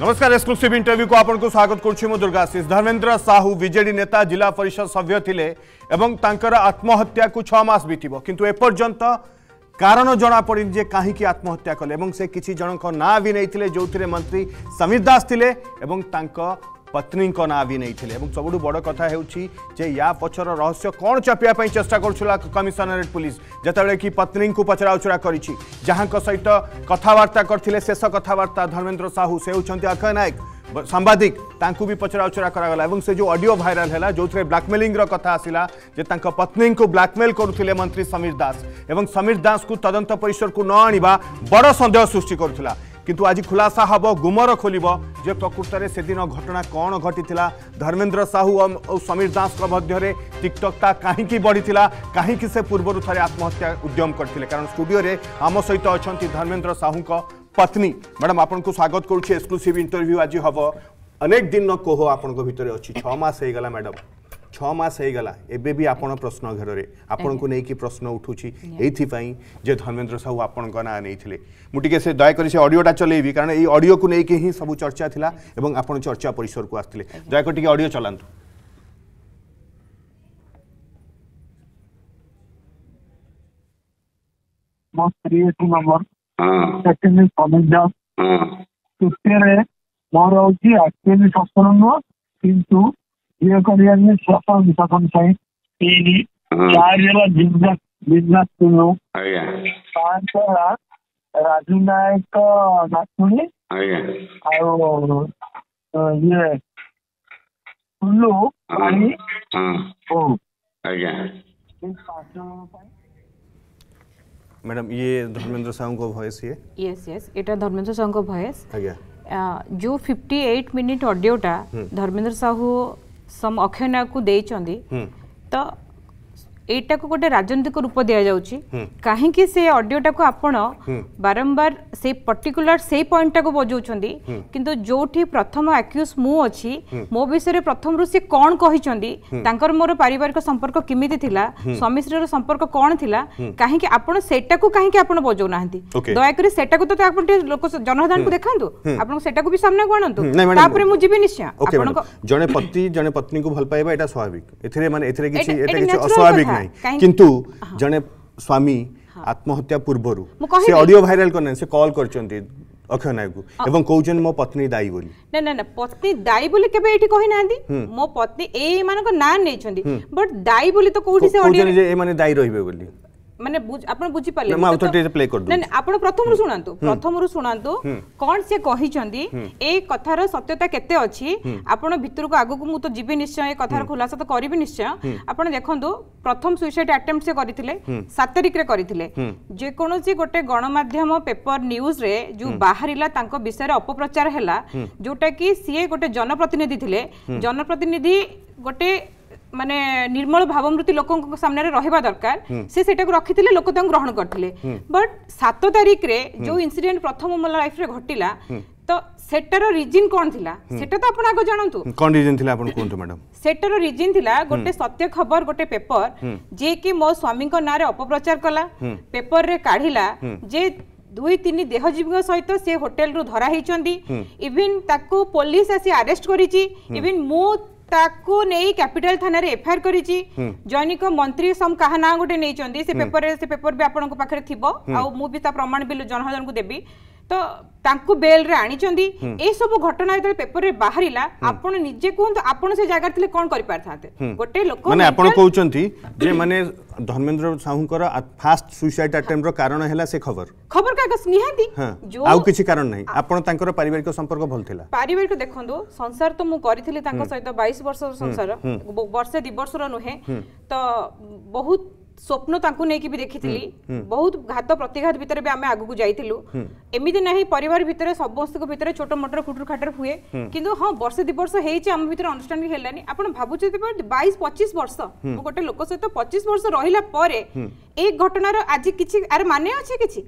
नमस्कार exclusive interview को आपन को स्वागत कर दुर्गाशीष धर्मेन्द्र साहू विजेड नेता जिला परिषद सभ्य थे आत्महत्या को छस बीत किंतु कारण जमापड़ी जे कहीं आत्महत्या कले से किसी जनों ना भी नहीं थे जो थे मंत्री समीर दास थे पत्नी नहीं थे सब बड़ कथा जे या पक्षर रहस्य कौन चापिया चेषा कर कमिशनरेट पुलिस जिते कि पत्नी को पचराउचरा कर सहित कथबार्ता करते शेष कथबार्ता धर्मेन्द्र साहू से होती अक्षय नायक सांबादिका भी पचराउचरा कर जो अडियो भाइराल है जो थे ब्लाकमेलींग कथा आसला जे पत्नी को ब्लाकमेल करुले मंत्री समीर दास समीर दास को तदंत पर न आड़ बड़ सन्देह सृष्टि करुला কিন্তু আজি খোলাসা হব গুমাৰ খলিব যে প্ৰকৃততে সেইদিনা ঘটনা কোন ঘটিছিলা ধৰ্মেନ୍ଦ্ৰ সাহু আৰু স্বামীৰ দাসৰ মধ্যৰে টিকটকত કાহি কি বঢ়িছিলা કાহি কি সে পূৰ্বৰতে তেৰ আত্মহত্য উদ্যোগ কৰিছিল কাৰণ ষ্টুডিঅৰে আম সৈতে আছন্তি ধৰ্মেନ୍ଦ্ৰ সাহুৰ পত্নী ম্যাডাম আপোনক স্বাগতম কৰোছি এক্সক্লুসিভ ইনটৰভিউ আজি হব अनेक দিনৰ কোহ আপোনক ভিতৰে আছে 6 মাহ হৈ গ'লা ম্যাডাম ছমাস হয়ে গলা এবে বি আপনার প্রশ্ন ঘেরের আপনার নেই প্রশ্ন উঠুছি এইপাই যে ধর্মেন্দ্র সাহু আপনার না নিয়ে মু টিকি সে দয়া করে সে অডিওটা চলাইবি কারণ এই অডিওকে নেই হি সব চর্চা লা এবং আপনার চর্চা পরিসরক আসলে দয়া করে টিকি অডিও চলান্তু बहुत create number second is college job तृतीय मोर हूँ एक्चुअली सफल नुह किंतु ఈ యొక్క రియల్ స్వప్నం విశాఖంపై ఇది కార్యాల బిజినెస్ బిజినెస్ ତାଙ୍କର ରାଜୁ ନାୟକ ନାଥୁଣୀ ଆଉ ଇଏ ଟୁଲୁ ପାଣି ଓ ଆଜ୍ଞା ମ୍ୟାଡ଼ାମ୍ ଇଏ ଧର୍ମେନ୍ଦ୍ର ସାହୁଙ୍କ ଭଏସ୍ ଇଏ ୟେସ୍ ୟେସ୍ ଏଇଟା ଧର୍ମେନ୍ଦ୍ର ସାହୁଙ୍କ ଭଏସ୍ ଆଜ୍ଞା ଯେଉଁ ଫିଫ୍ଟି ଏଇଟ୍ ମିନିଟ୍ ଅଡ଼ିଓଟା ଧର୍ମେନ୍ଦ୍ର ସାହୁ ସମ ଅକ୍ଷୟ ନାୟକକୁ ଦେଇଛନ୍ତି ତ ଏଇଟାକୁ ଗୋଟେ ରାଜନୈତିକ ରୂପ ଦିଆଯାଉଛି କାହିଁକି ସେ ଅଡିଓଟାକୁ ଆପଣ ବାରମ୍ବାର ସେଇ ପର୍ଟିକୁଲାର ସେଇ ପଏଣ୍ଟଟାକୁ ବଜାଉଛନ୍ତି କିନ୍ତୁ ଯୋଉଠି ପ୍ରଥମ ଆକ୍ୟୁଜ୍ ମୁଁ ଅଛି ମୋ ବିଷୟରେ ପ୍ରଥମରୁ ସେ କ'ଣ କହିଛନ୍ତି ତାଙ୍କର ମୋର ପାରିବାରିକ ସମ୍ପର୍କ କେମିତି ଥିଲା ସ୍ୱାମୀ ସ୍ତ୍ରୀର ସମ୍ପର୍କ କ'ଣ ଥିଲା କାହିଁକି ଆପଣ ସେଟାକୁ କାହିଁକି ଆପଣ ବଜାଉ ନାହାନ୍ତି ଦୟାକରି ସେଟାକୁ ତ ଆପଣ ଟିକେ ଲୋକ ଜନସାଧାରଣଙ୍କୁ ଦେଖାନ୍ତୁ ଆପଣଙ୍କୁ ସେଟାକୁ ବି ସାମ୍ନାକୁ ଆଣନ୍ତୁ ତାପରେ ମୁଁ ଯିବି ନିଶ୍ଚୟ ଜଣେ ପତି ଜଣେ ପତ୍ନୀକୁ ଭଲ ପାଇବା ଏଇଟା ସ୍ୱାଭାବିକ ଏଥିରେ ମାନେ ଏଥିରେ କିଛି ଏଟା କିଛି ଅସ୍ୱାଭାବିକ ନାହିଁ କିନ୍ତୁ ଜଣେ ସ୍ୱାମୀ ଆତ୍ମହତ୍ୟା ପୂର୍ବରୁ ସେ ଅଡିଓ ଭାଇରାଲ କରିନାହାନ୍ତି ସେ କଲ୍ କରିଛନ୍ତି ଅକ୍ଷୟ ନାୟକକୁ ଏବଂ କହୁଛନ୍ତି ମୋ ପତ୍ନୀ ଦାୟୀ ବୋଲି ନା ନା ନା ପତ୍ନୀ ଦାୟୀ ବୋଲି କେବେ ଏଠି କହିନାହାନ୍ତି ମୋ ପତ୍ନୀ ଏଇମାନଙ୍କ ନାଁ ନେଇଛନ୍ତି ବଟ୍ ଦାୟୀ ବୋଲି ତ କୋଉଠି ସେ ଏମାନେ ଦାୟୀ ରହିବେ ବୋଲି ମାନେ ଆପଣ ବୁଝିପାରିଲେ ମୁଁ ଆଉ ଥରେ ଟିକେ ପ୍ଲେ କରିଦଉଛି ନାଇଁ ଆପଣ ପ୍ରଥମରୁ ଶୁଣାନ୍ତୁ ପ୍ରଥମରୁ ଶୁଣାନ୍ତୁ କ'ଣ ସେ କହିଛନ୍ତି ଏ କଥାର ସତ୍ୟତା କେତେ ଅଛି ଆପଣ ଭିତରକୁ ଆଗକୁ ମୁଁ ତ ଯିବି ନିଶ୍ଚୟ ଏ କଥାର ଖୁଲାସା ତ କରିବି ନିଶ୍ଚୟ ଆପଣ ଦେଖନ୍ତୁ ପ୍ରଥମ ସୁଇସାଇଡ୍ ଆଟେମ୍ପ୍ଟ ସେ କରିଥିଲେ ସାତ ତାରିଖରେ କରିଥିଲେ ଯେକୌଣସି ଗୋଟେ ଗଣମାଧ୍ୟମ ପେପର ନ୍ୟୁଜ୍ରେ ଯୋଉ ବାହାରିଲା ତାଙ୍କ ବିଷୟରେ ଅପପ୍ରଚାର ହେଲା ଯୋଉଟାକି ସିଏ ଗୋଟେ ଜନପ୍ରତିନିଧି ଥିଲେ ଜନପ୍ରତିନିଧି ଗୋଟେ মানে ନିର୍ମଳ ଭାବମୃତି ଲୋକଙ୍କ ସାମ୍ନାରେ ରହିବା ଦରକାର ସେ ସେଟାକୁ ରଖିଥିଲେ ଲୋକ ତାଙ୍କୁ ଗ୍ରହଣ କରିଥିଲେ ବଟ୍ ସାତ ତାରିଖରେ ଯୋଉ ଇନସିଡେଣ୍ଟ ପ୍ରଥମ ମୋ ଲାଇଫରେ ଘଟିଲା ତ ସେଟାର ରିଜିନ୍ କ'ଣ ଥିଲା ସେଟା ତ ଆପଣ ଆଗ ଜାଣନ୍ତୁ କ'ଣ ରିଜିନ୍ ଥିଲା ଆପଣ କୁହନ୍ତୁ ମ୍ୟାଡ଼ାମ୍ ସେଟାର ରିଜିନ୍ ଥିଲା ଗୋଟେ ସତ୍ୟ ଖବର ଗୋଟେ ପେପର ଯିଏ କି ମୋ ସ୍ୱାମୀଙ୍କ ନାଁରେ ଅପପ୍ରଚାର କଲା ପେପରରେ କାଢ଼ିଲା ଯେ ଦୁଇ ତିନି ଦେହଜୀବୀଙ୍କ ସହିତ ସେ ହୋଟେଲରୁ ଧରା ହେଇଛନ୍ତି ଇଭିନ୍ ତାକୁ ପୋଲିସ ଆସି ଆରେଷ୍ଟ କରିଛି ଇଭିନ୍ ମୁଁ ତାକୁ ନେଇ କ୍ୟାପିଟାଲ ଥାନାରେ ଏଫଆଇଆର କରିଛି ଜୈନିକ ମନ୍ତ୍ରୀ ସମ କାହା ନାଁ ଗୋଟେ ନେଇଛନ୍ତି ସେ ପେପରରେ ସେ ପେପର ବି ଆପଣଙ୍କ ପାଖରେ ଥିବ ଆଉ ମୁଁ ବି ତା ପ୍ରମାଣ ବି ଜଣଙ୍କୁ ଦେବି ତ ତାଙ୍କୁ ବେଲ୍ରେ ଆଣିଛନ୍ତି ଏସବୁ ଘଟଣା ଯେତେବେଳେ ପେପରରେ ବାହାରିଲା ଆପଣ ନିଜେ କୁହନ୍ତୁ ଆପଣ ସେ ଜାଗାରେ ଥିଲେ କ'ଣ କରିପାରିଥାନ୍ତେ ଗୋଟେ ଲୋକ ମାନେ ଆପଣ କହୁଛନ୍ତି ଯେ ମାନେ ଧର୍ମେନ୍ଦ୍ର ସାହୁଙ୍କର ଫାଷ୍ଟ ସୁଇସାଇଡ୍ ଆଟେମ୍ପ୍ଟର କାରଣ ହେଲା ସେ ଖବର ଖବର କାଗଜ ନିହାତି ଆଉ କିଛି କାରଣ ନାହିଁ ଆପଣ ତାଙ୍କର ପାରିବାରିକ ସମ୍ପର୍କ ଭଲ ଥିଲା ପାରିବାରିକ ଦେଖନ୍ତୁ ସଂସାର ତ ମୁଁ କରିଥିଲି ତାଙ୍କ ସହିତ ବାଇଶ ବର୍ଷର ସଂସାର ବର୍ଷେ ଦୁଇ ବର୍ଷର ନୁହେଁ ତ ବହୁତ ସ୍ୱପ୍ନ ତାଙ୍କୁ ନେଇକି ବି ଦେଖିଥିଲି ବହୁତ ଘାତ ପ୍ରତିଘାତ ଭିତରେ ବି ଆମେ ଆଗକୁ ଯାଇଥିଲୁ ଏମିତି ନାହିଁ ପରିବାର ଭିତରେ ସମସ୍ତଙ୍କ ଭିତରେ ଛୋଟ ମୋଟର କୁଟୁର ଖାଟର ହୁଏ କିନ୍ତୁ ହଁ ବର୍ଷେ ଦୁଇ ବର୍ଷ ହେଇଛି ଆମ ଭିତରେ ଅନୁଷ୍ଠାନ ହେଲାନି ଆପଣ ଭାବୁଛନ୍ତି ବାଇଶ ପଚିଶ ବର୍ଷ ମୁଁ ଗୋଟେ ଲୋକ ସହିତ ପଚିଶ ବର୍ଷ ରହିଲା ପରେ ଏଇ ଘଟଣାର ଆଜି କିଛି ଆର ମାନେ ଅଛି କିଛି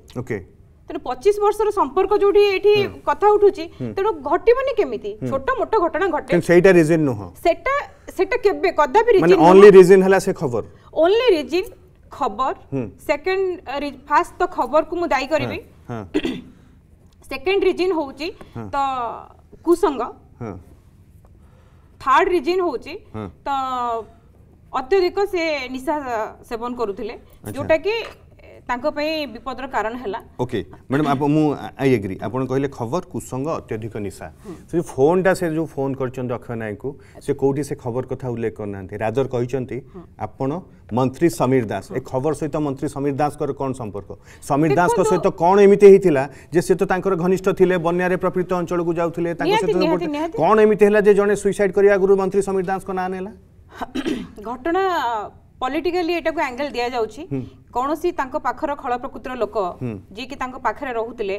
ତେଣୁ ପଚିଶ ବର୍ଷର ସମ୍ପର୍କ ଯୋଉଠି ଏଠି କଥା ଉଠୁଛି ତେଣୁ ଘଟିବନି କେମିତି ଛୋଟ ମୋଟ ଘଟଣା ଘଟେ ସେଇଟା ରିଜନ ନୁହଁ ସେଟା ସେଟା କେବେ କଦାପି ରିଜନ ଓନ୍ଲି ରିଜନ ହେଲା ସେ ଖବର ଓନ୍ଲି ରିଜନ খবর সেকেন্ড ফার্স্ট তো খবর কু দায়ী করবি সেকেন্ড রিজন হচ্ছে তো কুসঙ্গ থার্ড রিজন হচ্ছে তো অত্যধিক সে নিশা সেবন করুলে যেটা কি कारण है ओके मैडम मुझे एग्री आप कहले खबर कुसंग अत्यधिक निशा से फोनटा से जो फोन कर अक्षय नायक को से कौटी से खबर कथा उल्लेख करना राजर कहते आपण मंत्री समीर दास ए खबर सहित मंत्री समीर दास कौन संपर्क समीर दास सहित कौन एमती होता जे सी तो घनिष्ठ थे बन्यारे प्रपीड़ित अंचल को जाते कौन एमती है जड़े सुइसाइड करने आगुरी मंत्री समीर दास ना घटना পলিটিকালি এটাকে অ্যাঙ্গেল দিয়া যাচ্ছে କୌଣସି ତାଙ୍କ ପାଖର ଖଳପ୍ରକୃତିର ଲୋକ ଯିଏକି ତାଙ୍କ ପାଖରେ ରହୁଥିଲେ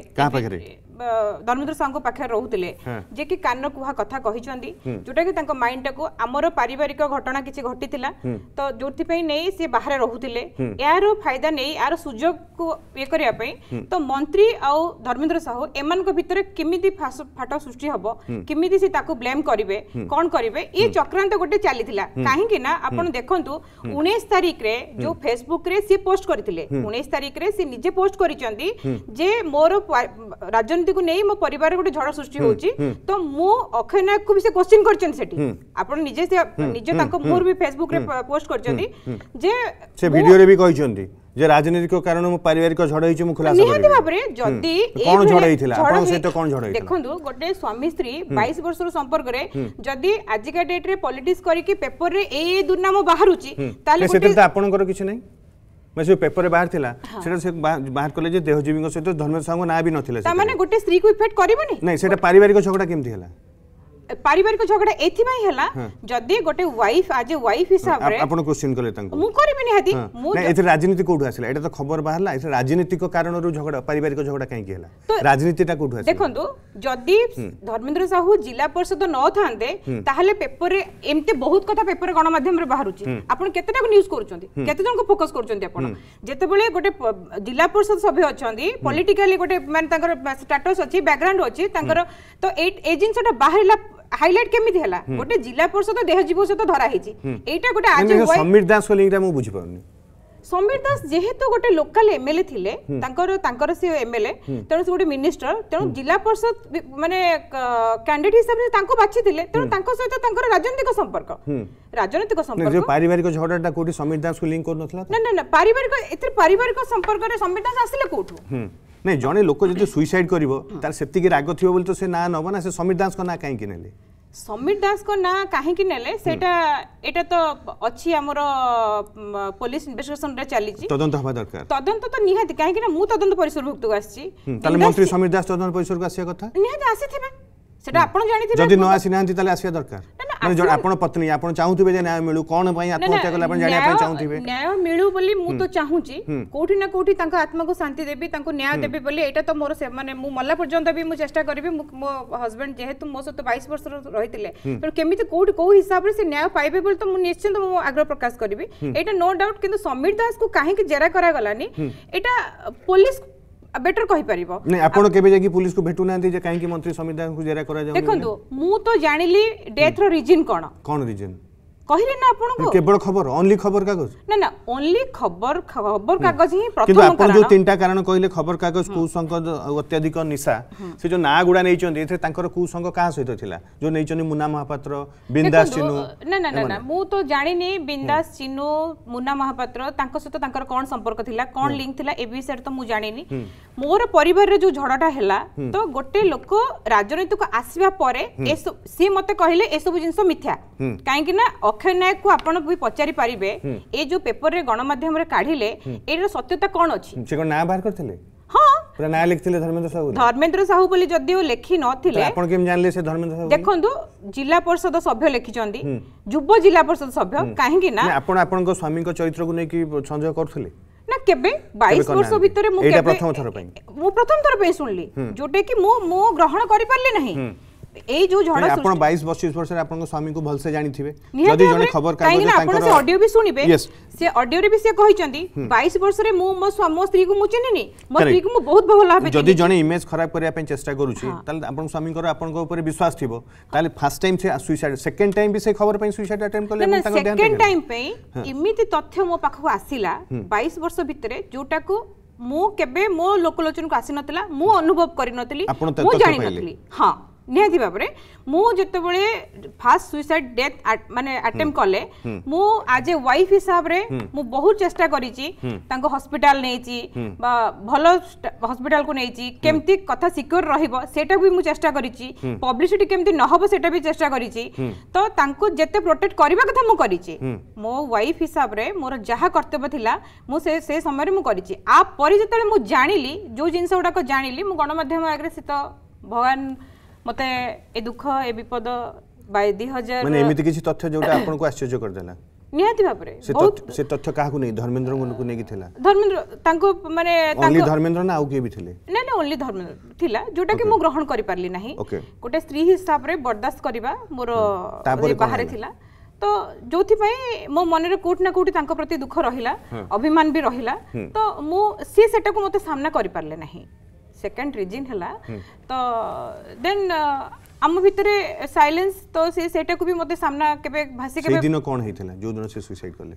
ଧର୍ମେନ୍ଦ୍ର ସାହୁଙ୍କ ପାଖରେ ରହୁଥିଲେ ଯିଏକି କାନ କୁହା କଥା କହିଛନ୍ତି ଯୋଉଟାକି ତାଙ୍କ ମାଇଣ୍ଡଟାକୁ ଆମର ପାରିବାରିକ ଘଟଣା କିଛି ଘଟିଥିଲା ତ ଯୋଉଥିପାଇଁ ନେଇ ସେ ବାହାରେ ରହୁଥିଲେ ଏହାର ଫାଇଦା ନେଇ ଏହାର ସୁଯୋଗକୁ ଇଏ କରିବା ପାଇଁ ତ ମନ୍ତ୍ରୀ ଆଉ ଧର୍ମେନ୍ଦ୍ର ସାହୁ ଏମାନଙ୍କ ଭିତରେ କେମିତି ଫାଟ ସୃଷ୍ଟି ହବ କେମିତି ସେ ତାକୁ ବ୍ଲେମ୍ କରିବେ କଣ କରିବେ ଏ ଚକ୍ରାନ୍ତ ଗୋଟେ ଚାଲିଥିଲା କାହିଁକି ନା ଆପଣ ଦେଖନ୍ତୁ ଉଣେଇଶ ତାରିଖରେ ଯୋଉ ଫେସବୁକରେ ସେ ପୋଷ୍ଟ পোস্ট করে উনিশ তারিখে সে নিজে পোস্ট করেছেন যে মোর রাজনীতিকে নিয়ে মো পরিবার গোটে ঝড় সৃষ্টি হচ্ছে তো মু অক্ষয় নায়ককে সে কোশ্চিন করছেন সেটি আপনার নিজে নিজ তাঙ্ক মোর বি ফেসবুক রে পোস্ট করছেন যে সে ভিডিও রে বি কইছেন যে রাজনৈতিক কারণ মো পারিবারিক ঝড় হইছে মু খুলাসা নিহতি ভাবে যদি কোন ঝড় হইতিলা আপন সহিত কোন ঝড় হইতিলা দেখন্তু গোটে স্বামী স্ত্রী 22 বর্ষর সম্পর্ক রে যদি আজিকা ডেট রে পলিটিক্স করি কি পেপার রে এই দুর্নাম বাহারুচি তাহলে সেটা তো আপনকৰ কিছু নাই ମାନେ ସେ ପେପରରେ ବାହାରିଥିଲା ସେଟା ସେ ବାହାର କଲେ ଯେ ଦେହଜୀବୀଙ୍କ ସହିତ ଧର୍ମେନ୍ଦ୍ର ସାହୁଙ୍କ ନାଁ ବି ନଥିଲା ତାମାନେ ଗୋଟେ ସ୍ତ୍ରୀକୁ ଇଫେକ୍ଟ କରିବନି ନାଇଁ ସେଟା ପାରିବାରିକ ଝଗଡ଼ା କେମିତି ହେଲା পারিবারিক ঝগড়া এথিপাই হেলা যদি গোটে ওয়াইফ আজ ওয়াইফ হিসাবরে আপন কোশ্চেন কলে তাঙ্কু মু করিবি নিহাতি মু এতে রাজনীতি কোডু আসিলা এটা তো খবর বাহারলা এটা রাজনৈতিক কারণরু ঝগড়া পারিবারিক ঝগড়া কাই কি হেলা রাজনীতিটা কোডু আসিলা দেখন্তু যদি ধর্মেন্দ্র সাহু জেলা পরিষদ ন থান্তে তাহলে পেপরে এমতে বহুত কথা পেপরে গণমাধ্যমরে বাহারুচি আপন কেতেটাকু নিউজ করুচন্তি কেতেজনকু ফোকাস করুচন্তি আপন যেতেবেলে গোটে জেলা পরিষদ সভ্য অছন্তি পলিটিক্যালি গোটে মানে তাঙ্কর স্ট্যাটাস অছি ব্যাকগ্রাউন্ড অছি তাঙ্কর তো এই জিনিসটা বাহারিলা হাইলাইট কেমিতি হেলা গোটে জেলা পরিষদ দেহজীব সহ ধরা হয়েছে এইটা গোটে আজ সমীর দাস লিঙ্কটা মু বুঝি পারুনি সমীর দাস যেহেতু গোটে লোকাল এমএলএ থিলে তাঙ্কর তাঙ্কর সে এমএলএ তেণু সে গোটে মিনিষ্টর তেণু জেলা পরিষদ মানে ক্যান্ডিডেট হিসাবে তাঙ্কু বাছিলে তেণু তাঙ্ক সহিত তাঙ্কর রাজনৈতিক সম্পর্ক রাজনৈতিক সম্পর্ক পারিবারিক ঝগড়াটা কোটি সমীর দাসকে লিঙ্ক করুনথিলা না না না পারিবারিক এতে পারিবারিক সম্পর্করে সমীর দাস আসলে কোঠু ନାଇଁ ଜଣେ ଲୋକ ଯଦି ସୁଇସାଇଡ୍ କରିବ ତାହେଲେ ସେତିକି ରାଗ ଥିବ ବୋଲି ତ ସେ ନାଁ ନବ ନା ସେ ସମୀର ଦାସଙ୍କ ନାଁ କାହିଁକି ନେଲେ ସମୀର ଦାସଙ୍କ ନାଁ କାହିଁକି ନେଲେ ସେଇଟା ଏଇଟା ତ ଅଛି ଆମର ପୋଲିସ ଇନଭେଷ୍ଟିଗେସନରେ ଚାଲିଛି ତଦନ୍ତ ହେବା ଦରକାର ତଦନ୍ତ ତ ନିହାତି କାହିଁକି ନା ମୁଁ ତଦନ୍ତ ପରିସରଭୁକ୍ତକୁ ଆସିଛି ତାହେଲେ ମନ୍ତ୍ରୀ ସମୀର ଦାସ ତଦନ୍ତ ପରିସରକୁ ଆସିବା କଥା ନିହାତି ଆସିଥିବେ ᱥᱮটা આપણ જાણી થી જોદી નયા સિનાંતી તલે આશિયા દરકાર મે આપણ પત્ની આપણ ચાહું થી બે જ્યાય મિલુ કોણ ભાઈ આપણ કેલા આપણ જાણયા ચાહું થી બે ન્યાય મિલુ બોલી મુ તો ચાહુ ચી કોટી ના કોટી તાંકો આત્મા કો શાંતિ દેવી તાંકો ન્યાય દેવી બોલી એટા તો મોર સે મને મુ મલ્લા પર્જંત ભી મુ ચેષ્ટા કરીબે મુ મો હસબન્ડ જે હેતુ મો સતો 22 વર્ષ રો રહી તિલે કેમી તો કોટી કો હિસાબ રે સે ન્યાય પાઈ બે બોલ તો મુ નિશ્ચિત મુ આગ્રહ પ્રકાશ કરીબે એટા નો ડાઉટ કીંતુ સમિતદાસ કો કાહે કે જરા કરા ગલા ની એટા પોલીસ ବେଟର କହିପାରିବ ନାଇଁ ଆପଣ କେବେ ଯାଇକି ପୋଲିସକୁ ଭେଟୁ ନାହାନ୍ତି ଯେ କାହିଁକି ମନ୍ତ୍ରୀ ସମ୍ବିଧାନକୁ ଜେରା କରାଯାଉ ଦେଖନ୍ତୁ ମୁଁ ତ ଜାଣିଲି ଡେଥ୍ର ରିଜିନ୍ କ'ଣ କ'ଣ ରିଜିନ୍ କହିଲେ ନା ଆପଣଙ୍କୁ କେବଳ ଖବର ଓନ୍ଲି ଖବର କାଗଜ ନା ନା ଓନ୍ଲି ଖବର ଖବର କାଗଜ ହିଁ ପ୍ରଥମ କିନ୍ତୁ ଆପଣ ଯୋଉ ତିନିଟା କାରଣ କହିଲେ ଖବର କାଗଜ କୁସଙ୍ଗ ଅତ୍ୟଧିକ ନିଶା ସେ ଯୋଉ ନାଁ ଗୁଡା ନେଇଛନ୍ତି ଏଥିରେ ତାଙ୍କର କୁସଙ୍ଗ କାହା ସହିତ ଥିଲା ଯୋଉ ନେଇଛନ୍ତି ମୁନା ମହାପାତ୍ର ବିନ୍ଦାସ ଚିନୁ ନା ନା ନା ମୁଁ ତ ଜାଣିନି ବିନ୍ଦାସ ଚିନୁ ମୁନା ମହାପାତ୍ର ତାଙ୍କ ସହିତ ତାଙ୍କର କଣ ସମ୍ପର୍କ ଥିଲା କଣ ଲିଙ୍କ ଥିଲା ଏ ବିଷୟରେ ତ ମୁଁ ଜାଣିନି ମୋର ପରିବାରରେ ଯୋଉ ଝଡ଼ଟା ହେଲା ତ ଗୋଟେ ଲୋକ ରାଜନୈତିକ ଆସିବା ପରେ ସେ ମତେ କହିଲେ ଏସବୁ ଜିନିଷ ମିଥ୍ୟା କାହିଁକି ନା ଅକ୍ଷୟ ନାୟକକୁ ଆପଣ ବି ପଚାରି ପାରିବେ ଏ ଯୋଉ ପେପରରେ ଗଣମାଧ୍ୟମରେ କାଢିଲେ ଏଇର ସତ୍ୟତା କଣ ଅଛି ସେ କଣ ନାଁ ବାହାର କରିଥିଲେ ପୁରା ନାଁ ଲେଖିଥିଲେ ଧର୍ମେନ୍ଦ୍ର ସାହୁ ଧର୍ମେନ୍ଦ୍ର ସାହୁ ବୋଲି ଯଦିଓ ଲେଖି ନଥିଲେ ଆପଣ କେମିତି ଜାଣିଲେ ସେ ଧର୍ମେନ୍ଦ୍ର ସାହୁ ଦେଖନ୍ତୁ ଜିଲ୍ଲା ପରିଷଦ ସଭ୍ୟ ଲେଖିଛନ୍ତି ଯୁବ ଜିଲ୍ଲା ପରିଷଦ ସଭ୍ୟ କାହିଁକି ନା ଆପଣ ଆପଣଙ୍କ ସ୍ୱାମୀଙ୍କ ଚରିତ୍ରକୁ ନେଇକି ସନ୍ଦେହ କରୁଥିଲେ ନା କେବେ ବାଇଶ ବର୍ଷ ଭିତରେ ମୁଁ ପ୍ରଥମ ଥର ପାଇଁ ମୁଁ ପ୍ରଥମ ଥର ପାଇଁ ଶୁଣିଲି ଯୋଉଟା କି ମୁଁ ମୁଁ ଗ୍ରହଣ କରିପାରିଲି ନାହିଁ এই যে ঝড় আপন 22 32 বছর আপনক স্বামী কো ভালসে জানিথিবে যদি জনে খবর কাগজ তাঙ্কর আপন সে অডিও বি শুনিবে সে অডিও রে বি সে কহিছন্তি 22 বছরে মু মো মো স্ত্রী কো মু চিনিনি মো স্ত্রী কো মু বহুত ভাল ভাবে যদি জনে ইমেজ খারাপ করিয়া পাই চেষ্টা করুছি তাহলে আপন স্বামীকর আপনক উপরে বিশ্বাস থিবো তাহলে ফার্স্ট টাইম সে সুইসাইড সেকেন্ড টাইম বি সে খবর পাই সুইসাইড অ্যাটেম্প করলে মু তাঙ্কর ধ্যান সেকেন্ড টাইম পাই ইমিতি তথ্য মো পাখু আসিলা 22 বর্ষ ভিতরে যোটা কো ମୁଁ କେବେ ମୋ ଲୋକଲୋଚନକୁ ଆସିନଥିଲା ମୁଁ ଅନୁଭବ କରିନଥିଲି ମୁଁ ଜାଣିନଥିଲି ହଁ ନିହାତି ଭାବରେ ମୁଁ ଯେତେବେଳେ ଫାଷ୍ଟ ସୁଇସାଇଡ୍ ଡେଥ୍ ମାନେ ଆଟେମ୍ପ କଲେ ମୁଁ ଆଜ୍ ଏ ୱାଇଫ୍ ହିସାବରେ ମୁଁ ବହୁତ ଚେଷ୍ଟା କରିଛି ତାଙ୍କୁ ହସ୍ପିଟାଲ ନେଇଛି ବା ଭଲ ହସ୍ପିଟାଲକୁ ନେଇଛି କେମିତି କଥା ସିକ୍ୟୁର ରହିବ ସେଇଟା ବି ମୁଁ ଚେଷ୍ଟା କରିଛି ପବ୍ଲିସିଟି କେମିତି ନହବ ସେଇଟା ବି ଚେଷ୍ଟା କରିଛି ତ ତାଙ୍କୁ ଯେତେ ପ୍ରୋଟେକ୍ଟ କରିବା କଥା ମୁଁ କରିଛି ମୋ ୱାଇଫ୍ ହିସାବରେ ମୋର ଯାହା କର୍ତ୍ତବ୍ୟ ଥିଲା ମୁଁ ସେ ସେ ସମୟରେ ମୁଁ କରିଛି ଆ ପରେ ଯେତେବେଳେ ମୁଁ ଜାଣିଲି ଯେଉଁ ଜିନିଷ ଗୁଡ଼ାକ ଜାଣିଲି ମୁଁ ଗଣମାଧ୍ୟମ ଆଗରେ ସେ ତ ଭଗବାନ ମୋତେ ଏ ଦୁଃଖ ଏ ବିପଦ ଦୁଇ ହଜାର ମାନେ ଏମିତି କିଛି ତଥ୍ୟ ଯୋଉଟା ଆପଣଙ୍କୁ ଆଶ୍ଚର୍ଯ୍ୟ କରିଦେଲା ନିହାତି ଭାବରେ ସେ ତଥ୍ୟ କାହାକୁ ନେଇ ଧର୍ମେନ୍ଦ୍ରଙ୍କୁ ନେଇକି ଥିଲା ଧର୍ମେନ୍ଦ୍ର ତାଙ୍କ ମାନେ ଓନ୍ଲି ଧର୍ମେନ୍ଦ୍ର ନା ଆଉ କିଏ ବି ଥିଲେ ନା ନା ଓନ୍ଲି ଧର୍ମେନ୍ଦ୍ର ଥିଲା ଯୋଉଟା କି ମୁଁ ଗ୍ରହଣ କରିପାରିଲି ନାହିଁ ଗୋଟେ ସ୍ତ୍ରୀ ହିସାବରେ ବରଦାସ୍ତ କରିବା ମୋର ବାହାରେ ଥିଲା ତ ଯୋଉଥିପାଇଁ ମୋ ମନରେ କୋଉଠି ନା କୋଉଠି ତାଙ୍କ ପ୍ରତି ଦୁଃଖ ରହିଲା ଅଭିମାନ ବି ରହିଲା ତ ମୁଁ ସିଏ ସେଟାକୁ ମୋତେ ସାମ୍ନା କରିପାରିଲେ ନାହିଁ সেকেন্ড রিজন হল তো দেন ଆମ ଭିତରେ ସାଇଲେନ୍ସ ତ ସେ ସେଇଟାକୁ ବି ମୋତେ ସାମ୍ନା କେବେ ଭାସି କେବେ ଦିନ କ'ଣ ହେଇଥିଲା ଯୋଉ ଦିନ ସେ ସୁଇସାଇଡ୍ କଲେ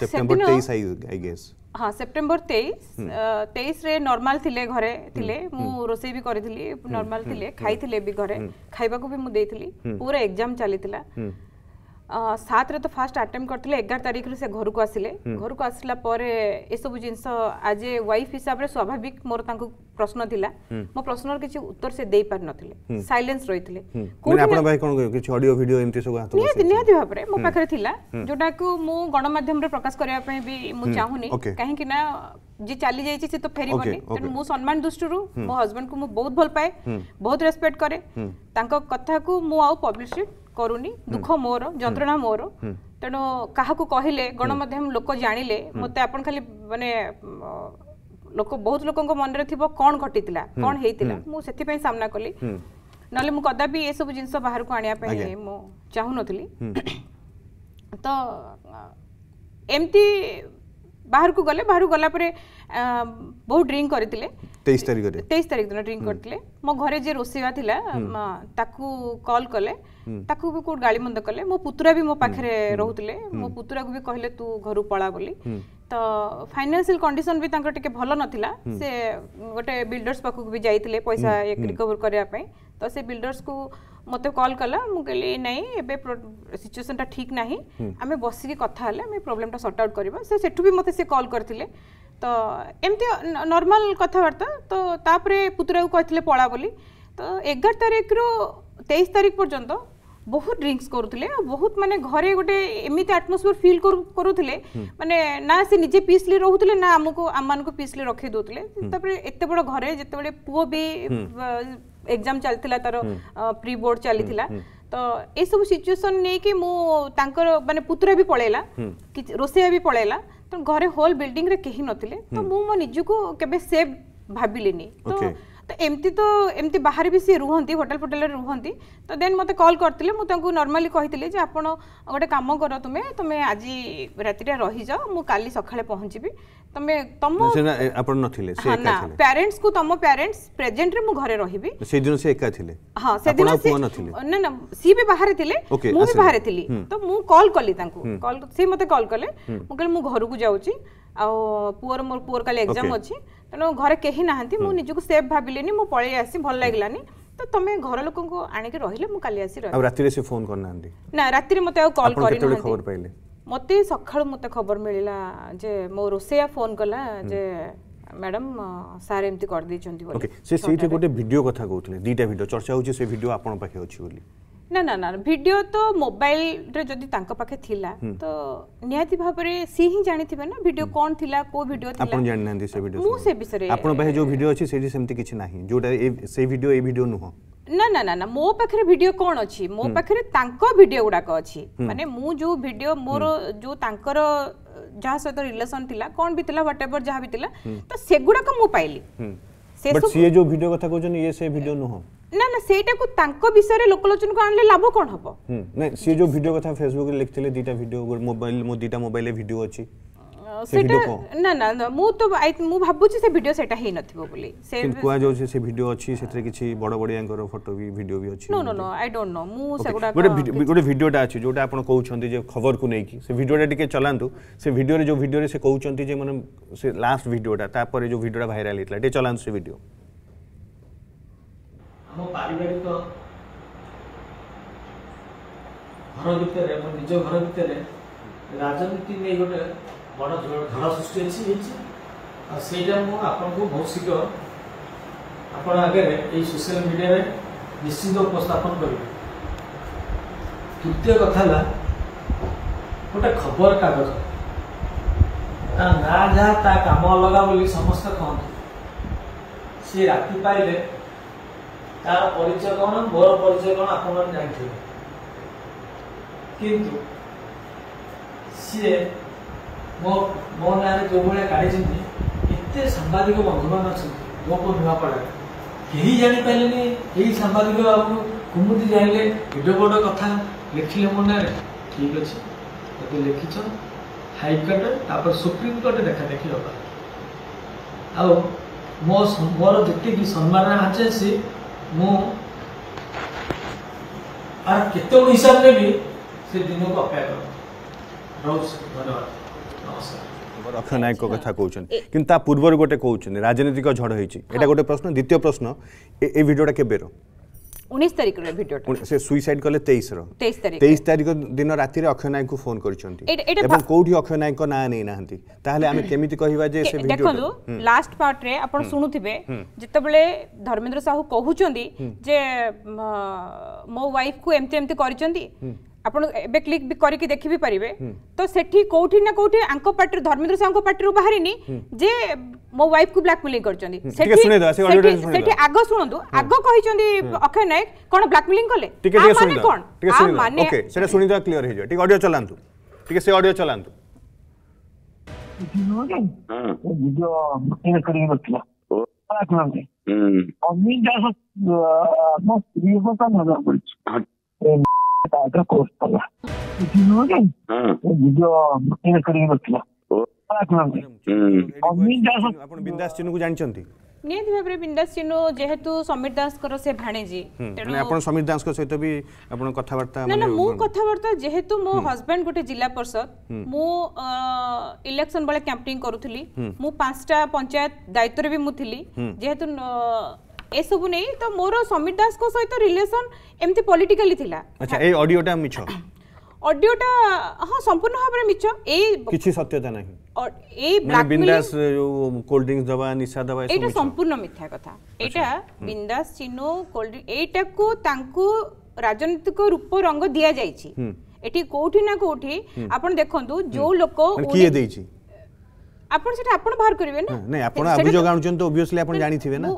ସେପ୍ଟେମ୍ବର 23 ଆଇ ଗେସ୍ ହଁ ସେପ୍ଟେମ୍ବର 23 23 ରେ ନର୍ମାଲ ଥିଲେ ଘରେ ଥିଲେ ମୁଁ ରୋଷେଇ ବି କରିଥିଲି ନର୍ମାଲ ଥିଲେ ଖାଇଥିଲେ ବି ଘରେ ଖାଇବାକୁ ବି ମୁଁ ଦେଇଥିଲି ପୁରା ଏକ୍ଜାମ ଚାଲିଥିଲା ସାତରେ ତ ଫାଷ୍ଟ ଆଟେମ୍ପ କରିଥିଲେ ଏଗାର ତାରିଖରୁ ସେ ଘରକୁ ଆସିଲେ ଘରକୁ ଆସିଲା ପରେ ଏସବୁ ଜିନିଷ ଆଜ ଏ ୱାଇଫ୍ ହିସାବରେ ସ୍ୱାଭାବିକ ମୋର ତାଙ୍କୁ ପ୍ରଶ୍ନ ଥିଲା ମୋ ପ୍ରଶ୍ନର କିଛି ଉତ୍ତର ସେ ଦେଇପାରିନଥିଲେ ସାଇଲେନ୍ସ ରହିଥିଲେ ନିହାତି ନିହାତି ଭାବରେ ମୋ ପାଖରେ ଥିଲା ଯୋଉଟାକୁ ମୁଁ ଗଣମାଧ୍ୟମରେ ପ୍ରକାଶ କରିବା ପାଇଁ ବି ମୁଁ ଚାହୁଁନି କାହିଁକି ନା ଯେ ଚାଲି ଯାଇଛି ସେ ତ ଫେରିବନି ତେଣୁ ମୁଁ ସମ୍ମାନ ଦୃଷ୍ଟିରୁ ମୋ ହଜବେଣ୍ଡକୁ ମୁଁ ବହୁତ ଭଲ ପାଏ ବହୁତ ରେସ୍ପେକ୍ଟ କରେ ତାଙ୍କ କଥାକୁ ମୁଁ ଆଉ ପବ୍ଲିସିଟି କରୁନି ଦୁଃଖ ମୋର ଯନ୍ତ୍ରଣା ମୋର ତେଣୁ କାହାକୁ କହିଲେ ଗଣମାଧ୍ୟମ ଲୋକ ଜାଣିଲେ ମୋତେ ଆପଣ ଖାଲି ମାନେ ଲୋକ ବହୁତ ଲୋକଙ୍କ ମନରେ ଥିବ କ'ଣ ଘଟିଥିଲା କ'ଣ ହେଇଥିଲା ମୁଁ ସେଥିପାଇଁ ସାମ୍ନା କଲି ନହେଲେ ମୁଁ କଦାପି ଏସବୁ ଜିନିଷ ବାହାରକୁ ଆଣିବା ପାଇଁ ମୁଁ ଚାହୁଁନଥିଲି ତ ଏମିତି ବାହାରକୁ ଗଲେ ବାହାରକୁ ଗଲା ପରେ ବହୁତ ଡ୍ରିଙ୍କ କରିଥିଲେ ତେଇଶ ତାରିଖରେ ତେଇଶ ତାରିଖ ଦିନ ଡ୍ରିଙ୍କ କରିଥିଲେ ମୋ ଘରେ ଯିଏ ରୋଷେଇବା ଥିଲା ତାକୁ କଲ୍ କଲେ ତାକୁ ବି କୋଉଠି ଗାଳି ମନ୍ଦ କଲେ ମୋ ପୁତୁରା ବି ମୋ ପାଖରେ ରହୁଥିଲେ ମୋ ପୁତୁରାକୁ ବି କହିଲେ ତୁ ଘରୁ ପଳା ବୋଲି ତ ଫାଇନାନ୍ସିଆଲ କଣ୍ଡିସନ ବି ତାଙ୍କର ଟିକେ ଭଲ ନଥିଲା ସେ ଗୋଟେ ବିଲ୍ଡର୍ସ ପାଖକୁ ବି ଯାଇଥିଲେ ପଇସା ରିକଭର କରିବା ପାଇଁ ତ ସେ ବିଲ୍ଡର୍ସକୁ ମୋତେ କଲ୍ କଲା ମୁଁ କହିଲି ନାଇଁ ଏବେ ସିଚୁଏସନଟା ଠିକ୍ ନାହିଁ ଆମେ ବସିକି କଥା ହେଲେ ଆମେ ପ୍ରୋବ୍ଲେମଟା ସର୍ଟ ଆଉଟ୍ କରିବା ସେ ସେଠୁ ବି ମୋତେ ସେ କଲ୍ କରିଥିଲେ ତ ଏମିତି ନର୍ମାଲ କଥାବାର୍ତ୍ତା ତ ତାପରେ ପୁତୁରାକୁ କହିଥିଲେ ପଳା ବୋଲି ତ ଏଗାର ତାରିଖରୁ ତେଇଶ ତାରିଖ ପର୍ଯ୍ୟନ୍ତ বহুত ড্রিঙ্কস করুতলে বহুত মানে ঘরে গটে এমিত Атмосফিয়ার ফিল করুতলে মানে নাসি নিজি পিসলি রহুতলে না আমুক আমমানকো পিসলি রাখেই দুতলে তাপরে এত বড় ঘরে জেত বড়ে পুও বি এক্সাম চালতিলা তারো প্রি বর্ড চালিতিলা তো এই সব সিচুয়েশন নে কি মো তাকর মানে পুত্রা বি পળેলা কি রসিয়া বি পળેলা তো ঘরে হোল বিল্ডিং রে কিহি নতিলে তো মো মো নিজুক কেবে সেফ ভাবি লিনি তো ତ ଏମିତି ତ ଏମିତି ବାହାରେ ବି ସିଏ ରୁହନ୍ତି ହୋଟେଲ ଫୋଟେଲରେ ରୁହନ୍ତି ତ ଦେନ୍ ମୋତେ କଲ୍ କରିଥିଲେ ମୁଁ ତାଙ୍କୁ ନର୍ମାଲି କହିଥିଲି ଯେ ଆପଣ ଗୋଟେ କାମ କର ତୁମେ ତୁମେ ଆଜି ରାତିରେ ରହିଯାଅ ମୁଁ କାଲି ସକାଳେ ପହଞ୍ଚିବି ତମେ ତମ ଆପଣ ନଥିଲେ ନା ପ୍ୟାରେଣ୍ଟସକୁ ତମ ପ୍ୟାରେଣ୍ଟସ୍ ପ୍ରେଜେଣ୍ଟରେ ମୁଁ ଘରେ ରହିବି ସେଦିନ ସେ ଏକା ଥିଲେ ହଁ ସେଦିନ ନା ନା ସିଏ ବି ବାହାରେ ଥିଲେ ମୁଁ ବି ବାହାରେ ଥିଲି ତ ମୁଁ କଲ୍ କଲି ତାଙ୍କୁ କଲ୍ ସିଏ ମୋତେ କଲ୍ କଲେ ମୁଁ କହିଲି ମୁଁ ଘରକୁ ଯାଉଛି ଆଉ ପୁଅର ମୋର ପୁଅର କାଲି ଏକ୍ଜାମ୍ ଅଛି ତେଣୁ ଘରେ କେହି ନାହାନ୍ତି ମୁଁ ନିଜକୁ ସେଫ୍ ଭାବିଲିନି ମୁଁ ପଳେଇ ଆସି ଭଲ ଲାଗିଲାନି ତ ତମେ ଘର ଲୋକଙ୍କୁ ଆଣିକି ରହିଲେ ମୁଁ କାଲି ଆସି ରହିବି ରାତିରେ ସେ ଫୋନ୍ କରିନାହାନ୍ତି ନା ରାତିରେ ମୋତେ ଆଉ କଲ୍ କରିନାହାନ୍ତି ଖବର ପାଇଲେ ମୋତେ ସକାଳୁ ମୋତେ ଖବର ମିଳିଲା ଯେ ମୋ ରୋଷେଇଆ ଫୋନ୍ କଲା ଯେ ମ୍ୟାଡ଼ାମ୍ ସାର୍ ଏମିତି କରିଦେଇଛନ୍ତି ବୋଲି ସେ ସେଇଠି ଗୋଟେ ଭିଡ଼ିଓ କଥା କହୁଥିଲେ ଦୁଇଟା ଭିଡ଼ିଓ ଚର୍ଚ୍ଚା ହେଉଛି ସେ ଭିଡ଼ିଓ ଆପଣଙ୍କ ପାଖେ ଅଛି ବୋଲି ନା ନା ନା ଭିଡ଼ିଓ ତ ମୋବାଇଲରେ ଯଦି ତାଙ୍କ ପାଖେ ଥିଲା ତ ନିହାତି ଭାବରେ ସିଏ ହିଁ ଜାଣିଥିବେ ନା ଭିଡ଼ିଓ କ'ଣ ଥିଲା କୋଉ ଭିଡ଼ିଓ ଥିଲା ଆପଣ ଜାଣିନାହାନ୍ତି ସେ ଭିଡ଼ିଓ ମୁଁ ସେ ବିଷୟରେ ଆପଣ ପାଖେ ଯୋଉ ଭିଡ଼ିଓ ଅଛି ସେଇଠି ସେମିତି କିଛି ନାହିଁ ଯୋଉଟା ସେ ଭିଡ଼ିଓ ଏ ଭିଡ଼ିଓ ନୁହଁ ନା ନା ନା ନା ମୋ ପାଖରେ ଭିଡ଼ିଓ କ'ଣ ଅଛି ମୋ ପାଖରେ ତାଙ୍କ ଭିଡ଼ିଓ ଗୁଡ଼ାକ ଅଛି ମାନେ ମୁଁ ଯୋଉ ଭିଡ଼ିଓ ମୋର ଯୋଉ ତାଙ୍କର ଯାହା ସହିତ ରିଲେସନ୍ ଥିଲା କ'ଣ ବି ଥିଲା ହ୍ୱାଟ୍ ଏଭର୍ ଯାହା ବି ଥିଲା ତ ସେଗୁଡ଼ାକ ମୁଁ ପାଇଲି ସେ ଯୋଉ ଭିଡ଼ିଓ କଥା କହୁଛନ୍ତି ଇଏ ସେ ଭିଡ଼ିଓ ନୁହଁ ନା ନା ସେଇଟାକୁ ତାଙ୍କ ବିଷୟରେ ଲୋକଲୋଚନକୁ ଆଣିଲେ ଲାଭ କ'ଣ ହବ ନାଇଁ ସିଏ ଯୋଉ ଭିଡ଼ିଓ କଥା ଫେସବୁକରେ ଲେଖିଥିଲେ ଦିଟା ଭିଡ଼ିଓ ମୋବାଇଲ ମୋ ଦିଟା ମୋବାଇଲରେ ଭିଡ଼ିଓ ଅଛି ସେଟା ନା ନା ମୁଁ ତ ମୁଁ ଭାବୁଛି ସେ ଭିଡ଼ିଓ ସେଟା ହେଇନଥିବ ବୋଲି ସେ କୁହାଯାଉଛି ସେ ଭିଡ଼ିଓ ଅଛି ସେଥିରେ କିଛି ବଡ଼ ବଡ଼ିଆଙ୍କର ଫଟୋ ବି ଭିଡ଼ିଓ ବି ଅଛି no no no I don't know ମୁଁ ସେଗୁଡ଼ା ଗୋଟେ ଗୋଟେ ଭିଡ଼ିଓଟା ଅଛି ଯୋଉଟା ଆପଣ କହୁଛନ୍ତି ଯେ ଖବରକୁ ନେଇକି ସେ ଭିଡ଼ିଓଟା ଟିକେ ଚଲାନ୍ତୁ ସେ ଭିଡ଼ିଓରେ ଯୋଉ ଭିଡ଼ିଓରେ ସେ କହୁଛନ୍ତି ଯେ ମାନେ ସେ ଲାଷ୍ଟ ଭିଡ଼ିଓଟା ତାପରେ ଯୋଉ ଭିଡ଼ିଓଟା ଭାଇରାଲ ହେଇଥିଲା ଟିକେ ଚଲାନ୍ତୁ ସେ ଭିଡ଼ିଓ ଆମ ପାରିବାରିକ ଘର ଭିତରେ ମୋ ନିଜ ଘର ଭିତରେ ରାଜନୀତି ନେଇ ଗୋଟେ ବଡ଼ ଝଡ଼ ସୃଷ୍ଟି ହେଇଛି ହେଇଛି ଆଉ ସେଇଟା ମୁଁ ଆପଣଙ୍କୁ ବହୁତ ଶୀଘ୍ର ଆପଣ ଆଗରେ ଏଇ ସୋସିଆଲ ମିଡ଼ିଆରେ ନିଶ୍ଚିନ୍ତ ଉପସ୍ଥାପନ କରିବି ତୃତୀୟ କଥା ହେଲା ଗୋଟେ ଖବରକାଗଜ ତା ନାଁ ଯାହା ତା କାମ ଅଲଗା ବୋଲି ସମସ୍ତେ କହନ୍ତି ସେ ରାତି ପାଇଲେ তার পরিচয় কোণ মোর পরিচয় কোণ আপনার জানিথিবে কিন্তু সিয়ে ମୋ ମୋ ନାଁରେ ଯେଉଁଭଳିଆ କାଢ଼ିଛନ୍ତି ଏତେ ସାମ୍ବାଦିକ ବନ୍ଧୁମାନେ ଅଛନ୍ତି ମୋ ନୂଆପଡ଼ାରେ କେହି ଜାଣିପାରିଲେନି ଏଇ ସାମ୍ବାଦିକ ବାବୁ କୁମୁଦି ଜାଣିଲେ ଏଡ଼େ ବଡ଼ କଥା ଲେଖିଲେ ମୋ ନାଁରେ ଠିକ୍ ଅଛି ଯଦି ଲେଖିଛ ହାଇକୋର୍ଟ ତାପରେ ସୁପ୍ରିମକୋର୍ଟ ଦେଖାଦେଖି ହେବା ଆଉ ମୋ ମୋର ଯେତିକି ସମ୍ମାନ ଆଚେ ସେ ମୁଁ ଆର କେତେ ଗୁଣ ହିସାବ ନେବି ସେ ଦିନକୁ ଅପେକ୍ଷା କରନ୍ତୁ ରହୁଛି ଧନ୍ୟବାଦ ନମସ୍କାର ଅକ୍ଷୟ ନାୟକଙ୍କ କଥା କହୁଛନ୍ତି କିନ୍ତୁ ତା ପୂର୍ବରୁ ଗୋଟେ କହୁଛନ୍ତି ରାଜନୈତିକ ଝଡ଼ ହେଇଛି ଏଇଟା ଗୋଟେ ପ୍ରଶ୍ନ ଦ୍ୱିତୀୟ ପ୍ରଶ୍ନ ଏ ଭିଡ଼ିଓଟା କେବେର উনিশ তারিখের ভিডিওটা সে সুইসাইড কলে তেইশর তেইশ তারিখ তেইশ তারিখ দিন রাতে অক্ষয় নায়কু ফোন করছেন এবং কোউঠি অক্ষয় নায়ক না নেই না তাহলে আমি কেমিতি কহিবা যে সে দেখন্তু লাস্ট পার্ট রে আপন শুনুথিবে যেতবেলে ধর্মেন্দ্র সাহু কহুচন্তি যে মো ওয়াইফ কু এমতি এমতি করিচন্তি ଆପଣ ଏବେ କ୍ଲିକ୍ କରିକି ଦେଖି ବି ପାରିବେ ତ ସେଠି କୋଉଠି ନା କୋଉଠି ଆଙ୍କ ପାଟିରୁ ଧର୍ମେନ୍ଦ୍ର ସାହୁଙ୍କ ପାଟିରୁ ବାହାରିନି ଯେ ମୋ ୱାଇଫକୁ ବ୍ଲାକମେଲିଂ କରିଛନ୍ତି ସେଠି ଆଗ ଶୁଣନ୍ତୁ ଆଗ କହିଛନ୍ତି ଅକ୍ଷୟ ନାୟକ କ'ଣ ବ୍ଲାକମେଲିଂ କଲେ ସେଟା ଶୁଣିଦେବା କ୍ଲିୟର ହେଇଯିବ ଟିକେ ଅଡିଓ ଚଲାନ୍ତୁ ଟିକେ ସେ ଅଡିଓ ଚଲାନ୍ତୁ ଅମିତ ଦାସ ମୋ ସ୍ତ୍ରୀଙ୍କ ନଜର ପଡିଛି ಆದ್ರ ಕೋರ್ಸ್ತಲ್ಲ ನೋಡಿ ಇದು ಮುಟ್ಟಿನ ಕಡೆಗೆ ಗೊತ್ತಿಲ್ಲ ଆପଣ ବିନ୍ଦାସ ଚିହ୍ନକୁ ଜାଣିଛନ୍ତି ନିହାତି ଭାବରେ ବିନ୍ଦାସ ଚିହ୍ନ ଯେହେତୁ ସମୀର ଦାସଙ୍କର ସେ ଭାଣେଜୀ ତେଣୁ ଆପଣ ସମୀର ଦାସଙ୍କ ସହିତ ବି ଆପଣ କଥାବାର୍ତ୍ତା ନା ନା ମୁଁ କଥାବାର୍ତ୍ତା ଯେହେତୁ ମୋ ହଜବେଣ୍ଡ ଗୋଟେ ଜିଲ୍ଲା ପରିଷଦ ମୁଁ ଇଲେକ୍ସନ ବେଳେ କ୍ୟାମ୍ପେନିଂ କରୁଥିଲି ମୁଁ ପାଞ୍ଚଟା ପଞ୍ଚାୟତ ଦାୟିତ୍ୱରେ ବି ମୁଁ ଥିଲି ଯେହେତୁ ଏସବୁ ନେଇ ତ ମୋର ସମୀର ଦାସଙ୍କ ସହିତ ରିଲେସନ୍ ଏମିତି ପଲିଟିକାଲି ଥିଲା ଆଚ୍ଛା ଏଇ ଅଡିଓଟା ମିଛ ଅଡିଓଟା ହଁ ସମ୍ପୂର୍ଣ୍ଣ ଭାବରେ ମିଛ ଏଇ କିଛି ସତ୍ୟତା ନାହିଁ ଏଇ ବିନ୍ଦାସ ଯୋଉ କୋଲ୍ଡ ଡ୍ରିଙ୍କସ୍ ଦବା ନିଶା ଦବା ଏଇଟା ସମ୍ପୂର୍ଣ୍ଣ ମିଥ୍ୟା କଥା ଏଇଟା ବିନ୍ଦାସ ଚିନୁ କୋଲ୍ଡ ଡ୍ରିଙ୍କ ଏଇଟାକୁ ତାଙ୍କୁ ରାଜନୈତିକ ରୂପ ରଙ୍ଗ ଦିଆଯାଇଛି ଏଠି କୋଉଠି ନା କୋଉଠି ଆପଣ ଦେଖନ୍ତୁ ଯୋଉ ଲୋକ କିଏ ଦେଇଛି ଆପଣ ସେଟା ଆପଣ ବାହାର କରିବେ ନା ନାଇଁ ଆପଣ ଅଭିଯୋଗ ଆଣୁଛନ୍ତି ତ ଓବିୟସଲି ଆପଣ ଜାଣିଥିବେ ନା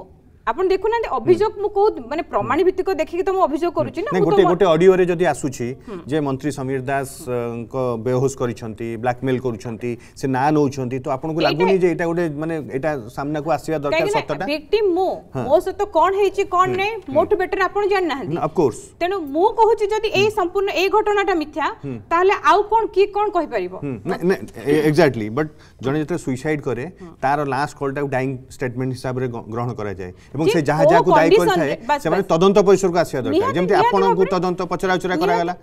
ଆପଣ ଦେଖୁନାହାନ୍ତି ଅଭିଯୋଗ ମୁଁ କୋଉ ମାନେ ପ୍ରମାଣ ଭିତ୍ତିକ ଦେଖିକି ତ ମୁଁ ଅଭିଯୋଗ କରୁଛି ନା ଗୋଟେ ଗୋଟେ ଅଡିଓରେ ଯଦି ଆସୁଛି ଯେ ମନ୍ତ୍ରୀ ସମୀର ଦାସଙ୍କ ବେହୋସ କରିଛନ୍ତି ବ୍ଲାକମେଲ କରୁଛନ୍ତି ସେ ନାଁ ନେଉଛନ୍ତି ତ ଆପଣଙ୍କୁ ଲାଗୁନି ଯେ ଏଇଟା ଗୋଟେ ମାନେ ଏଇଟା ସାମ୍ନାକୁ ଆସିବା ଦରକାର ସତଟା ଭିକ୍ଟିମ୍ ମୁଁ ମୋ ସହିତ କ'ଣ ହେଇଛି କ'ଣ ନାହିଁ ମୋଠୁ ବେଟର ଆପଣ ଜାଣିନାହାନ୍ତି ଅଫକୋର୍ସ ତେଣୁ ମୁଁ କହୁଛି ଯଦି ଏଇ ସମ୍ପୂର୍ଣ୍ଣ ଏଇ ଘଟଣାଟା ମିଥ୍ୟା ତାହେଲେ ଆଉ କ'ଣ କିଏ କ'ଣ କହିପାରିବ ଏକ୍ଜାକ୍ଟଲି ବଟ୍ ଜଣେ ଯେତେବେଳେ ସୁଇସାଇଡ୍ କରେ ତାର ଲାଷ୍ଟ କଲ୍ଟାକୁ ଡାଇଂ ଷ୍ଟେଟମେଣ୍ଟ ହିସାବରେ ଗ୍ରହଣ କରାଯାଏ এবং সে যাহা যাহাকে দায়ী করে সেমানে তদন্ত পরিসরকু আসিয়া দরকার যেমন আপনার তদন্ত পচরাউচরা করা গলা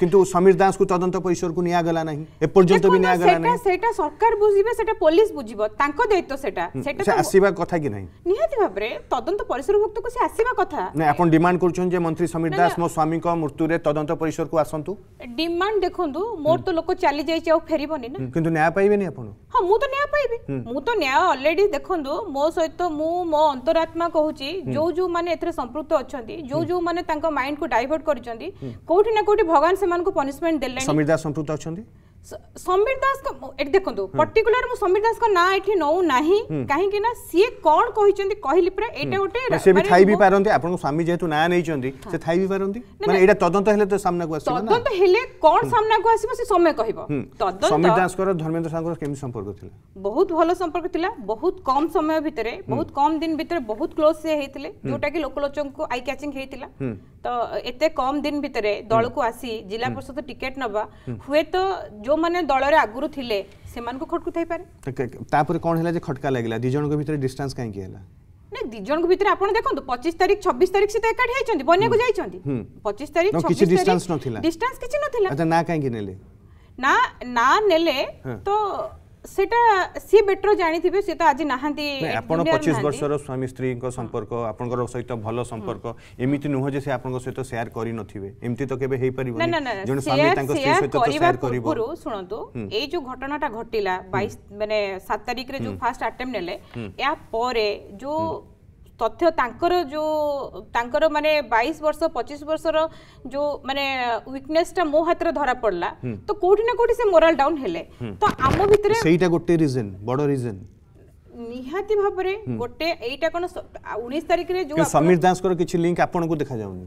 কিন্তু সমীর দাসকে তদন্ত পরিসরকু নিয়া গলা না এ পর্যন্ত বি নিয়া গলা না সেটা সরকার বুঝিবে সেটা পুলিশ বুঝিব তাঙ্ক দায়িত্ব সেটা সেটা আসিবা কথা কি নাই নিহাতি ভাবরে তদন্ত পরিসরভুক্তকু সে আসিবা কথা না আপন ডিমান্ড করছেন যে মন্ত্রী সমীর দাস মো স্বামীক মৃত্যুরে তদন্ত পরিসরকু আসন্তু ডিমান্ড দেখন্তু মোর তো লোক চালি যাইছে আউ ফেরিবনি না কিন্তু ন্যায় পাইবেনি আপন হ্যাঁ মু তো ন্যায় পাইবি মু তো ন্যায় অলরেডি দেখন্তু মো সহিত মু মো অন্তরাত্মা କହୁଛି ଯୋଉ ଯୋଉମାନେ ଏଥିରେ ସମ୍ପୃକ୍ତ ଅଛନ୍ତି ଯୋଉ ଯୋଉମାନେ ତାଙ୍କ ମାଇଣ୍ଡକୁ ଡାଇଭର୍ଟ କରିଛନ୍ତି କୋଉଠି ନା କୋଉଠି ଭଗବାନ ସେମାନଙ୍କୁ ପନିଶମେଣ୍ଟ ଦେଲେ ସମ୍ପୃକ୍ତ ଅଛନ୍ତି ସମୀର ଦାସଙ୍କ ଏଠି ଦେଖନ୍ତୁ ପର୍ଟିକୁଲାର ମୁଁ ସମୀର ଦାସଙ୍କ ନାଁ ଏଠି ନଉନାହିଁ କାହିଁକି ନା ସିଏ କଣ କହିଛନ୍ତି କହିଲି ପୁରା ଏଇଟା ଗୋଟେ ସେ ବି ଥାଇ ବି ପାରନ୍ତି ଆପଣଙ୍କ ସ୍ୱାମୀ ଯେହେତୁ ନାଁ ନେଇଛନ୍ତି ସେ ଥାଇ ବି ପାରନ୍ତି ମାନେ ଏଇଟା ତଦନ୍ତ ହେଲେ ତ ସାମ୍ନାକୁ ଆସିବ ତଦନ୍ତ ହେଲେ କଣ ସାମ୍ନାକୁ ଆସିବ ସେ ସମୟ କହିବ ତଦନ୍ତ ସମୀର ଦାସଙ୍କର ଧର୍ମେନ୍ଦ୍ର ସାଙ୍ଗର କେମିତି ସମ୍ପର୍କ ଥିଲା ବହୁତ ଭଲ ସମ୍ପର୍କ ଥିଲା ବହୁତ କମ ସମୟ ଭିତରେ ବହୁତ କମ ଦିନ ଭିତରେ ବହୁତ କ୍ଲୋଜ ସେ ହେଇଥିଲେ ଯୋଉଟା କି ଲୋକଲୋଚନକୁ ଆଇ କ୍ୟାଚିଂ ହେଇଥିଲା ତ ଏତେ କମ ଦିନ ଭିତରେ ଦଳକୁ ଆସି ଜିଲ୍ଲା ପରିଷଦ ଟିକେଟ ନବା ହୁଏତ ଯୋଉ ଯେଉଁମାନେ ଦଳରେ ଆଗରୁ ଥିଲେ ସେମାନଙ୍କୁ ଖଟକୁ ଥାଇପାରେ ତାପରେ କ'ଣ ହେଲା ଯେ ଖଟକା ଲାଗିଲା ଦୁଇ ଜଣଙ୍କ ଭିତରେ ଡିଷ୍ଟାନ୍ସ କାହିଁକି ହେଲା ନା ଦି ଜଣଙ୍କ ଭିତରେ ଆପଣ ଦେଖନ୍ତୁ ପଚିଶ ତାରିଖ ଛବିଶ ତାରିଖ ସେ ତ ଏକାଠି ହେଇଛନ୍ତି ବନ୍ୟାକୁ ଯାଇଛନ୍ତି ପଚିଶ ତାରିଖ କିଛି ଡିଷ୍ଟାନ୍ସ ନଥିଲା ଡିଷ୍ଟାନ୍ସ କିଛି ନଥିଲା ନା କାହିଁକି ନେଲେ ନା ନା ନେଲେ ତ সেটা সি বেটর জানিথিবে সে তো আজি নাহান্তি আপন 25 বর্ষর স্বামী স্ত্রীଙ୍କ সম্পর্ক আপনকৰ সহিত ভাল সম্পৰ্ক এমিতি নুহ যে সে আপনকৰ সহিত শেয়ার কৰি নথিবে এমিতি তো কেবে হেই পাৰিব জন স্বামী তাଙ୍କ স্ত্ৰী সহিত তো শেয়ার কৰিব শুনন্তু এই যে ঘটনাটা ঘটিলা 22 মানে 7 তারিখরে যে ফার্স্ট আটেম্প নেলে ইয়া পরে যে ତଥ୍ୟ ତାଙ୍କର ଯେଉଁ ତାଙ୍କର ମାନେ ବାଇଶ ବର୍ଷ ପଚିଶ ବର୍ଷର ଯେଉଁ ମାନେ ୱିକନେସଟା ମୋ ହାତରେ ଧରା ପଡ଼ିଲା ତ କୋଉଠି ନା କୋଉଠି ସେ ମୋରାଲ ଡାଉନ୍ ହେଲେ ତ ଆମ ଭିତରେ ସେଇଟା ଗୋଟେ ରିଜନ ବଡ଼ ରିଜନ ନିହାତି ଭାବରେ ଗୋଟେ ଏଇଟା କ'ଣ ଉଣେଇଶ ତାରିଖରେ ଯେଉଁ ସମୀର ଦାସଙ୍କର କିଛି ଲିଙ୍କ ଆପଣଙ୍କୁ ଦେଖାଯାଉନି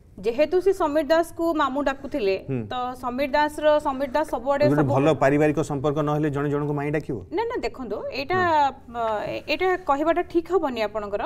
ଯେହେତୁ ସେ ସମୀର ଦାସକୁ ମାମୁଁ ଡାକୁଥିଲେ ତ ସମୀର ଦାସର ସମୀର ଦାସ ସବୁଆଡେ ଭଲ ପାରିବାରିକ ସମ୍ପର୍କ ନହେଲେ ଜଣେ ଜଣଙ୍କୁ ମାଇଁ ଡାକିବ ନା ନା ଦେଖନ୍ତୁ ଏଇଟା ଏଇଟା କହିବାଟା ଠିକ ହବନି ଆପଣଙ୍କର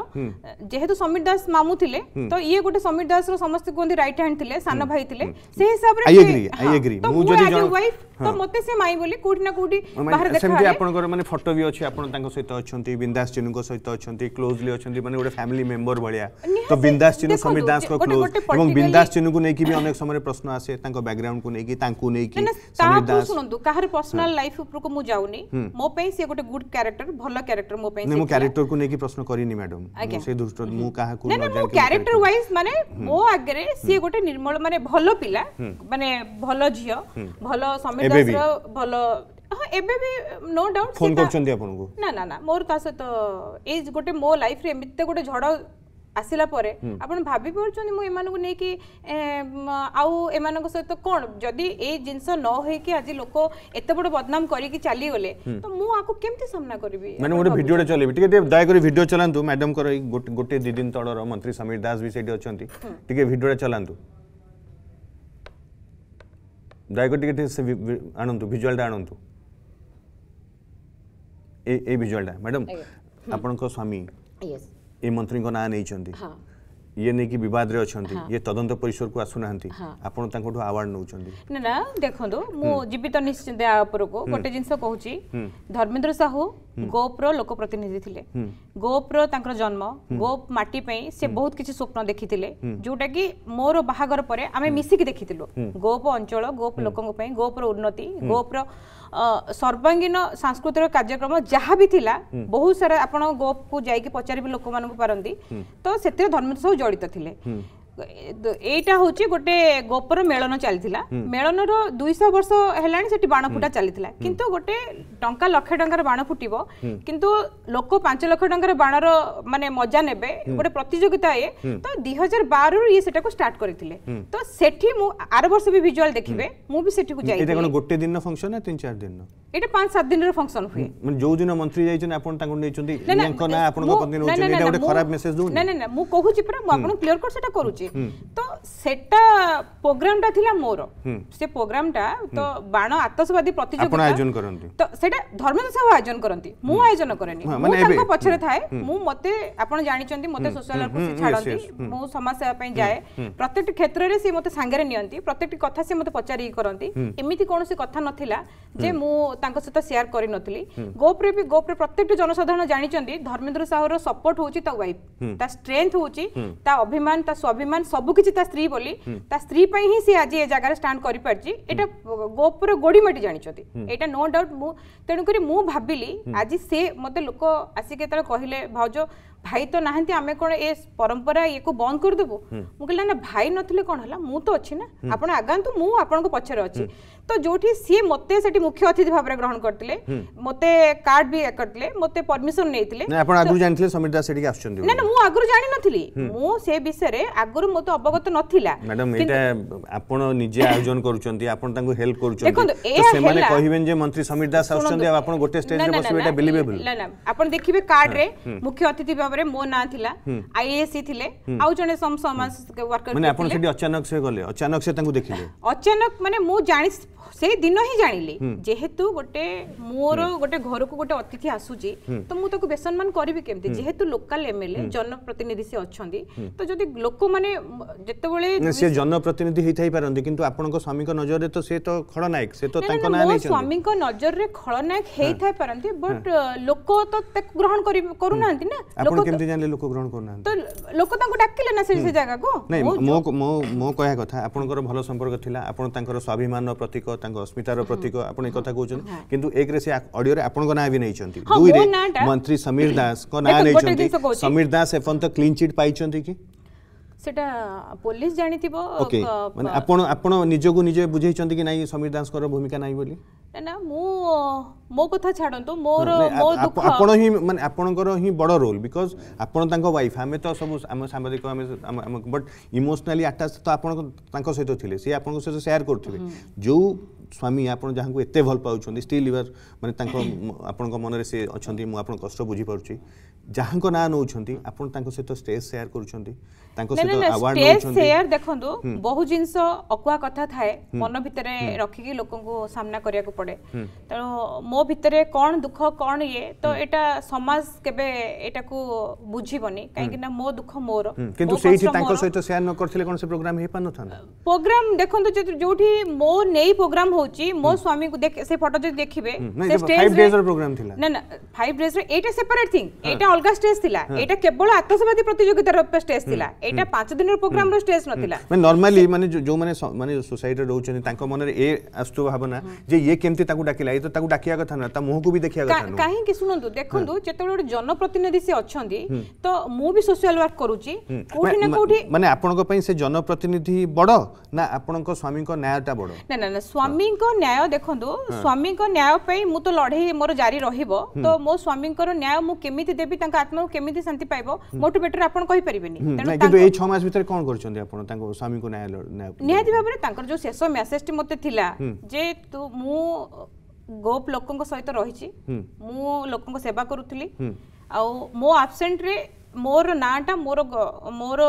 ଯେହେତୁ ସମୀର ଦାସ ମାମୁଁ ଥିଲେ ତ ଇଏ ଗୋଟେ ସମୀର ଦାସର ସମସ୍ତେ କୁହନ୍ତି ରାଇଟ ହ୍ୟାଣ୍ଡ ଥିଲେ ସାନ ଭାଇ ଥିଲେ ସେ ହିସାବରେ ଆଇ ଏଗ୍ରି ଆଇ ଏଗ୍ରି ମୁଁ ଯଦି ଜଣେ ୱାଇଫ ତ ମୋତେ ସେ ମାଇଁ ବୋଲି କୋଉଠି ନା କୋଉଠି ବାହାର ଦେଖା ସେମିତି ଆପଣଙ୍କର ମାନେ ଫଟो ବି ଅଛି ଆପଣ ତାଙ୍କ ସହିତ ଅଛନ୍ତି ବିନ୍ଦାସ ଚିନୁଙ୍କ ସହିତ ଅଛନ୍ତି କ୍ଲୋଜଲି ଅଛନ୍ତି ମାନେ ଗୋଟେ ଫ୍ୟାମିଲି ମେମ୍ବର ଭଳିଆ ତ ବିନ୍ଦାସ ଚିନୁ ସମୀର ଦାସଙ୍କ କ୍ଲୋଜ ଏବଂ ନବୀନ ଦାସ ଚିନୁକୁ ନେଇକି ବି ଅନେକ ସମୟରେ ପ୍ରଶ୍ନ ଆସେ ତାଙ୍କ ବ୍ୟାକଗ୍ରାଉଣ୍ଡକୁ ନେଇକି ତାଙ୍କୁ ନେଇକି ତାହାକୁ ଶୁଣନ୍ତୁ କାହାର ପର୍ସନାଲ ଲାଇଫ ଉପରକୁ ମୁଁ ଯାଉନି ମୋ ପାଇଁ ସେ ଗୋଟେ ଗୁଡ୍ କ୍ୟାରେକ୍ଟର ଭଲ କ୍ୟାରେକ୍ଟର ମୋ ପାଇଁ ମୁଁ କ୍ୟାରେକ୍ଟରକୁ ନେଇକି ପ୍ରଶ୍ନ କରିନି ମ୍ୟାଡମ ସେ ଦୃଷ୍ଟ ମୁଁ କାହାକୁ ମୁଁ କ୍ୟାରେକ୍ଟର ୱାଇଜ ମାନେ ମୋ ଆଗରେ ସିଏ ଗୋଟେ ନିର୍ମଳ ମାନେ ଭଲ ପିଲା ମାନେ ଭଲ ଝିଅ ଭଲ ସମୀର ଦାସର ଭଲ ହଁ ଏବେ ବି ନୋ ଡାଉଟ୍ ଫୋନ୍ କରୁଛନ୍ତି ଆପଣଙ୍କୁ ନା ନା ନା ମୋର ତା ସହିତ ଏଇ ଗୋଟେ ମୋ ଲାଇଫରେ ଏମିତି ଗୋଟେ ଝଡ଼ ଆସିଲା ପରେ ଆପଣ ଭାବି ପାରୁଛନ୍ତି ମୁଁ ଏମାନଙ୍କୁ ନେଇକି ଆଉ ଏମାନଙ୍କ ସହିତ କ'ଣ ଯଦି ଏଇ ଜିନିଷ ନ ହେଇକି ଆଜି ଲୋକ ଏତେ ବଡ଼ ବଦନାମ କରିକି ଚାଲିଗଲେ ତ ମୁଁ ଆକୁ କେମିତି ସାମ୍ନା କରିବି ମାନେ ଗୋଟେ ଭିଡ଼ିଓଟେ ଚଲେଇବି ଟିକେ ଟିକେ ଦୟାକରି ଭିଡ଼ିଓ ଚଲାନ୍ତୁ ମ୍ୟାଡମଙ୍କର ଏଇ ଗୋଟେ ଦୁଇ ଦିନ ତଳର ମନ୍ତ୍ରୀ ସମୀର ଦାସ ବି ସେଇଠି ଅଛନ୍ତି ଟିକେ ଭିଡ଼ିଓଟା ଚଲାନ୍ତୁ ଦୟାକରି ଟିକେ ଟିକେ ସେ ଆଣନ୍ତୁ ଭିଜୁଆଲଟା ଆଣନ୍ତୁ ଏ ଏଇ ଭିଜୁଆଲଟା ମ୍ୟାଡ଼ାମ୍ ଆପଣଙ୍କ ସ୍ୱାମୀ ये मंत्री ना नहीं ये नहीं कि विवाद ये तदंत परिसर को आसु नहंती हाँ। आपन ना देखो दो मु निश्चिंत गोटे जिंस कहू छी साहू गोप्रो लोक प्रतिनिधि थिले गोप्रो तांकर जन्म गोप माटी से बहुत किछ स्वप्न देखी थे जोटा कि मोर बाहागर गोप अंचल गोप लोकों पे उन्नति गोप्रो ସର୍ବାଙ୍ଗୀନ ସାଂସ୍କୃତିକ କାର୍ଯ୍ୟକ୍ରମ ଯାହା ବି ଥିଲା ବହୁତ ସାରା ଆପଣ ଗୋପକୁ ଯାଇକି ପଚାରିବି ଲୋକମାନଙ୍କୁ ପାରନ୍ତି ତ ସେଥିରେ ଧର୍ମେନ୍ଦ୍ର ସାହୁ ଜଡ଼ିତ ଥିଲେ এইটা হচ্ছে গোটে গোপর মেলন চালিলা মেলনর দুইশহ বর্ষ হল সেটি বাণ ফুটা চালিলা কিন্তু গোটে টঙ্কা লক্ষে টঙ্কার বাণ ফুটব কিন্তু লোক পাঁচ লক্ষ টঙ্কার বাণর মানে মজা নেবে গোটে প্রতিযোগিতা ইয়ে তো দুই হাজার বারু ইয়ে সেটা স্টার্ট করে তো সেটি মু আর বর্ষ বি ভিজুয়াল দেখবে মু বি সেটি যাই এটা কোন গোটে দিন ফংশন না তিন চার দিন এটা পাঁচ সাত দিনের ফংশন হুয়ে মানে যো দিন মন্ত্রী যাইছেন আপন তাঙ্কু নেইছেন ইয়াঙ্ক না আপনক পত্নী নেইছেন এটা গোটে খারাপ মেসেজ দউ না না না মু কহুছি পরা মু আপন ক্লিয়ার কর সেটা করুছি ହେଉଛି ତ ସେଟା ପ୍ରୋଗ୍ରାମଟା ଥିଲା ମୋର ସେ ପ୍ରୋଗ୍ରାମଟା ତ ବାଣ ଆତସବାଦୀ ପ୍ରତିଯୋଗିତା ତ ସେଟା ଧର୍ମେନ୍ଦ୍ର ସାହୁ ଆୟୋଜନ କରନ୍ତି ମୁଁ ଆୟୋଜନ କରେନି ମୁଁ ତାଙ୍କ ପଛରେ ଥାଏ ମୁଁ ମତେ ଆପଣ ଜାଣିଛନ୍ତି ମୋତେ ସୋସିଆଲ ୱାର୍କକୁ ସେ ଛାଡ଼ନ୍ତି ମୁଁ ସମାଜ ସେବା ପାଇଁ ଯାଏ ପ୍ରତ୍ୟେକଟି କ୍ଷେତ୍ରରେ ସେ ମୋତେ ସାଙ୍ଗରେ ନିଅନ୍ତି ପ୍ରତ୍ୟେକଟି କଥା ସେ ମତେ ପଚାରିକି କରନ୍ତି ଏମିତି କୌଣସି କଥା ନଥିଲା ଯେ ମୁଁ ତାଙ୍କ ସହିତ ସେୟାର କରିନଥିଲି ଗୋପରେ ବି ଗୋପରେ ପ୍ରତ୍ୟେକଟି ଜନସାଧାରଣ ଜାଣିଛନ୍ତି ଧର୍ମେନ୍ଦ୍ର ସାହୁର ସପୋର୍ଟ ହଉଛି ତା ୱାଇଫ୍ ତା ଷ୍ଟ୍ରେଙ୍ଥ ହେଉଛି ତା ଅଭିମାନ ତା ସ୍ୱାଭିମାନ ସମାନ ସବୁକିଛି ତା ସ୍ତ୍ରୀ ବୋଲି ତା ସ୍ତ୍ରୀ ପାଇଁ ହିଁ ସିଏ ଆଜି ଏ ଜାଗାରେ ଷ୍ଟାଣ୍ଡ କରିପାରିଛି ଏଇଟା ଗୋପର ଗୋଡ଼ିମାଟି ଜାଣିଛନ୍ତି ଏଇଟା ନୋ ଡାଉଟ୍ ମୁଁ ତେଣୁକରି ମୁଁ ଭାବିଲି ଆଜି ସେ ମୋତେ ଲୋକ ଆସିକି ଯେତେବେଳେ କହିଲେ ଭାଉଜ ভাই তো নাহান্তি আমি কোন এ পরম্পরা ইয়েকু বন্ধ করিদেবু মু কহিলা না ভাই নথিলে কোন হলা মু তো অছি না আপন আগান্ত মু আপনকো পছরে অছি তো যোটি সি মতে সেটি মুখ্য অতিথি ভাবে গ্রহণ করতিলে মতে কার্ড বি করতিলে মতে পারমিশন নেইতিলে না আপন আগুরু জানিছিলে সমীর দাস সেটিকে আসছন্তি না না মু আগুরু জানি নথিলি মু সে বিষয়ে আগুরু মতে অবগত নথিলা ম্যাডাম এটা আপন নিজে আয়োজন করুচন্তি আপন তাঙ্কু হেল্প করুচন্তি তো সেমানে কহিবেন যে মন্ত্রী সমীর দাস আসছন্তি আপন গোটে স্টেজে বসিবে এটা বিলিভেবল না না আপন দেখিবে কার্ড রে মুখ্য অতিথি ভাবে তারপরে মো না থিলা আইএসসি থিলে আউ জনে সম সমাজ ওয়ার্কার মানে আপন সেটি অচানক সে গলে অচানক সে তাঙ্কু দেখিলে অচানক মানে মু জানি সেই দিন হি জানিলি যেহেতু গোটে মোর গোটে ঘরকু গোটে অতিথি আসুচি তো মু তাকু বেসম্মান করিবি কেমতি যেহেতু লোকাল এমএলএ জনপ্রতিনিধি সে অছন্তি তো যদি লোক মানে যেতবেলে সে জনপ্রতিনিধি হইথাই পারন্তি কিন্তু আপনক স্বামীক নজরে তো সে তো খড়নায়ক সে তো তাঙ্ক না নাই স্বামীক নজরে খড়নায়ক হইথাই পারন্তি বট লোক তো গ্রহণ করি করুনাহান্তি না লোক କେମିତି ଜାଣିଲେ ଲୋକ ଗ୍ରହଣ କରୁନାହାନ୍ତି ଲୋକ ତାଙ୍କୁ ଡାକିଲେ ନା ସେଇ ଜାଗାକୁ ନାଇଁ ମୋ ମୋ ମୋ କହିବା କଥା ଆପଣଙ୍କର ଭଲ ସମ୍ପର୍କ ଥିଲା ଆପଣ ତାଙ୍କର ସ୍ୱାଭିମାନର ପ୍ରତୀକ ତାଙ୍କ ଅସ୍ମିତାର ପ୍ରତୀକ ଆପଣ ଏ କଥା କହୁଛନ୍ତି କିନ୍ତୁ ଏକରେ ସେ ଅଡିଓରେ ଆପଣଙ୍କ ନାଁ ବି ନେଇଛନ୍ତି ଦୁଇରେ ମନ୍ତ୍ରୀ ସମୀର ଦାସଙ୍କ ନାଁ ନେଇଛନ୍ତି ସମୀର ଦାସ ଏପର୍ଯ୍ୟନ୍ତ କ୍ଲିନ୍ ଚିଟ୍ ପାଇଛନ୍ତି କି সেটা পুলিশ জানিথিব ওকে মানে আপন আপন নিজকু নিজে বুঝাইছেন কি নাই সমীর দাসকর ভূমিকা নাই বলি না না মু মো কথা ছাড়ন্তু মোর মো দুঃখ আপন হি মানে আপনকৰ হি বড় রোল বিকজ আপন তাঙ্ক ওয়াইফ আমি তো সব আম সাংবাদিক আমি বাট ইমোশনালি আটাচ তো আপন তাঙ্ক সহিত থিলে সে আপনক সহিত শেয়ার করথিবে যো স্বামী আপন যাহাঙ্কু এতে ভাল পাউছন্তি স্টিল ইভার মানে তাঙ্ক আপনক মনরে সে অছন্তি মু আপন কষ্ট বুঝি পারুছি ଯାହାଙ୍କ ନାଁ ନେଉଛନ୍ତି ଆପଣ ତାଙ୍କ ସହିତ ଷ୍ଟେଜ୍ ସେୟାର କରୁଛନ୍ତି ତାଙ୍କ ସହିତ ଆୱାର୍ଡ ନେଉଛନ୍ତି ସେୟାର ଦେଖନ୍ତୁ ବହୁ ଜିନିଷ ଅକୁହା କଥା ଥାଏ ମନ ଭିତରେ ରଖିକି ଲୋକଙ୍କୁ ସାମ୍ନା କରିବାକୁ ପଡ଼େ ତେଣୁ ମୋ ଭିତରେ କ'ଣ ଦୁଃଖ କ'ଣ ଇଏ ତ ଏଇଟା ସମାଜ କେବେ ଏଇଟାକୁ ବୁଝିବନି କାହିଁକି ନା ମୋ ଦୁଃଖ ମୋର କିନ୍ତୁ ସେଇଠି ତାଙ୍କ ସହିତ ସେୟାର ନ କରିଥିଲେ କ'ଣ ସେ ପ୍ରୋଗ୍ରାମ ହେଇପାରିନଥାନ୍ତା ପ୍ରୋଗ୍ରାମ ଦେଖନ୍ତୁ ଯୋଉଠି ମୋ ନେଇ ପ୍ରୋଗ୍ରାମ ହଉଛି ମୋ ସ୍ୱାମୀଙ୍କୁ ସେ ଫଟୋ ଯଦି ଦେଖିବେ ନା ନା ଫାଇଭ ଡେଜର ଏଇଟା ସେପାରେଟ୍ ଥିଙ୍ଗ ଏଇଟା অলগা স্ট্রেস তিলা এটা কেবল আত্মসভাতি প্রতিযোগিতাৰ ওপৰতে স্ট্রেস তিলা এটা পাঁচ দিনৰ پروگرامৰ স্ট্রেস নথিলা মানে নরমালি মানে যে যে মানে মানে সচাইটি ৰৌচনি তাক মনৰে এ আস্তু ভাবনা যে ইয়ে কেমতে তাকু ডাকিলা ই তো তাকু ডাকিয়া কথা নহয় তা মুহুকোবি দেখিয়া কথা নহয় काही কি শুনন্ত দেখন্ত যেতেল জন প্ৰতিনিধি সে অছந்தி তো মুহোবি সচিয়েলৱৰ্ক কৰুচি কোঠি না কোঠি মানে আপোনক পই সেই জন প্ৰতিনিধি বড় না আপোনক স্বামীক ন্যায়টা বড় না না না স্বামীক ন্যায় দেখন্ত স্বামীক ন্যায় পই মু তো লঢ়াই মৰো জারি ৰহিবো তো মো স্বামীকৰ ন্যায় মু কেমতে দিবি ତାଙ୍କ ଆତ୍ମାକୁ କେମିତି ଶାନ୍ତି ପାଇବ ମୋଠୁ ବେଟର ଆପଣ କହିପାରିବେନି କିନ୍ତୁ ଏଇ ଛଅ ମାସ ଭିତରେ କ'ଣ କରୁଛନ୍ତି ଆପଣ ତାଙ୍କ ସ୍ୱାମୀଙ୍କୁ ନ୍ୟାୟ ନିହାତି ଭାବରେ ତାଙ୍କର ଯୋଉ ଶେଷ ମେସେଜ ଟି ମୋତେ ଥିଲା ଯେ ତୁ ମୁଁ ଗୋପ ଲୋକଙ୍କ ସହିତ ରହିଛି ମୁଁ ଲୋକଙ୍କ ସେବା କରୁଥିଲି ଆଉ ମୋ ଆବସେଣ୍ଟରେ ମୋର ନାଁଟା ମୋର ମୋର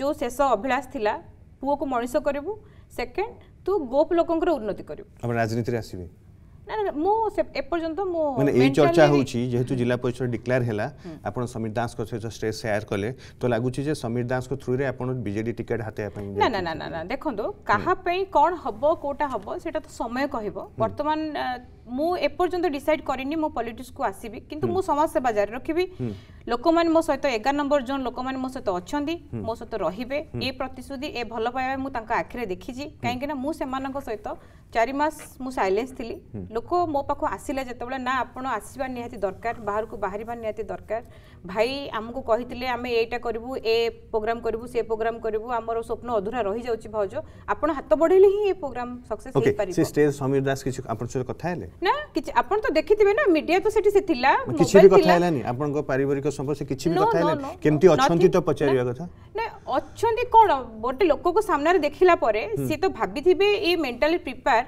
ଯୋଉ ଶେଷ ଅଭିଳାଷ ଥିଲା ପୁଅକୁ ମଣିଷ କରିବୁ ସେକେଣ୍ଡ ତୁ ଗୋପ ଲୋକଙ୍କର ଉନ୍ନତି କରିବୁ ରାଜନୀତିରେ ଆସିବେ ମୁଁ ଏପର୍ଯ୍ୟନ୍ତ ମୁଁ ମାନେ ଏଇ ଚର୍ଚ୍ଚା ହେଉଛି ଯେହେତୁ ଜିଲ୍ଲା ପରିଷଦ ଡିକ୍ଲେୟାର ହେଲା ଆପଣ ସମୀର ଦାସଙ୍କ ସହିତ ଷ୍ଟେଜ୍ ସେୟାର କଲେ ତ ଲାଗୁଛି ଯେ ସମୀର ଦାସଙ୍କ ଥ୍ରୁରେ ଆପଣ ବିଜେଡି ଟିକେଟ୍ ହାତେଇବା ପାଇଁ ନା ନା ନା ନା ଦେଖନ୍ତୁ କାହା ପାଇଁ କ'ଣ ହବ କେଉଁଟା ହବ ସେଇଟା ତ ସମୟ କହିବ ବର୍ତ୍ତମାନ মু এপর্যন্ত ডিসাইড করিনি মো পলিটিক্স কু আসিবি কিন্তু মু সমাজ সেবা জারি রাখিবি লোকমান মো সহিত এগার নম্বর জোন লোকমান মো সহিত অছন্তি মো সহিত রহিবে এ প্রতিশ্রুতি এ ভাল পাଇବା মু তাঙ্ক আখিরে দেখিছি কাହିଁକି না মু সেমানଙ୍କ সহিত চারি মাস মু সাইলেন্স থিলি লোক মো পাখ আসিলে যেতবেলে না আপন আসিবা নিহাতি দরকার বাহারକୁ বাহিরিবা নিহাতি দরকার ভাই আমাকে কহিলে আমি এইটা করবু এ প্রোগ্রাম করবু সে প্রোগ্রাম করবু আমার স্বপ্ন অধুরা রহি যাচ্ছে ভাউজ আপন হাত বড়াইলে হি এ প্রোগ্রাম সকসেস হই পারিব সে স্টেজ সমীর দাস কিছু আপনার কথা হেলে ନା କିଛି ଆପଣ ତ ଦେଖିଥିବେ ନା ମିଡିଆ ତ ସେଠି ସେ ଥିଲା କିଛି ବି କଥା ହେଲାନି ଆପଣଙ୍କ ପାରିବାରିକ ସମ୍ପର୍କ କିଛି ବି କଥା ହେଲାନି କେମିତି ଅଛନ୍ତି ତ ପଚାରିବା କଥା ନା ଅଛନ୍ତି କ'ଣ ଗୋଟେ ଲୋକକୁ ସାମ୍ନାରେ ଦେଖିଲା ପରେ ସିଏ ତ ଭାବିଥିବେ ଏଇ ମେଣ୍ଟାଲି ପ୍ରିପେୟାର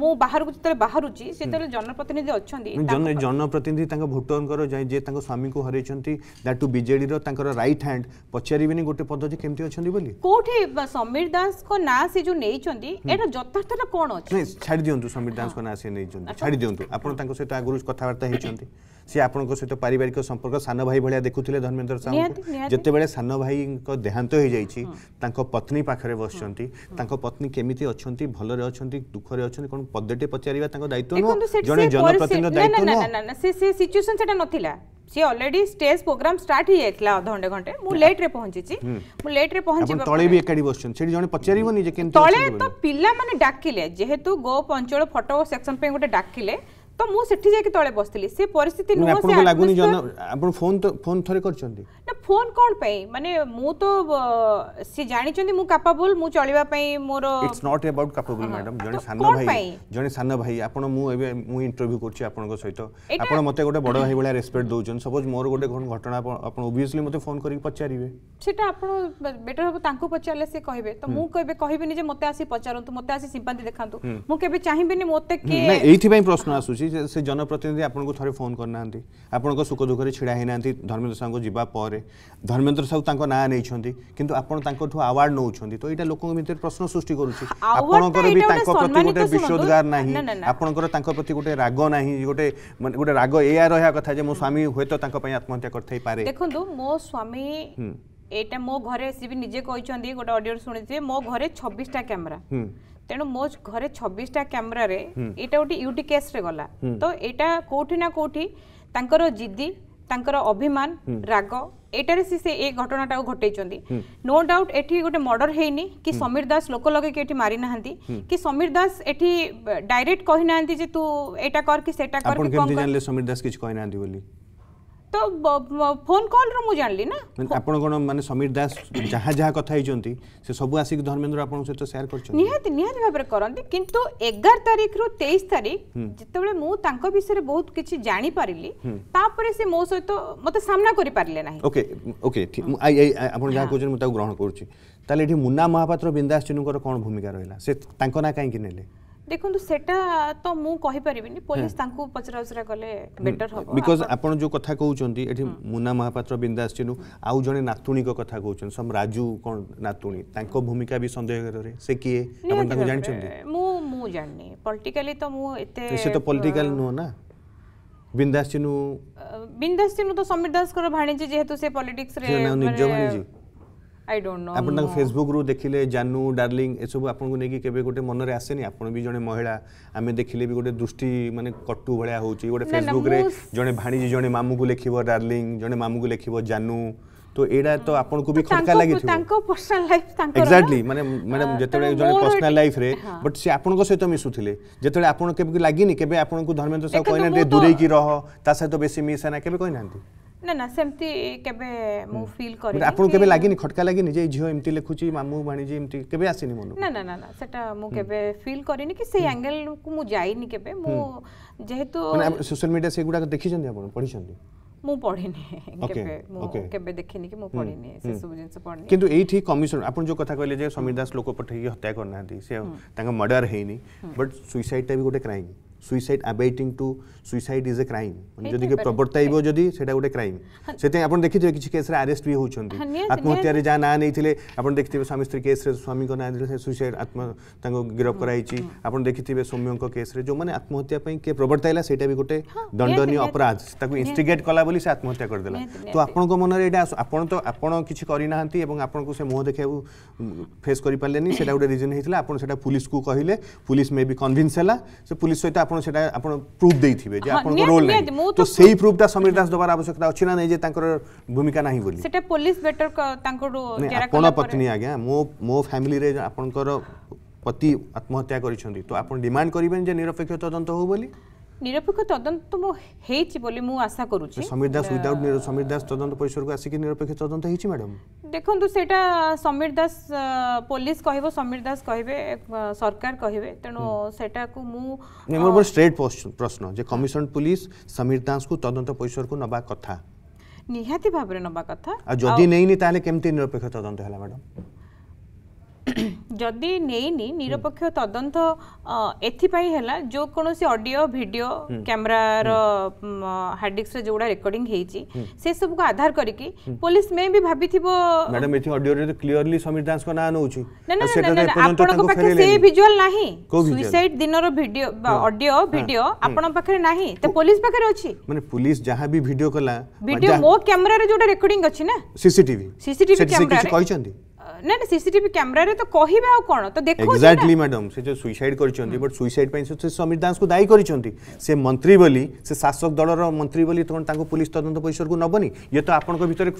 ମୁଁ ବାହାରକୁ ଯେତେବେଳେ ବାହାରୁଛି ସେତେବେଳେ ଜନପ୍ରତିନିଧି ଅଛନ୍ତି ଜନପ୍ରତିନିଧି ତାଙ୍କ ଭୋଟରଙ୍କର ଯିଏ ତାଙ୍କ ସ୍ୱାମୀକୁ ହରାଇଛନ୍ତି ଦାଟୁ ବିଜେଡ଼ିର ତାଙ୍କର ରାଇଟ୍ ହ୍ୟାଣ୍ଡ ପଚାରିବେନି ଗୋଟେ ପଦ ଯେ କେମିତି ଅଛନ୍ତି ବୋଲି କୋଉଠି ସମୀର ଦାସଙ୍କ ନାଁ ସେ ଯୋଉ ନେଇଛନ୍ତି ଏଇଟା ଯଥାର୍ଥଟା କ'ଣ ଅଛି ଛାଡ଼ି ଦିଅନ୍ତୁ ସମୀର ଦାସଙ୍କ ନାଁ ସେ ନେଇଛନ୍ତି ଛାଡ଼ି ଦିଅନ୍ତୁ ଆପଣ ତାଙ୍କ ସହିତ ଆଗରୁ କଥାବାର୍ତ୍ତା ହେଇଛନ୍ତି সি আপনার সহ পারিবারিক সম্পর্ক সান ভাই ভাইয়া দেখুলে ধর্মেন্দ্র সাহু যেতবে সান ভাই দেহান্ত হয়ে যাই পত্নী পাখে বসছেন তাঁর পত্নী কেমিতি অনেক ভালরে অনেক দুঃখরে অনেক কোন পদটি পচারা তাঁর দায়িত্ব নুহ জন জনপ্রতিনিধি দায়িত্ব নুহ সিচুয়েসন সেটা নথিলা सी ऑलरेडी स्टेज प्रोग्राम स्टार्ट ही जाइतला अधंडे घंटे मु लेट रे पहुंचीची मु लेट रे पहुंची तळे भी एकाडी बसछन सेठी जने पचारिबो नि जे केन तळे तो पिल्ला माने डाकिले जेहेतु गो पंचळ फोटो सेक्शन पे गोटे डाकिले ତ ମୁଁ ସେଠି ଯାଇକି ତଳେ ବସିଥିଲି ସେ ପରିସ୍ଥିତି ନୁହଁ ଆପଣଙ୍କୁ ଲାଗୁନି ଆପଣ ଫୋନ୍ ଫୋନ୍ ଥରେ କରିଛନ୍ତି ନା ଫୋନ୍ କ'ଣ ପାଇଁ ମାନେ ମୁଁ ତ ସେ ଜାଣିଛନ୍ତି ମୁଁ କାପାବୁଲ ମୁଁ ଚଳିବା ପାଇଁ ମୋର it's not about capable madam ଜଣେ ସାନ ଭାଇ ଜଣେ ସାନ ଭାଇ ଆପଣ ମୁଁ ଏବେ ମୁଁ ଇଣ୍ଟରଭ୍ୟୁ କରୁଛି ଆପଣଙ୍କ ସହିତ ଆପଣ ମୋତେ ଗୋଟେ ବଡ଼ ଭାଇ ଭଳିଆ ରେସ୍ପେକ୍ଟ ଦେଉଛନ୍ତି ସପୋଜ୍ ମୋର ଗୋଟେ କ'ଣ ଘଟଣା ଆପଣ ଓବିୟସଲି ମୋତେ ଫୋନ୍ କରିକି ପଚାରିବେ ସେଟା ଆପଣ ବେଟର୍ ହେବ ତାଙ୍କୁ ପଚାରିଲେ ସେ କହିବେ ତ ମୁଁ କେବେ କହିବିନି ଯେ ମୋତେ ଆସି ପଚାରନ୍ତୁ ମୋତେ ଆସି ସିମ୍ପାନ୍ତି ଦେଖାନ୍ତୁ ମୁଁ କେବେ ଚାହିଁବିନି ମୋତେ କିଏ ଏଇଥିପାଇଁ ପ୍ରଶ୍ନ ଆସୁଛି ସେ ଜନପ୍ରତିନିଧି ଆପଣଙ୍କୁ ଥରେ ଫୋନ୍ କରିନାହାନ୍ତି ଆପଣଙ୍କ ସୁଖ ଦୁଃଖରେ ଛିଡ଼ା ହେଇନାହାନ୍ତି ଧର୍ମେନ୍ଦ୍ର ସାହୁଙ୍କୁ ଯିବା ପରେ ଧର୍ମେନ୍ଦ୍ର ସାହୁ ତାଙ୍କ ନାଁ ନେଇଛନ୍ତି କିନ୍ତୁ ଆପଣ ତାଙ୍କଠୁ ଆୱାର୍ଡ ନେଉଛନ୍ତି ତ ଏଇଟା ଲୋକଙ୍କ ଭିତରେ ପ୍ରଶ୍ନ ସୃଷ୍ଟି କରୁଛି ଆପଣଙ୍କର ବି ତାଙ୍କ ପ୍ରତି ଗୋଟେ ବିଶୋଦ୍ଗାର ନାହିଁ ଆପଣଙ୍କର ତାଙ୍କ ପ୍ରତି ଗୋଟେ ରାଗ ନାହିଁ ଗୋଟେ ମାନେ ଗୋଟେ ରାଗ ଏଇଆ ରହିବା କଥା ଯେ ମୋ ସ୍ୱାମୀ ହୁଏତ ତାଙ୍କ ପାଇଁ ଆତ୍ମହତ୍ୟା କରିଥାଇପାରେ ଦେଖନ୍ତୁ ମୋ ସ୍ୱାମୀ ଏଇଟା ମୋ ଘରେ ସେ ବି ନିଜେ କହିଛନ୍ତି ଗୋଟେ ଅଡିଓରେ ଶୁଣିଥିବେ ମୋ ଘରେ ଛବିଶଟା କ୍ୟାମେରା ତେଣୁ ମୋ ଘରେ ଛବିଶଟା କ୍ୟାମେରାରେ ଏଇଟା ଗୋଟେ ୟୁଟି କେସ୍ରେ ଗଲା ତ ଏଇଟା କୋଉଠି ନା କୋଉଠି ତାଙ୍କର ଜିଦି ତାଙ୍କର ଅଭିମାନ ରାଗ ଏଇଟାରେ ସେ ସେ ଏ ଘଟଣାଟାକୁ ଘଟେଇଛନ୍ତି ନୋ ଡାଉଟ୍ ଏଠି ଗୋଟେ ମର୍ଡର ହେଇନି କି ସମୀର ଦାସ ଲୋକ ଲଗେଇକି ଏଠି ମାରି ନାହାନ୍ତି କି ସମୀର ଦାସ ଏଠି ଡାଇରେକ୍ଟ କହିନାହାନ୍ତି ଯେ ତୁ ଏଇଟା କର କି ସେଟା କର କି କଣ ଜାଣିଲେ ସମୀର ଦାସ କିଛି କହିନାହାନ୍ତି ବୋଲି ତ ଫୋନ କଲ୍ରୁ ମୁଁ ଜାଣିଲି ନା ଆପଣ କ'ଣ ମାନେ ସମୀର ଦାସ ଯାହା ଯାହା କଥା ହେଇଛନ୍ତି ସେ ସବୁ ଆସିକି ଧର୍ମେନ୍ଦ୍ର ଆପଣଙ୍କ ସହିତ ସେୟାର କରିଛନ୍ତି ନିହାତି ନିହାତି ଭାବରେ କରନ୍ତି କିନ୍ତୁ ଏଗାର ତାରିଖରୁ ତେଇଶ ତାରିଖ ଯେତେବେଳେ ମୁଁ ତାଙ୍କ ବିଷୟରେ ବହୁତ କିଛି ଜାଣିପାରିଲି ତାପରେ ସେ ମୋ ସହିତ ମୋତେ ସାମ୍ନା କରିପାରିଲେ ନାହିଁ ଓକେ ଓକେ ଆପଣ ଯାହା କହୁଛନ୍ତି ମୁଁ ତାକୁ ଗ୍ରହଣ କରୁଛି ତାହେଲେ ଏଠି ମୁନା ମହାପାତ୍ର ବିନ୍ଦାସ ଚିନୁଙ୍କର କ'ଣ ଭୂମିକା ରହିଲା ସେ ତାଙ୍କ ନାଁ କାହିଁକି ନେଲେ ଦେଖନ୍ତୁ ସେଟା ତ ମୁଁ କହିପାରିବିନି ପୋଲିସ ତାଙ୍କୁ ପଚରାଉଚରା କଲେ ବେଟର ହବ ବିକଜ ଆପଣ ଯୋଉ କଥା କହୁଛନ୍ତି ଏଠି ମୁନା ମହାପାତ୍ର ବିନ୍ଦାସ ଚିନୁ ଆଉ ଜଣେ ନାତୁଣୀଙ୍କ କଥା କହୁଛନ୍ତି ସମ ରାଜୁ କ'ଣ ନାତୁଣୀ ତାଙ୍କ ଭୂମିକା ବି ସନ୍ଦେହରେ ସେ କିଏ ଆପଣ ତାଙ୍କୁ ଜାଣିଛନ୍ତି ମୁଁ ମୁଁ ଜାଣିନି ପଲିଟିକାଲି ତ ମୁଁ ଏତେ ସେ ତ ପଲିଟିକାଲ ନୁହଁ ନା ବିନ୍ଦାସ ଚିନୁ ବିନ୍ଦାସ ଚିନୁ ତ ସମୀର ଦାସଙ୍କର ଭାଣିଜୀ ଯେହେତୁ ସେ ପଲିଟିକ୍ସରେ ନିଜ ଭାଣିଜୀ ফেসবুক রু ନୋ ଆପଣ ତାଙ୍କ ଫେସବୁକରୁ ଦେଖିଲେ ଜାନୁ ଡାର୍ଲିଂ ଏସବୁ ଆପଣଙ୍କୁ ନେଇକି କେବେ ଗୋଟେ ମନରେ ଆସେନି ଆପଣ ବି ଜଣେ ମହିଳା ଆମେ ଦେଖିଲେ ବି ଗୋଟେ ଦୃଷ୍ଟି ମାନେ କଟୁ ଭଳିଆ ହେଉଛି ଗୋଟେ ভাণিজি ଜଣେ ଭାଣିଜୀ ଜଣେ লেখিব ଲେଖିବ ଡାର୍ଲିଂ ଜଣେ ମାମୁକୁ ଲେଖିବ ଜାନୁ তো এটা তো আপনার বি খটকা লাগি তাঙ্কো পার্সোনাল লাইফ তাঙ্কো এক্স্যাক্টলি মানে মানে যেতবে জনে পার্সোনাল লাইফ রে বাট সে আপনার সহিত মিশুলে যেতবে আপনার কেবে লাগিনি কেবে আপনার ধর্মেন্দ্র সাহু কইনা দূরেই কি রহ তা সহিত বেশি মিশে না কেবে কই নাহান্তি ନା ନା ସେମିତି କେବେ ମୁଁ ଫିଲ୍ କରିନି ଆପଣଙ୍କୁ କେବେ ଲାଗିନି ଖଟକା ଲାଗିନି ଯେ ଝିଅ ଏମିତି ଲେଖୁଛି ମାମୁଁ ଭାଣିଜୀ ଏମିତି କେବେ ଆସିନି ମନକୁ ନା ନା ନା ନା ସେଟା ମୁଁ କେବେ ଫିଲ୍ କରିନି କି ସେଇ ଆଙ୍ଗେଲକୁ ମୁଁ ଯାଇନି କେବେ ମୁଁ ଯେହେତୁ ସୋସିଆଲ ମିଡ଼ିଆ ସେଗୁଡ଼ାକ ଦେଖିଛନ୍ତି ଆପଣ ପଢ଼ିଛନ୍ତି ମୁଁ ପଢ଼ିନି କେବେ ମୁଁ କେବେ ଦେଖିନି କି ମୁଁ ପଢ଼ିନି ସେସବୁ ଜିନିଷ ପଢ଼ିନି କିନ୍ତୁ ଏଇଠି କମିଶନ ଆପଣ ଯେଉଁ କଥା କହିଲେ ଯେ ସମୀର ଦାସ ଲୋକ ପଠେଇକି ହତ୍ୟା କରିନାହାନ୍ତି ସେ ତାଙ୍କ ମର୍ଡର ହେଇନି ବଟ୍ ସୁଇସାଇଡ଼ଟା ବି ଗୋଟେ crime suicide abetting to suicide is a crime মানে যদি প্রবর্তাইব যদি সেটা গোটে ক্রাইম সেপাই আপনার দেখিথিবে কিছু কেসরে আরেস্ট বি হচ্ছেন আত্মহত্যারে যা না নেইলে আপনার দেখিথিবে স্বামী স্ত্রী কেসরে স্বামীক না দিলে সুইসাইড আত্ম তাঙ্ক গিরফ করাইছি আপনার দেখিথিবে সৌম্যঙ্ক কেসরে যে মানে আত্মহত্যা পাই কে প্রবর্তাইলা সেটা বি গোটে দণ্ডনীয় অপরাধ তাকে ইনস্টিগেট কলা বলি সে আত্মহত্যা করিদেলা তো আপনার মনরে এটা আপনার তো আপনার কিছু করে না এবং আপনার সে মুহ দেখা ফেস করে পারে সেটা গোটে রিজন হয়েছিল আপনার সেটা পুলিশকে কহিলে পুলিশ মে বি কনভিন্স হলা সে পুলিশ সহ ଆପଣ ସେଟା ଆପଣ ପ୍ରୁଫ୍ ଦେଇଥିବେ ଯେ ଆପଣଙ୍କ ରୋଲ୍ ନାହିଁ ତ ସେଇ ପ୍ରୁଫ୍ଟା ସମୀର ଦାସ ଦେବାର ଆବଶ୍ୟକତା ଅଛି ନା ନାହିଁ ଯେ ତାଙ୍କର ଭୂମିକା ନାହିଁ ବୋଲି ସେଟା ପୋଲିସ ବେଟର ତାଙ୍କଠୁ ଆପଣ ପତ୍ନୀ ଆଜ୍ଞା ମୋ ମୋ ଫ୍ୟାମିଲିରେ ଆପଣଙ୍କର ପତି ଆତ୍ମହତ୍ୟା କରିଛନ୍ତି ତ ଆପଣ ଡିମାଣ୍ଡ କରିବେନି ଯେ ନିରପେକ୍ଷ ତଦନ୍ତ ହଉ ବୋଲି নিরপেক্ষ তদন্ত হয়েছি বলে মু আশা করুছি সমীর দাস উইদাউট সমীর দাস তদন্ত পরিসর পরিসরকু আসিকি নিরপেক্ষ তদন্ত হয়েছি ম্যাডাম দেখুন সেটা সমীর দাস পুলিশ কহব সমীর দাস কহিবে সরকার কহিবে তেণু সেটা মু বড় স্ট্রেট প্রশ্ন যে কমিশন পুলিশ সমীর দাস দাসকু তদন্ত পরিসর পরিসরকু নবা কথা নিহাতি ভাবে নবা কথা আর যদি নেইনি তাহলে কেমতি নিরপেক্ষ তদন্ত হলা ম্যাডাম ଯଦି ନେଇନି ନିରପେକ୍ଷ ତଦନ୍ତ ଏଥିପାଇଁ ହେଲା ଯେକୌଣସି ଅଡ଼ିଓ ଭିଡ଼ିଓ କ୍ୟାମେରାର ହାର୍ଡ ଡିସ୍କରେ ଯେଉଁଗୁଡ଼ା ରେକର୍ଡିଂ ହେଇଛି ସେସବୁକୁ ଆଧାର କରିକି ପୋଲିସ ମେ ବି ଭାବିଥିବ ମ୍ୟାଡମ୍ ଏଠି ଅଡ଼ିଓରେ ତ କ୍ଲିୟରଲି ସମୀର ଦାସଙ୍କ ନାଁ ନେଉଛୁ ଆପଣଙ୍କ ପାଖରେ ସେ ଭିଜୁଆଲ ନାହିଁ ସୁଇସାଇଡ୍ ଦିନର ଭିଡ଼ିଓ ଅଡ଼ିଓ ଭିଡ଼ିଓ ଆପଣଙ୍କ ପାଖରେ ନାହିଁ ତ ପୋଲିସ ପାଖରେ ଅଛି ମାନେ ପୋଲିସ ଯାହା ବି ଭିଡ଼ିଓ କଲା ଭିଡ଼ିଓ ମୋ କ୍ୟାମେରାରେ ଯେଉଁଟା ରେକର୍ଡିଂ ଅଛି ନା ସିସିଟିଭି ସିସିଟିଭି କ୍ୟାମେରାରେ କହିଛନ୍ତି ᱱᱮᱱᱟ ᱥᱤᱥᱤᱴᱤ ᱵᱤ ᱠᱮᱢᱨᱟᱨᱮ ᱛᱚ ᱠᱚᱦᱤᱵᱟ ᱚ કોᱱ ᱛᱚ ᱫᱮᱠᱷᱚ ᱮᱜᱡᱮᱠᱴᱞᱤ ᱢᱮᱰᱚᱢ ᱥᱮ ᱡᱚ ᱥᱩᱭᱥᱟᱭᱤᱰ ᱠᱟᱹᱨᱪᱷᱤ ᱛᱤᱱᱛᱤ ᱵᱟᱴ ᱥᱩᱭᱥᱟᱭᱤᱰ ᱯᱟᱭ ᱥᱩᱥᱮ ᱥᱟᱢᱤᱨᱫᱷᱟᱱᱥ ᱠᱚ ᱫᱟᱭᱤ ᱠᱟᱹᱨᱪᱷᱤ ᱛᱤᱱᱛᱤ ᱥᱮ ᱢᱚᱱᱛᱨᱤᱵᱟᱞᱤ ᱥᱮ ᱥᱟᱥᱚᱠ ᱫᱚᱲ ᱨᱮ ᱢᱚᱱᱛᱨᱤᱵᱟᱞᱤ ᱛᱚ ᱱᱟᱠᱩ ᱯᱚᱞᱤᱥ ᱛᱟᱫᱚᱱᱛᱚ ᱯᱚᱭᱥᱟᱨ ᱠᱚ ᱱᱚᱵᱚᱱᱤ ᱭᱟ ᱛᱚ ᱟᱯᱚᱱᱠᱚ ᱵᱤᱛᱨᱮ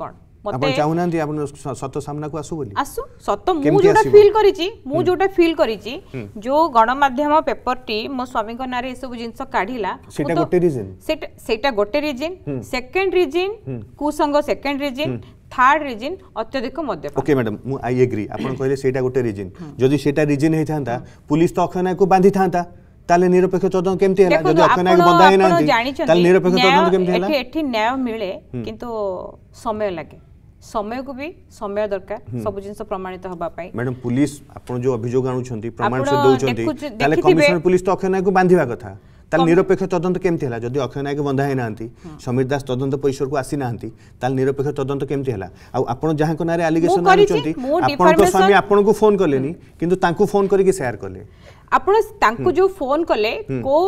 ᱠᱨᱚᱫᱷ ଆପଣ ଚାହୁଁନାହାନ୍ତି ଆପଣ ସତ ସାମ୍ନାକୁ ଆସୁ ବୋଲି ଆସୁ ସତ ମୁଁ ଯୋଉଟା ଫିଲ୍ କରିଛି ମୁଁ ଯୋଉଟା ଫିଲ୍ କରିଛି ଯୋଉ ଗଣମାଧ୍ୟମ ପେପରଟି ମୋ ସ୍ୱାମୀଙ୍କ ନାଁରେ ଏସବୁ ଜିନିଷ କାଢିଲା ସେଟା ଗୋଟେ ରିଜନ ସେଟା ସେଟା ଗୋଟେ ରିଜନ ସେକେଣ୍ଡ ରିଜନ କୁସଙ୍ଗ ସେକେଣ୍ଡ ରିଜନ থার্ড রিজন অত্যধিক মদ্যপান ওকে ম্যাডাম মু আই এগ্রি আপন কইলে সেটা গোটে রিজন যদি সেটা রিজন হই থান্তা পুলিশ তো অক্ষনায়কু বাঁধি থান্তা তাহলে নিরপেক্ষ তদন্ত কেমতি হেলা যদি অক্ষনায়ক বন্ধা হই না তাহলে নিরপেক্ষ তদন্ত কেমতি হেলা এটি ন্যায় মিলে কিন্তু সময় লাগে ସମୟକୁ ବି ସମୟ ଦରକାର ସବୁ ଜିନିଷ ପ୍ରମାଣିତ ହେବା ପାଇଁ ମ୍ୟାଡମ୍ ପୁଲିସ ଆପଣ ଯୋଉ ଅଭିଯୋଗ ଆଣୁଛନ୍ତି ପ୍ରମାଣ ସେ ଦଉଛନ୍ତି ତାହେଲେ କମିଶନର ପୁଲିସ ତ ଅକ୍ଷୟ ନାୟକକୁ ବାନ୍ଧିବା କଥା ତାହେଲେ ନିରପେକ୍ଷ ତଦନ୍ତ କେମିତି ହେଲା ଯଦି ଅକ୍ଷୟ ନାୟକ ବନ୍ଧା ହେଇନାହାନ୍ତି ସମୀର ଦାସ ତଦନ୍ତ ପରିସରକୁ ଆସିନାହାନ୍ତି ତାହେଲେ ନିରପେକ୍ଷ ତଦନ୍ତ କେମିତି ହେଲା ଆଉ ଆପଣ ଯାହାଙ୍କ ନାଁରେ ଆଲିଗେସନ ଆଣୁଛନ୍ତି ଆପଣଙ୍କ ସ୍ୱାମୀ ଆପଣଙ୍କୁ ଫୋନ କଲେନି କିନ୍ତୁ ତାଙ୍କୁ ଫୋନ କରିକି ସେୟାର କଲେ ଆପଣ ତାଙ୍କୁ ଯୋଉ ଫୋନ କଲେ କୋଉ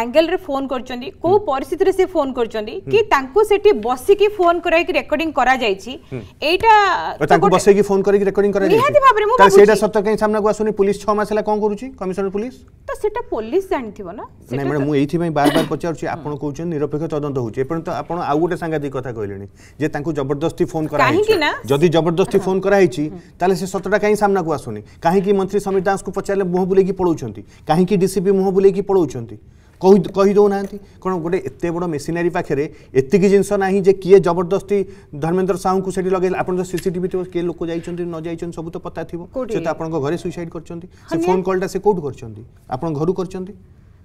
ଆଙ୍ଗେଲରେ ଫୋନ୍ କରିଛନ୍ତି କୋଉ ପରିସ୍ଥିତିରେ ସେ ଫୋନ୍ କରିଛନ୍ତି କି ତାଙ୍କୁ ସେଠି ବସିକି ଫୋନ୍ କରାଇକି ରେକର୍ଡିଂ କରାଯାଇଛି ଏଇଟା ତାଙ୍କୁ ବସିକି ଫୋନ୍ କରିକି ରେକର୍ଡିଂ କରାଯାଇଛି ନିହାତି ଭାବରେ ମୁଁ ସେଇଟା ସତ କାହିଁ ସାମ୍ନାକୁ ଆସୁନି ପୁଲିସ 6 ମାସ ହେଲା କ'ଣ କରୁଛି କମିଶନର ପୁଲିସ ତ ସେଟା ପୁଲିସ ଜାଣିଥିବ ନା ନାଇଁ ମ୍ୟାଡମ୍ ମୁଁ ଏଇଥିପାଇଁ ବାର ବାର ପଚାରୁଛି ଆପଣ କହୁଛନ୍ତି ନିରପେକ୍ଷ ତଦନ୍ତ ହେଉଛି ଏପର୍ଯ୍ୟନ୍ତ ଆପଣ ଆଉ ଗୋଟେ ସାଂଘାତିକ କଥା କହିଲେଣି ଯେ ତାଙ୍କୁ ଜବରଦସ୍ତି ଫୋନ୍ କରାହେଇଛି ଯଦି ଜବରଦସ୍ତି ଫୋନ୍ କରାହେଇଛି ତାହେଲେ ସେ ସତଟା କାହିଁ ସାମ୍ନାକୁ ଆସୁନି କାହିଁକି ମନ୍ତ୍ରୀ ସମୀର ଦାସଙ୍କୁ ପଚାରିଲେ ମୁହଁ ବୁଲେଇକି ପଳାଉଛନ୍ତି କାହିଁକି ଡିସିପି ମୁହଁ ବୁଲେଇକି ପଳାଉଛନ୍ତି କହିଦେଉନାହାନ୍ତି କ'ଣ ଗୋଟେ ଏତେ ବଡ଼ ମେସିନାରୀ ପାଖରେ ଏତିକି ଜିନିଷ ନାହିଁ ଯେ କିଏ ଜବରଦସ୍ତି ଧର୍ମେନ୍ଦ୍ର ସାହୁଙ୍କୁ ସେଠି ଲଗେଇଲେ ଆପଣ ତ ସିସିଟିଭି ଥିବ କିଏ ଲୋକ ଯାଇଛନ୍ତି ନ ଯାଇଛନ୍ତି ସବୁ ତ ପତା ଥିବ ସେ ତ ଆପଣଙ୍କ ଘରେ ସୁଇସାଇଡ୍ କରିଛନ୍ତି ସେ ଫୋନ୍ କଲ୍ଟା ସେ କେଉଁଠୁ କରିଛନ୍ତି ଆପଣ ଘରୁ କରିଛନ୍ତି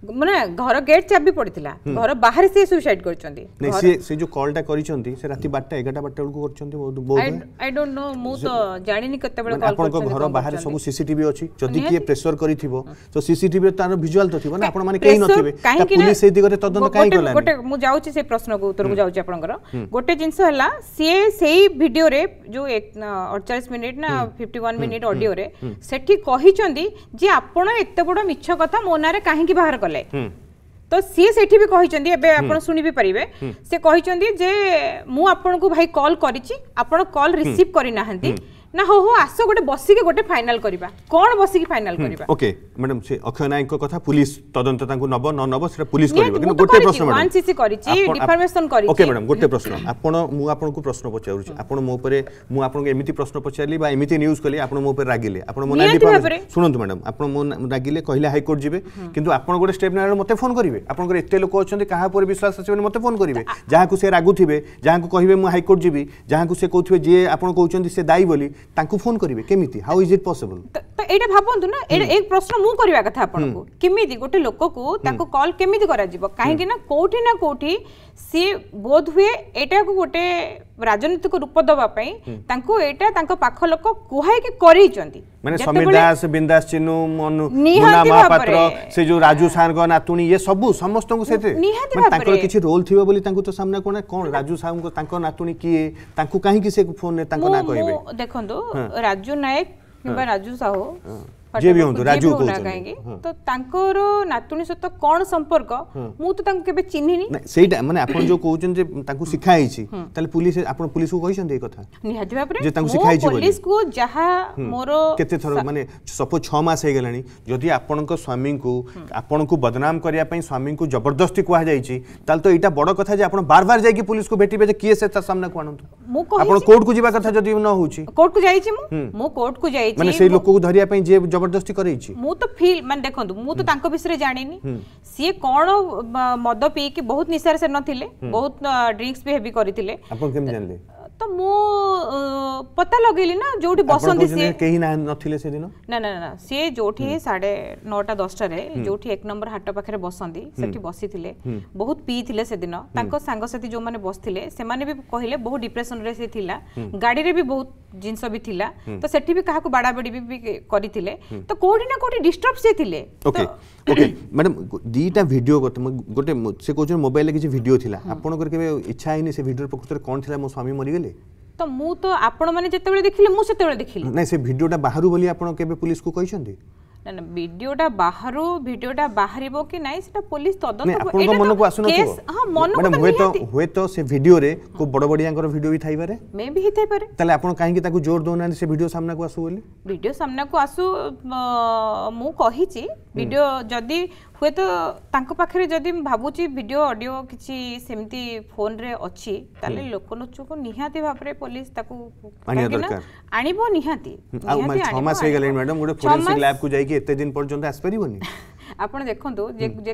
माने घर गेट चाबी पड़ीला घर बाहर से सुसाइड करचंदी नै से से जो कॉल ता से राती 12टा 11टा बटे को करचंदी बहुत बहुत आई डोंट नो मु तो जानिनि कते बेले कॉल करचंदी घर बाहर सब सीसीटीवी अछि जदी के प्रेशर करिथिबो तो सीसीटीवी रे तार विजुअल तो थिबो ना आपण माने केही नथिबे पुलिस से दिगरे तदन काई गला गोटे मु जाउछि से प्रश्न को उत्तर को जाउछि आपणकर गोटे जिंस हला से सेही वीडियो रे जो 48 मिनिट ना 51 मिनिट ऑडियो रे सेठी कहिचंदी जे आपण एते बडो मिच्छ कथा मोनारे काहे की बाहर कले तो सी से भी शुणी पारे से कहते मुझे भाई कल कर रिसीव करना ନା ହଉ ହଉ ଆସ ଗୋଟେ ବସିକି ଗୋଟେ ଫାଇନାଲ କରିବା କ'ଣ ବସିକି ଫାଇନାଲ କରିବା ଓକେ ମ୍ୟାଡାମ ସେ ଅକ୍ଷୟ ନାୟକଙ୍କ କଥା ପୁଲିସ ତଦନ୍ତ ତାଙ୍କୁ ନବ ନ ନବ ସେଟା ପୁଲିସ କରିବ କିନ୍ତୁ ଗୋଟେ ପ୍ରଶ୍ନ ମ୍ୟାଡାମ ସିସି କରିଛି ଡିଫର୍ମେସନ କରିଛି ଓକେ ମ୍ୟାଡାମ ଗୋଟେ ପ୍ରଶ୍ନ ଆପଣ ମୁଁ ଆପଣଙ୍କୁ ପ୍ରଶ୍ନ ପଚାରୁଛି ଆପଣ ମୋ ଉପରେ ମୁଁ ଆପଣଙ୍କୁ ଏମିତି ପ୍ରଶ୍ନ ପଚାରିଲି ବା ଏମିତି ନ୍ୟୁଜ କଲି ଆପଣ ମୋ ଉପରେ ରାଗିଲେ ଆପଣ ମୋ ନାଁ ଶୁଣନ୍ତୁ ମ୍ୟାଡାମ ଆପଣ ମୋ ରାଗିଲେ କହିଲେ ହାଇକୋର୍ଟ ଯିବେ କିନ୍ତୁ ଆପଣ ଗୋଟେ ଷ୍ଟେପ୍ ନେଲା ମୋତେ ଫୋନ କରିବେ ଆପଣଙ୍କର ଏତେ ଲୋକ ଅଛନ୍ତି କାହା ଉପରେ ବିଶ୍ୱାସ ଆସିବନି ମୋତେ ଫୋନ କରିବେ ଯାହାକୁ ସେ ରାଗୁଥିବେ ଯାହାକୁ କହିବେ ମୁଁ ହାଇକୋର୍ଟ ଯିବି ଯାହାକୁ ସେ କହୁଥିବେ ଯିଏ ଆପଣ କହୁଛନ୍ତି ସେ ଦାୟୀ ବୋଲି ତାଙ୍କୁ ଫୋନ୍ କରିବେ କେମିତି ହାଉ ଇଜ୍ ଇଟ୍ ପସିବଲ୍ ଏଇଟା ଭାବନ୍ତୁ ନା ଏ ପ୍ରଶ୍ନ ମୁଁ କରିବା କଥା ଆପଣଙ୍କୁ କେମିତି ଗୋଟେ ଲୋକକୁ ତାକୁ କଲ୍ କେମିତି କରାଯିବ କାହିଁକି ନା କୋଉଠି ନା କୋଉଠି सी बोध हुए को गोटे राजनीतिक रूप दवाई हम्म। तांको एटा तांको पाख लोक माने समीर दास बिंदास चिनु महापात्र से जो राजू को नातुनी ये समस्त को माने तांको रोल बोली तांको तो कोन राजू को तांको नातुनी तांको फोन ने तांको ना कहबे देखंदो राजू नायक किबा राजू साहू बदनाम करिया स्वामी को जबरदस्ती कहा जाई छि तो एटा बडो कथा बार-बार जाई के पुलिस को भेटिबे जे केस एता को आनंतु मु कहि आपन कोर्ट को जिबा कथा कोर्ट को जाई छि मु मु कोर्ट को जाई छि माने सेई लोक को धरिया पई जे जबरदस्ती करैछि मु मान देखंतु विषय जानिनी सिए कोन मद पी बहुत निसार से ना बहुत ड्रिंक्स भी हेवी करथिले तो मु पता लगेली ना जोठी बसंती से केही ना नथिले से दिन ना ना ना से जोठी 9:30 10टा रे जोठी एक नंबर हाट पाखरे बसंती सेठी बसीथिले बहुत पीथिले से दिन तांको सांग साथी जो माने बसथिले से माने भी कहिले बहुत डिप्रेशन रे से थिला गाडी रे भी बहुत जिंस भी थिला तो सेठी भी कहा को बाडा बडी भी करथिले तो कोठी ना कोठी डिस्टर्ब से थिले ओके ওকে ম্যাডাম দুইটা ভিডিও গোটে সে কৌছেন মোবাইলে কিছু ভিডিও লা আপনার কেবে ইচ্ছা হয়নি সে ভিডিওর প্রকৃতরে কোণ লা মো স্বামী মরিগেলে তো মু তো আপন মানে যেতবেলে দেখিলে মু সেতবেলে দেখিলি না সে ভিডিওটা বাহারু বলি আপন কেবে পুলিশ কু কইছন্তি ନା ନା ଭିଡିଓଟା ବାହାରୁ ଭିଡିଓଟା ବାହାରିବ କି ନାଇଁ ସେଟା ପୋଲିସ ତଦନ୍ତ ଆପଣଙ୍କ ମନକୁ ଆସୁନଥିବ ହଁ ମନକୁ ତ ହୁଏତ ହୁଏତ ସେ ଭିଡିଓରେ କୋ ବଡ଼ବଡ଼ିଆଙ୍କର ଭିଡିଓ ବି ଥାଇପାରେ ମେ ବି ହେଇଥାଇପାରେ ତାହେଲେ ଆପଣ କାହିଁକି ତାକୁ ଜୋର ଦେଉନାହାନ୍ତି ସେ ଭିଡିଓ ସାମ୍ନାକୁ ଆସୁ ବୋଲି ଭିଡିଓ ସାମ୍ନାକୁ ଆସୁ ମୁଁ କହିଛି ଭିଡିଓ ଯଦି ହୁଏତ ତାଙ୍କ ପାଖରେ ଯଦି ମୁଁ ଭାବୁଛି ଭିଡ଼ିଓ ଅଡ଼ିଓ କିଛି ସେମିତି ଫୋନ୍ରେ ଅଛି ତାହେଲେ ଲୋକଲୋଚକୁ ନିହାତି ଭାବରେ ପୋଲିସ ତାକୁ ଆଣିବ ନିହାତି ଛଅ ମାସ ହେଇଗଲାଣି ମ୍ୟାଡ଼ାମ୍ ଗୋଟେ ଫୋରେନ୍ସିକ୍ ଲ୍ୟାବ୍କୁ ଯାଇକି ଏତେ ଦିନ ପର୍ଯ୍ୟନ୍ତ ଆସିପାରିବନି ଆପଣ ଦେଖନ୍ତୁ ଯେ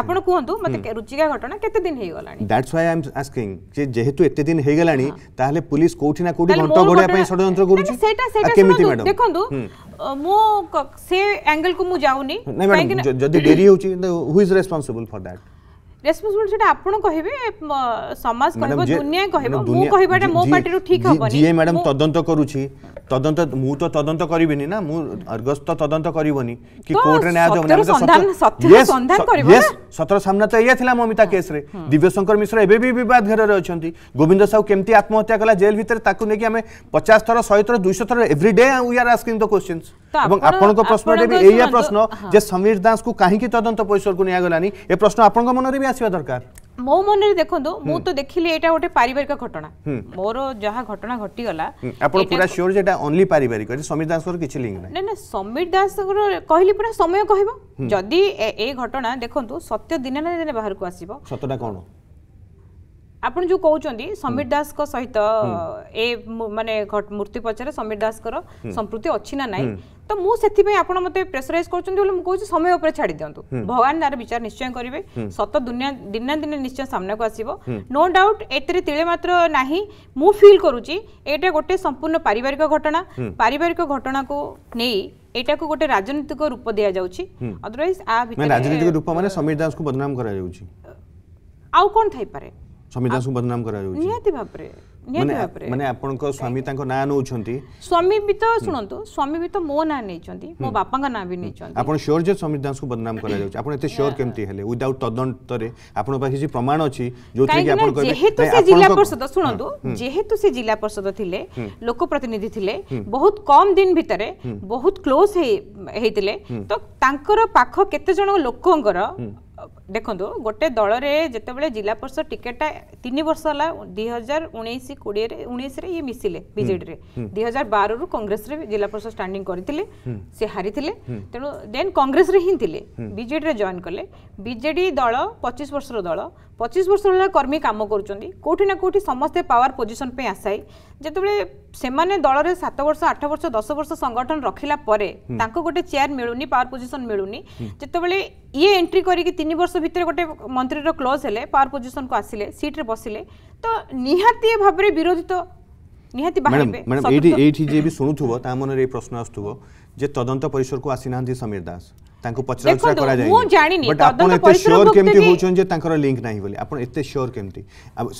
ଆପଣ କୁହନ୍ତୁ ମୋତେ ରୁଚିକା ଘଟଣା କେତେ ଦିନ ହେଇଗଲାଣି that's why I am asking ଯେ ଯେହେତୁ ଏତେ ଦିନ ହେଇଗଲାଣି ତାହେଲେ ପୁଲିସ କୋଉଠି ନା କୋଉଠି ଘଣ୍ଟ ଘୋଡିବା ପାଇଁ ଷଡ଼ଯନ୍ତ୍ର କରୁଛି ସେଇଟା ସେଇଟା କେମିତି ମ୍ୟାଡମ୍ ଦେଖନ୍ତୁ ମୁଁ ସେ ଆଙ୍ଗେଲକୁ ମୁଁ ଯାଉନି ଯଦି ଡେରି ହେଉଛି who is responsible for that responsibility ଆପଣ କହିବେ ସମାଜ କହିବ ଦୁନିଆ କହିବ ମୁଁ କହିବାଟା ମୋ ପାର୍ଟିରୁ ଠିକ ହବନି ଯିଏ ମ୍ୟାଡାମ ତଦନ୍ତ କରୁଛି ତଦନ୍ତ ମୁଁ ତ ତଦନ୍ତ କରିବିନି ନା ମୁଁ ଅର୍ଗସ ତ ତଦନ୍ତ କରିବନି କି କୋର୍ଟରେ ନ୍ୟାୟ ଦେବନି ସତର ସାମ୍ନା ତ ଏଇଆ ଥିଲା ମମିତା କେସ୍ରେ ଦିବ୍ୟଶଙ୍କର ମିଶ୍ର ଏବେ ବି ବିବାଦ ଘେରରେ ଅଛନ୍ତି ଗୋବିନ୍ଦ ସାହୁ କେମିତି ଆତ୍ମହତ୍ୟା କଲା ଜେଲ୍ ଭିତରେ ତାକୁ ନେଇକି ଆମେ ପଚାଶ ଥର ଶହେ ଥର ଦୁଇଶହ ଥର every day we are asking the questions এবং আপনার প্রশ্নটি বি এইয়া প্রশ্ন যে সমীর দাস কু কাহিকি তদন্ত পরিসরকু নিয়া গলানি এ প্রশ্ন আপনার মনে বি আসবা দরকার ମୋ ମନରେ ଦେଖନ୍ତୁ ମୁଁ ତ ଦେଖିଲି ଏଇଟା ଗୋଟେ ପାରିବାରିକ ଘଟଣା ମୋର ଯାହା ଘଟଣା ଘଟିଗଲା ଆପଣ ପୁରା ସିଓର ଯେ ଏଟା ଓନ୍ଲି ପାରିବାରିକ ଯେ ସମୀର ଦାସଙ୍କର କିଛି ଲିଙ୍କ ନାହିଁ ନା ନା ସମୀର ଦାସଙ୍କର କହିଲି ପୁରା ସମୟ କହିବ ଯଦି ଏ ଘଟଣା ଦେଖନ୍ତୁ ସତ୍ୟ ଦିନେ ନା ଦିନେ ବାହାରକୁ ଆସିବ ସତ୍ୟଟା କ'ଣ ଆପଣ ଯେଉଁ କହୁଛନ୍ତି ସମୀର ଦାସଙ୍କ ସହିତ ଏ ମାନେ ମୂର୍ତ୍ତି ପଛରେ ସମୀର ଦାସଙ୍କର ସମ୍ପୃକ୍ତି ଅଛି ନା ନାହିଁ ତ ମୁଁ ସେଥିପାଇଁ ଆପଣ ମତେ ପ୍ରେସରାଇଜ କରୁଛନ୍ତି ବୋଲି ମୁଁ କହୁଛି ସମୟ ଉପରେ ଛାଡି ଦିଅନ୍ତୁ ଭଗବାନ ତାର ବିଚାର ନିଶ୍ଚୟ କରିବେ ସତ ଦୁନିଆ ଦିନାଦିନେ ନିଶ୍ଚୟ ସାମ୍ନାକୁ ଆସିବ ନୋ ଡାଉଟ ଏଥିରେ ତିଳେ ମାତ୍ର ନାହିଁ ମୁଁ ଫିଲ୍ କରୁଛି ଏଇଟା ଗୋଟେ ସମ୍ପୂର୍ଣ୍ଣ ପାରିବାରିକ ଘଟଣା ପାରିବାରିକ ଘଟଣାକୁ ନେଇ ଏଇଟାକୁ ଗୋଟେ ରାଜନୈତିକ ରୂପ ଦିଆଯାଉଛି ଅଦରୱାଇଜ ଆ ଭିତରେ ରାଜନୈତିକ ରୂପ ମାନେ ସମୀର ଦାସଙ୍କୁ ବଦନାମ କରାଯାଉଛି ଆଉ କ'ଣ ଥାଇପାରେ ସମୀର ଦାସଙ୍କୁ ବଦନାମ କରାଯାଉଛି ନିହାତି ଭାବରେ ମାନେ ମାନେ ଆପଣଙ୍କ ସ୍ୱାମୀ ତାଙ୍କ ନାଁ ନେଉଛନ୍ତି ସ୍ୱାମୀ ବି ତ ଶୁଣନ୍ତୁ ସ୍ୱାମୀ ବି ତ ମୋ ନାଁ ନେଇଛନ୍ତି ମୋ ବାପାଙ୍କ ନାଁ ବି ନେଇଛନ୍ତି ଆପଣ ସିଓର ଯେ ସମୀର ଦାସଙ୍କୁ ବଦନାମ କରାଯାଉଛି ଆପଣ ଏତେ ସିଓର କେମିତି ହେଲେ ୱିଦାଉଟ୍ ତଦନ୍ତରେ ଆପଣଙ୍କ ପାଖେ କିଛି ପ୍ରମାଣ ଅଛି ଯୋଉଥିରେ କି ଆପଣ କହିବେ ଯେହେତୁ ସେ ଜିଲ୍ଲା ପରିଷଦ ଶୁଣନ୍ତୁ ଯେହେତୁ ସେ ଜିଲ୍ଲା ପରିଷଦ ଥିଲେ ଲୋକ ପ୍ରତିନିଧି ଥିଲେ ବହୁତ କମ ଦିନ ଭିତରେ ବହୁତ କ୍ଲୋଜ ହେଇଥିଲେ ତ ତାଙ୍କର ପାଖ କେତେ ଜଣ ଲୋକଙ୍କର ଦେଖନ୍ତୁ ଗୋଟେ ଦଳରେ ଯେତେବେଳେ ଜିଲ୍ଲା ପରିଷଦ ଟିକେଟଟା ତିନି ବର୍ଷ ହେଲା ଦୁଇ ହଜାର ଉଣେଇଶ କୋଡ଼ିଏରେ ଉଣେଇଶରେ ଇଏ ମିଶିଲେ ବିଜେଡ଼ିରେ ଦୁଇ ହଜାର ବାରରୁ କଂଗ୍ରେସରେ ଜିଲ୍ଲା ପରିଷଦ ଷ୍ଟାଣ୍ଡିଂ କରିଥିଲେ ସେ ହାରିଥିଲେ ତେଣୁ ଦେନ୍ କଂଗ୍ରେସରେ ହିଁ ଥିଲେ ବିଜେଡ଼ିରେ ଜଏନ୍ କଲେ ବିଜେଡ଼ି ଦଳ ପଚିଶ ବର୍ଷର ଦଳ ପଚିଶ ବର୍ଷ ହେଲା କର୍ମୀ କାମ କରୁଛନ୍ତି କେଉଁଠି ନା କେଉଁଠି ସମସ୍ତେ ପାୱାର ପୋଜିସନ୍ ପାଇଁ ଆଶାୟୀ ଯେତେବେଳେ ସେମାନେ ଦଳରେ ସାତ ବର୍ଷ ଆଠ ବର୍ଷ ଦଶ ବର୍ଷ ସଂଗଠନ ରଖିଲା ପରେ ତାଙ୍କୁ ଗୋଟେ ଚେୟାର ମିଳୁନି ପାୱାର ପୋଜିସନ୍ ମିଳୁନି ଯେତେବେଳେ ଇଏ ଏଣ୍ଟ୍ରି କରିକି ତିନି ବର୍ଷ ବର୍ଷ ଭିତରେ ଗୋଟେ ମନ୍ତ୍ରୀର କ୍ଲୋଜ୍ ହେଲେ ପାୱାର ପୋଜିସନକୁ ଆସିଲେ ସିଟ୍ରେ ବସିଲେ ତ ନିହାତି ଭାବରେ ବିରୋଧୀ ତ ନିହାତି ମ୍ୟାଡ଼ାମ୍ ଏଇଠି ଏଇଠି ଯିଏ ବି ଶୁଣୁଥିବ ତା ମନରେ ଏଇ ପ୍ରଶ୍ନ ଆସୁଥିବ ଯେ ତଦନ୍ତ ପରିସରକୁ ଆସିନାହାନ୍ତି ସମୀର ଦାସ ତାଙ୍କୁ ପଚରାଉଚରା କରାଯାଏ ବଟ୍ ଆପଣ ଏତେ ସିଓର କେମିତି ହଉଛନ୍ତି ଯେ ତାଙ୍କର ଲିଙ୍କ ନାହିଁ ବୋଲି ଆପଣ ଏତେ ସିଓର କେମିତି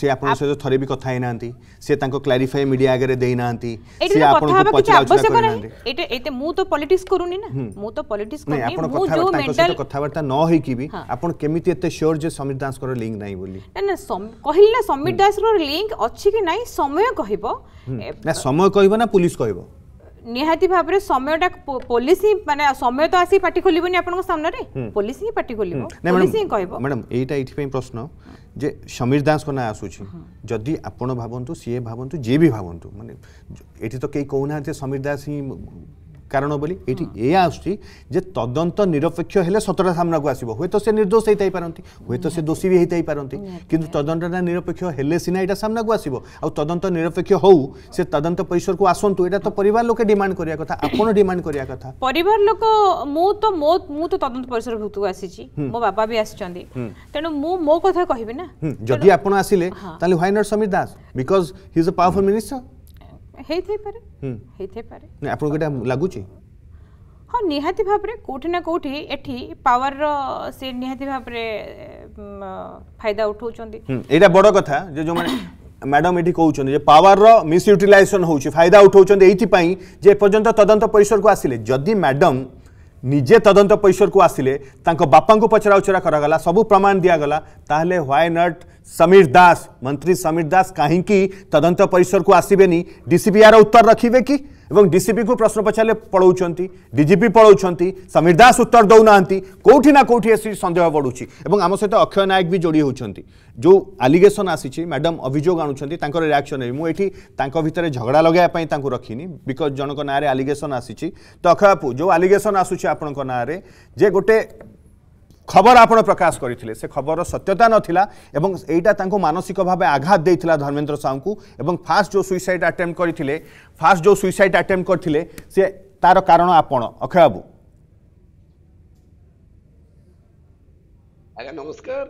ସେ ଆପଣଙ୍କ ସହିତ ଥରେ ବି କଥା ହେଇନାହାନ୍ତି ସେ ତାଙ୍କ କ୍ଲାରିଫାଏ ମିଡିଆ ଆଗରେ ଦେଇନାହାନ୍ତି ସେ ଆପଣଙ୍କୁ ପଚରାଉଚରା କରିନାହାନ୍ତି ଏଇଟା ଏତେ ମୁଁ ତ ପଲିଟିକ୍ସ କରୁନି ନା ମୁଁ ତ ପଲିଟିକ୍ସ କରୁନି ଆପଣ କଥାବାର୍ତ୍ତା ତାଙ୍କ ସହିତ କଥାବାର୍ତ୍ତା ନ ହେଇକି ବି ଆପଣ କେମିତି ଏତେ ସିଓର ଯେ ସମୀର ଦାସଙ୍କର ଲିଙ୍କ ନାହିଁ ବୋଲି ନା ନା କହିଲି ସମୀର ଦାସର ଲିଙ୍କ ଅଛି କି ନାହିଁ ସମୟ କହିବ ନା ସମୟ କହିବ ନା ପୁଲିସ କହିବ ନିହାତି ଭାବରେ ସମୟଟା ପୋଲିସ ହିଁ ମାନେ ସମୟ ତ ଆସି ପାଟି ଖୋଲିବନି ଆପଣଙ୍କ ସାମ୍ନାରେ ପୋଲିସ ହିଁ ପାଟି ଖୋଲିବ ପୋଲିସ ହିଁ କହିବ ମ୍ୟାଡାମ ଏଇଟା ଏଇଥିପାଇଁ ପ୍ରଶ୍ନ ଯେ ସମୀର ଦାସଙ୍କ ନାଁ ଆସୁଛି ଯଦି ଆପଣ ଭାବନ୍ତୁ ସିଏ ଭାବନ୍ତୁ ଯିଏ ବି ଭାବନ୍ତୁ ମାନେ ଏଠି ତ କେହି କହୁନାହାନ୍ତି ସମୀର ଦାସ ହିଁ କାରଣ ବୋଲି ଏଇଠି ଏଇଆ ଆସୁଛି ଯେ ତଦନ୍ତ ନିରପେକ୍ଷ ହେଲେ ସତଟା ସାମ୍ନାକୁ ଆସିବ ହୁଏତ ସେ ନିର୍ଦ୍ଦୋଷ ହେଇଥାଇପାରନ୍ତି ହୁଏତ ସେ ଦୋଷୀ ବି ହେଇଥାଇପାରନ୍ତି କିନ୍ତୁ ତଦନ୍ତଟା ନିରପେକ୍ଷ ହେଲେ ସିନା ଏଇଟା ସାମ୍ନାକୁ ଆସିବ ଆଉ ତଦନ୍ତ ନିରପେକ୍ଷ ହଉ ସେ ତଦନ୍ତ ପରିସରକୁ ଆସନ୍ତୁ ଏଇଟା ତ ପରିବାର ଲୋକେ ଡିମାଣ୍ଡ କରିବା କଥା ଆପଣ ଡିମାଣ୍ଡ କରିବା କଥା ପରିବାର ଲୋକ ମୁଁ ତ ମୋ ମୁଁ ତ ତଦନ୍ତ ପରିସର ଭିତରକୁ ଆସିଛି ମୋ ବାବା ବି ଆସିଛନ୍ତି ତେଣୁ ମୁଁ ମୋ କଥା କହିବି ନା ଯଦି ଆପଣ ଆସିଲେ ତାହେଲେ why not Samir Das because he is a powerful minister ହେଇଥାଇପାରେ ହେଇଥାଇପାରେ ଆପଣଙ୍କୁ ଏଇଟା ଲାଗୁଛି ହଁ ନିହାତି ଭାବରେ କେଉଁଠି ନା କେଉଁଠି ଏଠି ପାୱାରର ସେ ନିହାତି ଭାବରେ ଫାଇଦା ଉଠାଉଛନ୍ତି ଏଇଟା ବଡ଼ କଥା ଯେ ଯେଉଁମାନେ ম্যাডাম এটি কৌন যে পাওয়ারর মিসইউটিলাইজেসন হচ্ছে ফায়দা উঠাউছেন এইপাই যে এপর্যন্ত তদন্ত পরিসরক আসলে যদি ম্যাডাম ନିଜେ ତଦନ୍ତ ପରିସରକୁ ଆସିଲେ ତାଙ୍କ ବାପାଙ୍କୁ ପଚରାଉଚରା କରାଗଲା ସବୁ ପ୍ରମାଣ ଦିଆଗଲା ତାହେଲେ ହ୍ୱାଏ ନଟ୍ ସମୀର ଦାସ ମନ୍ତ୍ରୀ ସମୀର ଦାସ କାହିଁକି ତଦନ୍ତ ପରିସରକୁ ଆସିବେନି ଡିସିପି ଏହାର ଉତ୍ତର ରଖିବେ କି এবং ডিସିপিକୁ ପ୍ରଶ୍ନ ପଚାରିଲେ ପଳାଉଛନ୍ତି ଡିଜିପି ପଳାଉଛନ୍ତି ସମୀର ଦାସ ଉତ୍ତର ଦେଉନାହାନ୍ତି କେଉଁଠି ନା କେଉଁଠି ଆସି ସନ୍ଦେହ ବଢ଼ୁଛି ଏବଂ ଆମ ସହିତ ଅକ୍ଷୟ ନାୟକ ବି ଯୋଡ଼ି ହେଉଛନ୍ତି ଯେଉଁ ଆଲିଗେସନ୍ ଆସିଛି ମ୍ୟାଡ଼ାମ୍ ଅଭିଯୋଗ ଆଣୁଛନ୍ତି ତାଙ୍କର ରିଆକ୍ସନ୍ ନେବି ମୁଁ ଏଠି ତାଙ୍କ ଭିତରେ ଝଗଡ଼ା ଲଗାଇବା ପାଇଁ ତାଙ୍କୁ ରଖିନି ବିକଜ୍ ଜଣଙ୍କ ନାଁରେ ଆଲିଗେସନ୍ ଆସିଛି ତ ଅକ୍ଷୟ ବାବୁ ଯେଉଁ ଆଲିଗେସନ୍ ଆସୁଛି ଆପଣଙ୍କ ନାଁରେ ଯେ ଗୋଟେ খবর আপনার প্রকাশ করে সে খবর সত্যতা নথিলা এবং এইটা তাঁকু মানসিক ভাবে আঘাত দিয়েছিল ধর্মেন্দ্র সাউঙ্কু এবং ফার্স্ট যে সুইসাইড আটেম্প করে ফার্স্ট যে সুইসাইড আটেম্প করে সে তার কারণ আপন অক্ষয়বাবু আজ্ঞা নমস্কার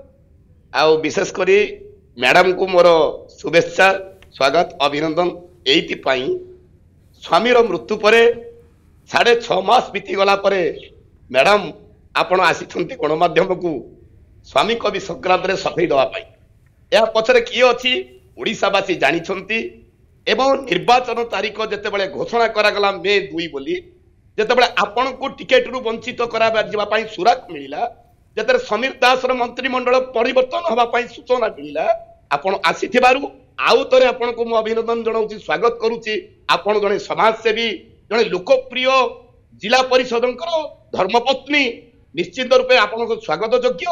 আও বিশেষ করে ম্যাডামকু মোর শুভেচ্ছা স্বাগত অভিনন্দন এইপাই স্বামীর মৃত্যু পরে সাড়ে ছ মাস বিতিগলা পরে ম্যাডাম ଆପଣ ଆସିଛନ୍ତି ଗଣମାଧ୍ୟମକୁ ସ୍ୱାମୀ କବି ସଂକ୍ରାନ୍ତରେ ସଫେଇ ଦେବା ପାଇଁ ଏହା ପଛରେ କିଏ ଅଛି ଓଡ଼ିଶାବାସୀ ଜାଣିଛନ୍ତି ଏବଂ ନିର୍ବାଚନ ତାରିଖ ଯେତେବେଳେ ଘୋଷଣା କରାଗଲା ମେ ଦୁଇ ବୋଲି ଯେତେବେଳେ ଆପଣଙ୍କୁ ଟିକେଟରୁ ବଞ୍ଚିତ କରାଯିବା ପାଇଁ ସୁରାକ ମିଳିଲା ଯେତେବେଳେ ସମୀର ଦାସର ମନ୍ତ୍ରିମଣ୍ଡଳ ପରିବର୍ତ୍ତନ ହେବା ପାଇଁ ସୂଚନା ମିଳିଲା ଆପଣ ଆସିଥିବାରୁ ଆଉ ଥରେ ଆପଣଙ୍କୁ ମୁଁ ଅଭିନନ୍ଦନ ଜଣାଉଛି ସ୍ୱାଗତ କରୁଛି ଆପଣ ଜଣେ ସମାଜସେବୀ ଜଣେ ଲୋକପ୍ରିୟ ଜିଲ୍ଲା ପରିଷଦଙ୍କର ଧର୍ମପତ୍ନୀ ନିଶ୍ଚିତ ରୂପେ ଆପଣଙ୍କ ସ୍ୱାଗତ ଯୋଗ୍ୟ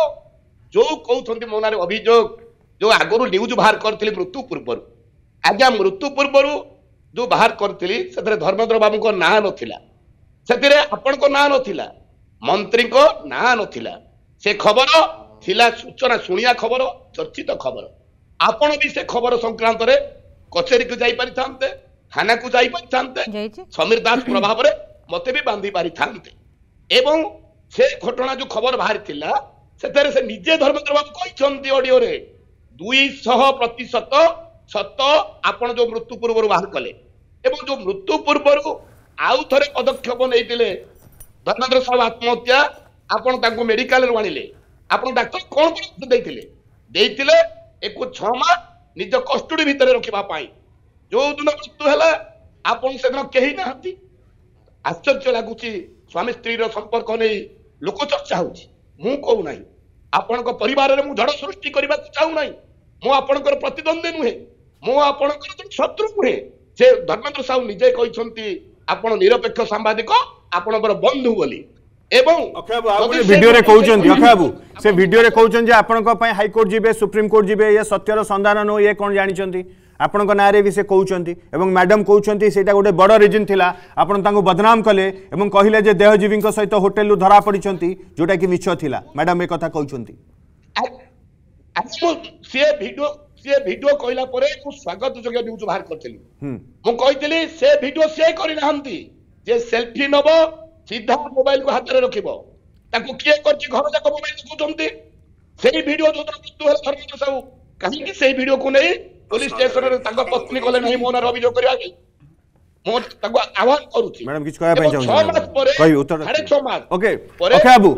ଯୋଉ କହୁଛନ୍ତି ମୋ ନାଁରେ ଅଭିଯୋଗ ଯୋଉ ଆଗରୁ ନ୍ୟୁଜ୍ ବାହାର କରିଥିଲି ମୃତ୍ୟୁ ପୂର୍ବରୁ ଆଜ୍ଞା ମୃତ୍ୟୁ ପୂର୍ବରୁ ଯୋଉ ବାହାର କରିଥିଲି ସେଥିରେ ଧର୍ମେନ୍ଦ୍ର ବାବୁଙ୍କ ନାଁ ନଥିଲା ସେଥିରେ ଆପଣଙ୍କ ନାଁ ନଥିଲା ମନ୍ତ୍ରୀଙ୍କ ନାଁ ନଥିଲା ସେ ଖବର ଥିଲା ସୂଚନା ଶୁଣିବା ଖବର ଚର୍ଚ୍ଚିତ ଖବର ଆପଣ ବି ସେ ଖବର ସଂକ୍ରାନ୍ତରେ କଚେରୀକୁ ଯାଇପାରିଥାନ୍ତେ ଥାନାକୁ ଯାଇପାରିଥାନ୍ତେ ସମୀର ଦାସ ପ୍ରଭାବରେ ମୋତେ ବି ବାନ୍ଧି ପାରିଥାନ୍ତେ ଏବଂ ସେ ଘଟଣା ଯୋଉ ଖବର ବାହାରିଥିଲା ସେଥିରେ ସେ ନିଜେ ଧର୍ମେନ୍ଦ୍ର ବାବୁ କହିଛନ୍ତି ଅଡିଓରେ ଦୁଇଶହ ପ୍ରତିଶତ ସତ ଆପଣ ଯୋଉ ମୃତ୍ୟୁ ପୂର୍ବରୁ ବାହାର କଲେ ଏବଂ ଯୋଉ ମୃତ୍ୟୁ ପୂର୍ବରୁ ଆଉ ଥରେ ପଦକ୍ଷେପ ନେଇଥିଲେ ଧର୍ମେନ୍ଦ୍ର ସାହୁ ଆତ୍ମହତ୍ୟା ଆପଣ ତାଙ୍କୁ ମେଡିକାଲରୁ ଆଣିଲେ ଆପଣ ଡାକ୍ତର କ'ଣ କ'ଣ ଦେଇଥିଲେ ଦେଇଥିଲେ ଏକୁ ଛଅ ମାସ ନିଜ କଷ୍ଟଡି ଭିତରେ ରଖିବା ପାଇଁ ଯୋଉ ମୃତ୍ୟୁ ହେଲା ଆପଣ ସେଦିନ କେହି ନାହାନ୍ତି ଆଶ୍ଚର୍ଯ୍ୟ ଲାଗୁଛି ସ୍ୱାମୀ ସ୍ତ୍ରୀର ସମ୍ପର୍କ ନେଇ ଲୋକ ଚର୍ଚ୍ଚା ହେଉଛି ମୁଁ କହୁନାହିଁ ଆପଣଙ୍କ ପରିବାରରେ ମୁଁ ଝଡ଼ ସୃଷ୍ଟି କରିବାକୁ ଚାହୁଁନାହିଁ ମୁଁ ଆପଣଙ୍କର ପ୍ରତିଦ୍ୱନ୍ଦ୍ୱୀ ନୁହେଁ ମୁଁ ଆପଣଙ୍କର ଜଣେ ଶତ୍ରୁ ନୁହେଁ ସେ ଧର୍ମେନ୍ଦ୍ର ସାହୁ ନିଜେ କହିଛନ୍ତି ଆପଣ ନିରପେକ୍ଷ ସାମ୍ବାଦିକ ଆପଣଙ୍କର ବନ୍ଧୁ ବୋଲି ଏବଂ ଭିଡିଓରେ କହୁଛନ୍ତି ଅକ୍ଷୟ ବାବୁ ସେ ଭିଡିଓରେ କହୁଛନ୍ତି ଯେ ଆପଣଙ୍କ ପାଇଁ ହାଇକୋର୍ଟ ଯିବେ ସୁପ୍ରିମକୋର୍ଟ ଯିବେ ଇଏ ସତ୍ୟର ସନ୍ଧାନ ନୁହେଁ ଇଏ କ'ଣ ଜାଣିଛନ୍ତି ଆପଣଙ୍କ ନାଁରେ ବି ସେ କହୁଛନ୍ତି ଏବଂ ମ୍ୟାଡ଼ାମ୍ କହୁଛନ୍ତି ସେଇଟା ଗୋଟେ ବଡ଼ ରିଜିନ୍ ଥିଲା ଆପଣ ତାଙ୍କୁ ବଦନାମ କଲେ ଏବଂ କହିଲେ ଯେ ଦେହଜୀବୀଙ୍କ ସହିତ ହୋଟେଲରୁ ଧରା ପଡ଼ିଛନ୍ତି ଯେଉଁଟାକି ମିଛ ଥିଲା ମ୍ୟାଡ଼ାମ୍ ଏ କଥା କହୁଛନ୍ତି ସିଏ ଭିଡ଼ିଓ ସିଏ ଭିଡ଼ିଓ କହିଲା ପରେ ମୁଁ ସ୍ୱାଗତ ଯୋଗ୍ୟ ନ୍ୟୁଜ୍ ବାହାର କରିଥିଲି ମୁଁ କହିଥିଲି ସେ ଭିଡ଼ିଓ ସେ କରିନାହାନ୍ତି ଯେ ସେଲ୍ଫି ନେବ ସିଧା ମୋବାଇଲକୁ ହାତରେ ରଖିବ ତାକୁ କିଏ କରିଛି ଘର ଯାକ ମୋବାଇଲ ଦେଖୁଛନ୍ତି ସେଇ ଭିଡ଼ିଓ ଯୋଉଦିନ ମୃତ୍ୟୁ ହେଲା ଧର୍ମେନ୍ଦ୍ର ସାହୁ କାହିଁକି ସେଇ ଭିଡ଼ିଓକୁ ନେଇ पुलिस स्टेशन रे तांका पत्नी कोले नहीं मोनर अभिजोग करिया के मो तांको आह्वान करू छी मैडम किछ कहय पय छौ कहि उत्तर अरे छमास ओके ओके बाबू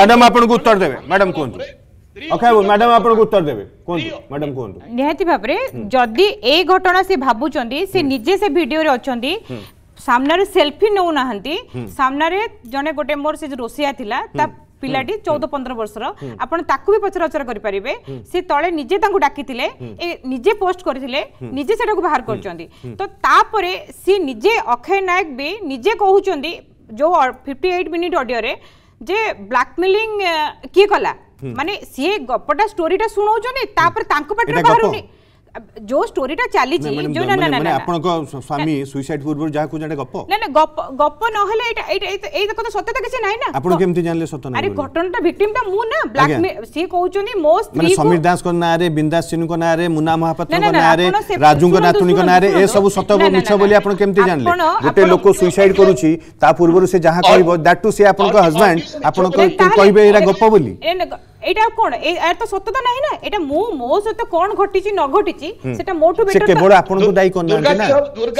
मैडम आपन को उत्तर देबे मैडम कोन ओके okay, मैडम आपन को उत्तर देबे कोन मैडम कोन निहति भाबरे जदी ए घटना से भाबु चंदी से निजे से वीडियो रे अछंदी सामना रे सेल्फी नउ नाहंती सामना रे जने गोटे मोर से रोसिया थिला ता ପିଲାଟି ଚଉଦ ପନ୍ଦର ବର୍ଷର ଆପଣ ତାକୁ ବି ପଚରାଉଚରା କରିପାରିବେ ସେ ତଳେ ନିଜେ ତାଙ୍କୁ ଡାକିଥିଲେ ନିଜେ ପୋଷ୍ଟ କରିଥିଲେ ନିଜେ ସେଟାକୁ ବାହାର କରୁଛନ୍ତି ତ ତାପରେ ସିଏ ନିଜେ ଅକ୍ଷୟ ନାୟକ ବି ନିଜେ କହୁଛନ୍ତି ଯେଉଁ ଫିଫ୍ଟି ଏଇଟ୍ ମିନିଟ୍ ଅଡିଓରେ ଯେ ବ୍ଲାକମେଲିଂ କିଏ କଲା ମାନେ ସିଏ ଗପଟା ଷ୍ଟୋରିଟା ଶୁଣଉଛନ୍ତି ତାପରେ ତାଙ୍କ ପାଟିରେ ବାହାରୁନି जो স্টোরিটা চালিছি যে না না না আপনক স্বামী সুইসাইড পূর্ব যা কো জানে গপ না না গপ গপ ন হলে এটা এটা এই কথা সত্য তো কিছু নাই না আপন কেমতে জানলে সত্য না আরে ঘটনাটা ভিকটিমটা মু না ব্ল্যাক সে কউচনি মো স্ত্রী মানে সমীর দাস কো না রে বিন্দাস সিনু কো না রে মুনা মহাপাত্র কো না রে রাজু কো নাতুনি কো না রে এ সব সত্য মিছ বলি আপন কেমতে জানলে গোটে লোক সুইসাইড করুছি তা পূর্বরু সে যাহা কইব দ্যাট টু সে আপনক হাজবেন্ড আপনক কইবে এরা গপ বলি ଏଇଟା କ'ଣ ଏହାର ତ ସତ୍ୟତା ନାହିଁ ନା ଏଇଟା ମୁଁ ମୋ ସହିତ କ'ଣ ଘଟିଛି ନ ଘଟିଛି ସେଟା ମୋଠୁ ସେ କେବଳ ଆପଣଙ୍କୁ ଦାୟୀ କରୁନାହାନ୍ତି ନା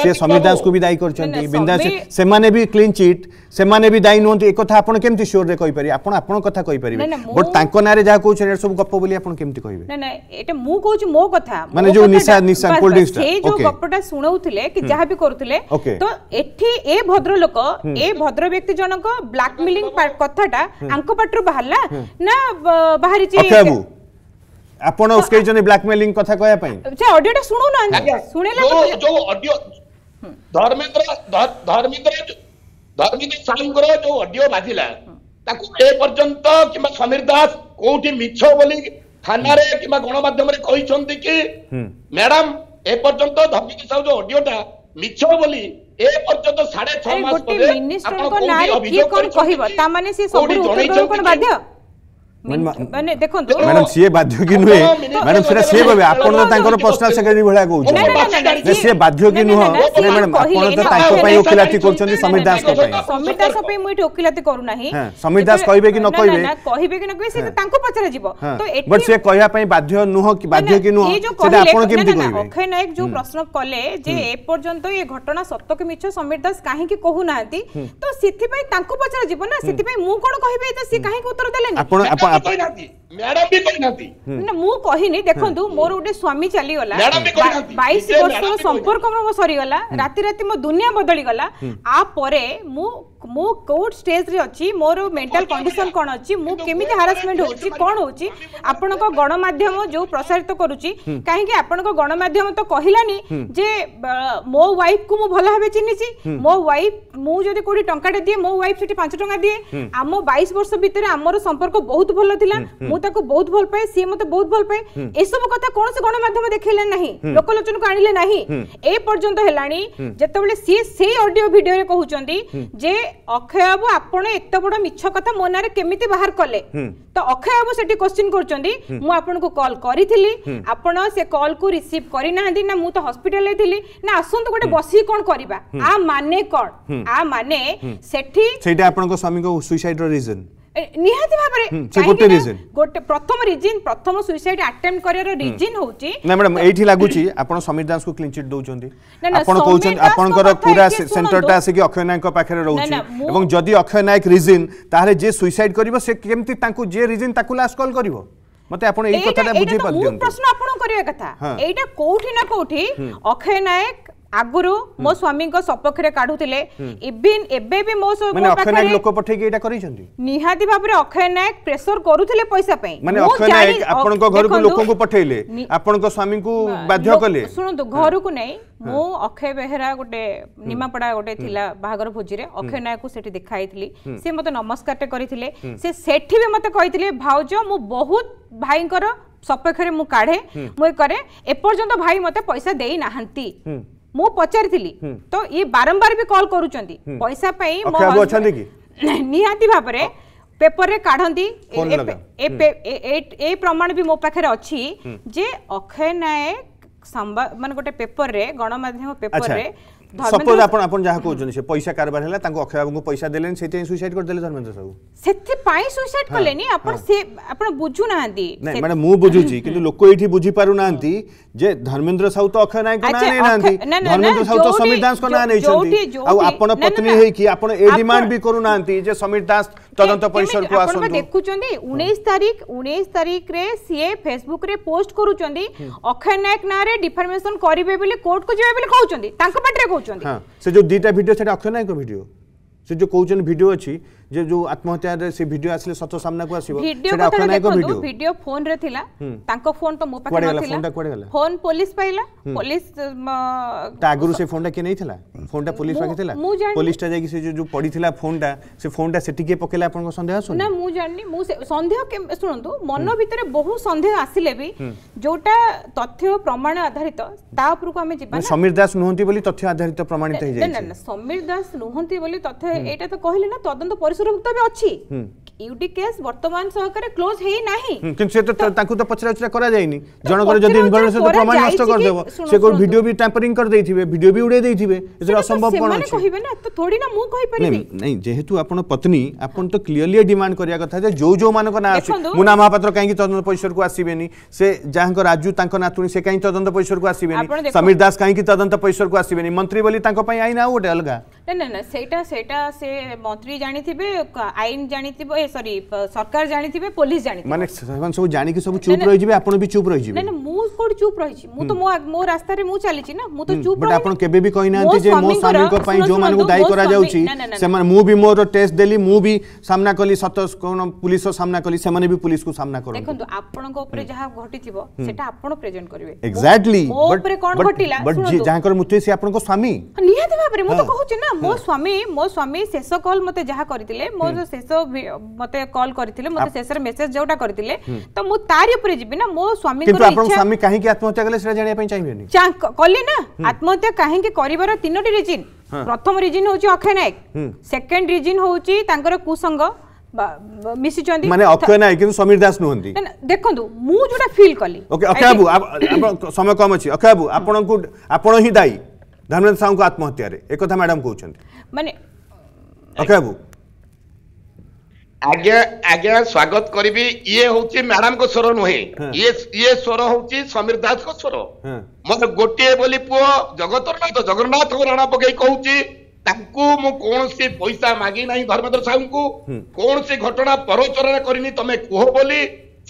ସେ ସମୀର ଦାସକୁ ବି ଦାୟୀ କରିଛନ୍ତି ବିନ୍ଦା ସେମାନେ ବି କ୍ଲିନ୍ ଚିଟ୍ ସେମାନେ ବି ଦାୟୀ ନୁହନ୍ତି ଏ କଥା ଆପଣ କେମିତି ସିଓରରେ କହିପାରିବେ ଆପଣ ଆପଣଙ୍କ କଥା କହିପାରିବେ ବଟ୍ ତାଙ୍କ ନାଁରେ ଯାହା କହୁଛନ୍ତି ଏଟା ସବୁ ଗପ ବୋଲି ଆପଣ କେମିତି କହିବେ ନା ନା ଏଟା ମୁଁ କହୁଛି ମୋ କଥା ମାନେ ଯୋଉ ନିଶା ନିଶା କୋଲ୍ଡ ଡ୍ରିଙ୍କସ୍ ସେ ଯୋଉ ଗପଟା ଶୁଣାଉଥିଲେ କି ଯାହା ବି କରୁଥିଲେ ତ ଏଠି ଏ ଭଦ୍ର ଲୋକ ଏ ଭଦ୍ର ବ୍ୟକ୍ତି ଜଣକ ବ୍ଲାକମେଲିଂ କଥାଟା ଆଙ୍କ ପାଟିରୁ ବାହାରିଲା ନା बाहरी ची अक्षय बु अपन उसके जने ब्लैकमेलिंग कथा कहया पई अच्छा ऑडियो टा सुनो ना सुनेला जो जो ऑडियो धर्मेंद्र धर्मेंद्र धर्मेंद्र सांग करो जो ऑडियो बाजिला ताकु ए पर्यंत किमा समीर दास कोठी मिच्छो बोली थाना रे किमा गणमाध्यम रे कहिसंती कि मैडम ए पर्यंत धर्मेंद्र साहू जो ऑडियो टा मिच्छो बोली ए पर्यंत 6.5 मास पले आपण मिनिस्टर को नाही की कोण कहिबो ता माने से सब उत्तर कोण बाध्य ମାନେ ଦେଖନ୍ତୁ ମ୍ୟାଡାମ ସିଏ ବାଧ୍ୟ କି ନୁହେଁ ମ୍ୟାଡାମ ସେଟା ସିଏ କହିବେ ଆପଣ ତ ତାଙ୍କର ପର୍ସନାଲ ସେକ୍ରେଟାରୀ ଭଳିଆ କହୁଛନ୍ତି ସିଏ ବାଧ୍ୟ କି ନୁହଁ ମ୍ୟାଡାମ ଆପଣ ତ ତାଙ୍କ ପାଇଁ ଓକିଲାତି କରୁଛନ୍ତି ସମୀର ଦାସଙ୍କ ପାଇଁ ସମୀର ଦାସ ପାଇଁ ମୁଁ ଏଠି ଓକିଲାତି କରୁନାହିଁ ସମୀର ଦାସ କହିବେ କି ନ କହିବେ କହିବେ କି ନ କହିବେ ସେ ତାଙ୍କୁ ପଚରାଯିବ ତ ଏଠି ବଟ୍ ସେ କହିବା ପାଇଁ ବାଧ୍ୟ ନୁହଁ କି ବାଧ୍ୟ କି ନୁହଁ ସେଟା ଆପଣ କେମିତି କହିବେ ଅକ୍ଷୟ ନାୟକ ଯୋଉ ପ୍ରଶ୍ନ କଲେ ଯେ ଏପର୍ଯ୍ୟନ୍ତ ଏ ଘଟଣା ସତ କି ମିଛ ସମୀର ଦାସ କାହିଁକି କହୁନାହାନ୍ତି ତ ସେଥିପାଇଁ ତାଙ୍କୁ ପଚରାଯିବ ନା ସେଥିପାଇଁ ମୁଁ କଣ କହିବି ତ ସେ କାହିଁକି ଉତ୍ତର ଦେଲେନି ଆପଣ ah, eu tô inadimplente. Madam ବି କହିନାହାନ୍ତି ନା ମୁଁ କହିନି ଦେଖନ୍ତୁ ମୋର ଗୋଟେ ସ୍ୱାମୀ ଚାଲିଗଲା ବାଇଶ ବର୍ଷର ସମ୍ପର୍କ ମୋର ସରିଗଲା ରାତି ରାତି ମୋ ଦୁନିଆ ବଦଳିଗଲା ଆ ପରେ ମୁଁ ମୁଁ କୋଉ ଷ୍ଟେଜରେ ଅଛି ମୋର ମେଣ୍ଟାଲ କଣ୍ଡିସନ କ'ଣ ଅଛି ମୁଁ କେମିତି ହାରାସମେଣ୍ଟ ହେଉଛି କ'ଣ ହେଉଛି ଆପଣଙ୍କ ଗଣମାଧ୍ୟମ ଯୋଉ ପ୍ରସାରିତ କରୁଛି କାହିଁକି ଆପଣଙ୍କ ଗଣମାଧ୍ୟମ ତ କହିଲାନି ଯେ ମୋ ୱାଇଫକୁ ମୁଁ ଭଲ ଭାବେ ଚିହ୍ନିଛି ମୋ ୱାଇଫ ମୁଁ ଯଦି କୋଉଠି ଟଙ୍କାଟେ ଦିଏ ମୋ ୱାଇଫ ସେଠି ପାଞ୍ଚ ଟଙ୍କା ଦିଏ ଆମ ବାଇଶ ବର୍ଷ ଭିତରେ ଆମର ସମ୍ପର୍କ ବହୁତ ଭଲ ଥିଲା ମୁଁ ତାକୁ ବହୁତ ଭଲ ପାଏ ସିଏ ମୋତେ ବହୁତ ଭଲ ପାଏ ଏସବୁ କଥା କୌଣସି ଗଣମାଧ୍ୟମ ଦେଖେଇଲେ ନାହିଁ ଲୋକଲୋଚନକୁ ଆଣିଲେ ନାହିଁ ଏ ପର୍ଯ୍ୟନ୍ତ ହେଲାଣି ଯେତେବେଳେ ସିଏ ସେଇ ଅଡିଓ ଭିଡିଓରେ କହୁଛନ୍ତି ଯେ ଅକ୍ଷୟ ବାବୁ ଆପଣ ଏତେ ବଡ ମିଛ କଥା ମୋ ନାଁରେ କେମିତି ବାହାର କଲେ ତ ଅକ୍ଷୟ ବାବୁ ସେଠି କୋଶ୍ଚିନ୍ କରୁଛନ୍ତି ମୁଁ ଆପଣଙ୍କୁ କଲ୍ କରିଥିଲି ଆପଣ ସେ କଲ୍କୁ ରିସିଭ୍ କରିନାହାନ୍ତି ନା ମୁଁ ତ ହସ୍ପିଟାଲରେ ଥିଲି ନା ଆସନ୍ତୁ ଗୋଟେ ବସିକି କ'ଣ କରିବା ଆ ମାନେ କ'ଣ ଆ ମାନେ ସେଠି ସେଇଟା ଆପଣଙ୍କ ସ୍ୱାମୀଙ୍କ ସୁଇସାଇଡ୍ର ରିଜନ୍ ନିହାତି ଭାବରେ ଗୋଟେ ପ୍ରଥମ ରିଜିନ୍ ପ୍ରଥମ ସୁଇସାଇଡ୍ ଆଟେମ୍ପ୍ଟ କରିବାର ରିଜିନ୍ ହଉଛି ନା ମ୍ୟାଡାମ୍ ଏଇଠି ଲାଗୁଛି ଆପଣ ସମୀର ଦାସଙ୍କୁ କ୍ଲିନ୍ ଚିଟ୍ ଦଉଛନ୍ତି ଆପଣ କହୁଛନ୍ତି ଆପଣଙ୍କର ପୁରା ସେଣ୍ଟରଟା ଆସିକି ଅକ୍ଷୟ ନାୟକଙ୍କ ପାଖରେ ରହୁଛି ଏବଂ ଯଦି ଅକ୍ଷୟ ନାୟକ ରିଜିନ୍ ତାହେଲେ ଯିଏ ସୁଇସାଇଡ୍ କରିବ ସେ କେମିତି ତାଙ୍କୁ ଯିଏ ରିଜିନ୍ ତାକୁ ଲାଷ୍ଟ କଲ୍ କରିବ ମତେ ଆପଣ ଏଇ କଥାଟା ବୁଝେଇ ପାରିଦିଅନ୍ତୁ ପ୍ରଶ୍ନ ଆପଣ କରିବା କଥା ଏଇଟା କୋଉଠି ନା କୋଉଠି ଅକ୍ଷୟ ନାୟକ ଆଗରୁ ମୋ ସ୍ୱାମୀଙ୍କ ସପକ୍ଷରେ କାଢୁଥିଲେ ଇଭିନ୍ ଏବେ ବି ମୋ ପାଖରେ ଲୋକ ପଠେଇକି ଏଇଟା କରିଛନ୍ତି ନିହାତି ଭାବରେ ଅକ୍ଷୟ ନାୟକ ପ୍ରେସର କରୁଥିଲେ ପଇସା ପାଇଁ ମାନେ ଅକ୍ଷୟ ନାୟକ ଆପଣଙ୍କ ଘରକୁ ଲୋକଙ୍କୁ ପଠେଇଲେ ଆପଣଙ୍କ ସ୍ୱାମୀଙ୍କୁ ବାଧ୍ୟ କଲେ ଶୁଣନ୍ତୁ ଘରକୁ ନାଇଁ ମୁଁ ଅକ୍ଷୟ ବେହେରା ଗୋଟେ ନିମାପଡ଼ା ଗୋଟେ ଥିଲା ବାହାଘର ଭୋଜିରେ ଅକ୍ଷୟ ନାୟକକୁ ସେଠି ଦେଖା ହେଇଥିଲି ସେ ମୋତେ ନମସ୍କାରଟେ କରିଥିଲେ ସେ ସେଠି ବି ମୋତେ କହିଥିଲେ ଭାଉଜ ମୁଁ ବହୁତ ଭାଇଙ୍କର ସପକ୍ଷରେ ମୁଁ କାଢ଼େ ମୁଁ କରେ ଏପର୍ଯ୍ୟନ୍ତ ଭାଇ ମୋତେ ପଇସା ଦେଇ ନାହାନ୍ତି ମୁଁ ପଚାରିଥିଲି ତ ଇଏ ବାରମ୍ବାର ବି କଲ୍ କରୁଛନ୍ତି ପଇସା ପାଇଁ ନିହାତି ଭାବରେ ପେପରରେ କାଢ଼ନ୍ତି ଏ ପ୍ରମାଣ ବି ମୋ ପାଖରେ ଅଛି ଯେ ଅକ୍ଷୟ ନାୟକ ସମ୍ବାଦ ମାନେ ଗୋଟେ ପେପରରେ ଗଣମାଧ୍ୟମ ପେପରରେ सपोज आपण आपण ଯାହା କହୁଛନ୍ତି ସେ ପଇସା କାରବାର ହେଲା ତାଙ୍କୁ ଅକ୍ଷୟ ବାବୁଙ୍କୁ ପଇସା ଦେଲେନି ସେଥିପାଇଁ ସୁଇସାଇଡ୍ କରିଦେଲେ ଧର୍ମେନ୍ଦ୍ର ସାହୁ ସେଥିପାଇଁ ସୁଇସାଇଡ୍ କଲେନି ଆପଣ ସେ ଆପଣ ବୁଝୁ ନାହାନ୍ତି ନାଇଁ ମାନେ ମୁଁ ବୁଝୁଛି କିନ୍ତୁ ଲୋକ ଏଇଠି ବୁଝି ପାରୁ ନାହାନ୍ତି ଯେ ଧର୍ମେନ୍ଦ୍ର ସାହୁ ତ ଅକ୍ଷୟ ନାୟକଙ୍କ ନାଁ ନେଇନାହାନ୍ତି ଧର୍ମେନ୍ଦ୍ର ସାହୁ ତ ସମୀର ଦାସଙ୍କ ନାଁ ନେଇଛନ୍ତି ଆଉ ଆପଣ ପତ୍ନୀ ହେଇକି ଆପଣ ଏ ଡିମାଣ୍ଡ ବି କରୁନାହାନ୍ତି ଯେ ସମୀର ଦାସ ତଦନ୍ତ ପରିସରକୁ ଆସନ୍ତୁ ଦେଖୁଛନ୍ତି ଉଣେଇଶ ତାରିଖ ଉଣେଇଶ ତାରିଖରେ ସିଏ ଫେସବୁକରେ ପୋଷ୍ଟ କରୁଛନ୍ତି ଅକ୍ଷୟ ନାୟକ ନାଁରେ ଡିଫର୍ମେସନ କରିବେ ବୋଲି କୋର୍ଟକୁ ଯିବେ ବୋଲି କହୁଛନ୍ତି ତାଙ୍କ ପାଟିରେ କହୁଛନ୍ତି କରୁଛନ୍ତି ହଁ ସେ ଯୋଉ ଦୁଇଟା ଭିଡ଼ିଓ ସେଟା ଅକ୍ଷୟ ନାୟକଙ୍କ ଭିଡ଼ିଓ ସେ ଯୋଉ କହୁଛନ୍ତି ଭିଡ଼ିଓ ଅଛି যে যে আত্মহত্যার সে ভিডিও আসলে সত সামনাকু আসিব সেটা অখনায়ক ভিডিও ভিডিও ফোন রে থিলা তাঙ্ক ফোন তো মো পাখে নথিলা ফোনটা কোড়ে গলা ফোন পুলিশ পাইলা পুলিশ তা আগরু সে ফোনটা কে নেইথিলা ফোনটা পুলিশ পাখে থিলা পুলিশটা যাই সে যে পড়িথিলা ফোনটা সে ফোনটা সেটি কে পকেলা আপনক সন্দেহ আসুন না মু জানি মু সন্দেহ শুনন্তু মন ভিতরে বহু সন্দেহ আসিলে বি যোটা তথ্য প্রমাণ আধারিত তা উপরকু আমি যিবা সমীর দাস নুহন্তি বলি তথ্য আধারিত প্রমাণিত হই যাই না না সমীর দাস নুহন্তি বলি তথ্য এটা তো কহিলে না তদন্ত পরিশ ସୁରଭୁକ୍ତ ବି ଅଛି ইউডি কেস বর্তমান সহকারে ক্লোজ হেই নাহি কিন্তু সে তো তাকু তো পচরাউচরা করা যায়নি জনকর যদি ইনভলভেশন তো প্রমাণ নষ্ট কর দেবো সে কোন ভিডিও বি ট্যাম্পারিং কর দেইথিবে ভিডিও বি উড়ে দেইথিবে এটা অসম্ভব কোন আছে কহিবে না তো থোড়ি না মু কই পারিবি নাই যেহেতু আপন পত্নী আপন তো ক্লিয়ারলি ডিমান্ড করিয়া কথা যে যো যো মানক না আছে মুনা মহাপাত্র কাইকি তদন্ত পরিসর কো আসিবেনি সে যাহক রাজু তাঙ্ক নাতুনি সে কাই তদন্ত পরিসর কো আসিবেনি সমীর দাস কাইকি তদন্ত পরিসর কো আসিবেনি মন্ত্রী বলি তাঙ্ক পাই আইনা গোটে অলগা ନା ନା ନା ସେଇଟା ସେଇଟା ସେ ମନ୍ତ୍ରୀ ଜାଣିଥିବେ ଆଇନ ଜାଣିଥିବ ଏ ସରି ସରକାର ଜାଣିଥିବେ ପୋଲିସ ଜାଣିଥିବେ ମାନେ ସେମାନେ ସବୁ ଜାଣିକି ସବୁ ଚୁପ୍ ରହିଯିବେ ଆପଣ ବି ଚୁପ୍ ରହିଯିବେ ନା ନା ମୁଁ କୋଉଠି ଚୁପ୍ ରହିଛି ମୁଁ ତ ମୋ ମୋ ରାସ୍ତାରେ ମୁଁ ଚାଲିଛି ନା ମୁଁ ତ ଚୁପ୍ ରହିନି ଆପଣ କେବେ ବି କହିନାହାନ୍ତି ଯେ ମୋ ସ୍ୱାମୀଙ୍କ ପାଇଁ ଯୋଉମାନଙ୍କୁ ଦାୟୀ କରାଯାଉଛି ସେମାନେ ମୁଁ ବି ମୋର ଟେଷ୍ଟ ଦେଲି ମୁଁ ବି ସାମ୍ନା କଲି ସତ କୋଣ ପୁଲିସର ସାମ୍ନା କଲି ସେମାନେ ବି ପୁଲିସକୁ ସାମ୍ନା କରନ୍ତି ଦେଖନ୍ତୁ ଆପଣଙ୍କ ଉପରେ ଯାହା ଘଟିଥିବ ସେଟା ଆପଣ ପ୍ରେଜେଣ୍ଟ କରିବେ ଏକ୍ସାକ୍ଟଲି ମୋ ଉପରେ କ'ଣ ଘଟିଲା ବଟ୍ ଯାହାଙ୍କର ମୃତ୍ୟୁ ସେ ଆପଣଙ୍କ ସ୍ୱାମୀ ନିହାତି ଭାବରେ ମୁଁ ତ କହୁଛି ନା ମୋ ସ୍ୱାମୀ ମୋ ସ୍ୱାମୀ ଶେଷ କଲ୍ ମୋତେ ଯାହା କରିଥିଲେ ମୋ ଯୋଉ ଶେଷ ମୋତେ କଲ୍ କରିଥିଲେ ମୋତେ ଶେଷରେ ମେସେଜ ଯୋଉଟା କରିଥିଲେ ତ ମୁଁ ତାରି ଉପରେ ଯିବି ନା ମୋ ସ୍ୱାମୀଙ୍କର ଆପଣ ସ୍ୱାମୀ କାହିଁକି ଆତ୍ମହତ୍ୟା କଲେ ସେଟା ଜାଣିବା ପାଇଁ ଚାହିଁବେନି କଲେ ନା ଆତ୍ମହତ୍ୟା କାହିଁକି କରିବାର ତିନୋଟି ରିଜିନ୍ ପ୍ରଥମ ରିଜିନ୍ ହେଉଛି ଅକ୍ଷୟ ନାୟକ ସେକେଣ୍ଡ ରିଜିନ୍ ହେଉଛି ତାଙ୍କର କୁସଙ୍ଗ ମିଶିଛନ୍ତି ମାନେ ଅକ୍ଷୟ ନାୟକ କିନ୍ତୁ ସମୀର ଦାସ ନୁହନ୍ତି ଦେଖନ୍ତୁ ମୁଁ ଯୋଉଟା ଫିଲ୍ କଲି ଓକେ ଅକ୍ଷୟ ବାବୁ ସମୟ କମ୍ ଅଛି ଅକ୍ଷୟ ବାବୁ ଆପଣଙ୍କୁ ଆପଣ ହିଁ ଦାୟୀ ଧର୍ମେନ୍ଦ୍ର ସାହୁଙ୍କ ଆତ୍ମହତ୍ୟାରେ ଏକଥା ମ୍ୟାଡ଼ାମ୍ କହୁଛନ୍ତି ମାନେ ଅକ୍ଷୟ ବାବୁ ଆଜ୍ଞା ଆଜ୍ଞା ସ୍ୱାଗତ କରିବି ଇଏ ହଉଛି ମ୍ୟାଡାମଙ୍କ ସ୍ୱର ନୁହେଁ ଇଏ ଇଏ ସ୍ୱର ହଉଛି ସମୀର ଦାସଙ୍କ ସ୍ୱର ମୋର ଗୋଟିଏ ବୋଲି ପୁଅ ଜଗତରନାଥ ଜଗନ୍ନାଥଙ୍କ ରାଣ ପକେଇ କହୁଛି ତାଙ୍କୁ ମୁଁ କୌଣସି ପଇସା ମାଗି ନାହିଁ ଧର୍ମେନ୍ଦ୍ର ସାହୁଙ୍କୁ କୌଣସି ଘଟଣା ପରଚରଣା କରିନି ତମେ କୁହ ବୋଲି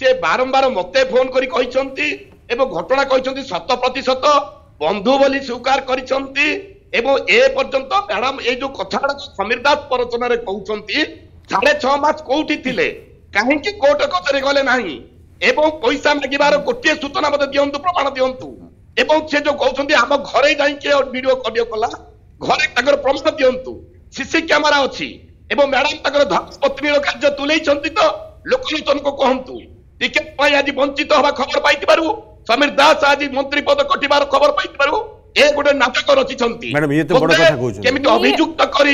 ସେ ବାରମ୍ବାର ମୋତେ ଫୋନ କରି କହିଛନ୍ତି ଏବଂ ଘଟଣା କହିଛନ୍ତି ଶତ ପ୍ରତିଶତ বন্ধু বলে স্বীকার করেছেন এবং এ পর্যন্ত ম্যাডাম এই যে কথা সমীর দাস পরচনারে কৌন সাড়ে ছ মাস কোটি লে কাহিকি কোর্ট কচেরি গলে না এবং পয়সা মাগিবার গোটি সূচনা মধ্যে দিও প্রমাণ দিও এবং সে যে কৌন আমার ঘরে যাই ভিডিও অডিও কলা ঘরে তাঁর প্রমাণ দিও সিসি ক্যামেরা অছি এবং ম্যাডাম তাঁর ধর্মপত্নীর কার্য তুলেইছেন তো লোকলোচন কুহতু টিকেট পাই আজ বঞ্চিত হওয়া খবর পাই ସମୀର ଦାସ ଆଜି ମନ୍ତ୍ରୀ ପଦ କଟିବାର ଖବର ପାଇଥିବାରୁ ଏ ଗୋଟେ ନାଟକ ରଚିଛନ୍ତି କେମିତି ଅଭିଯୁକ୍ତ କରି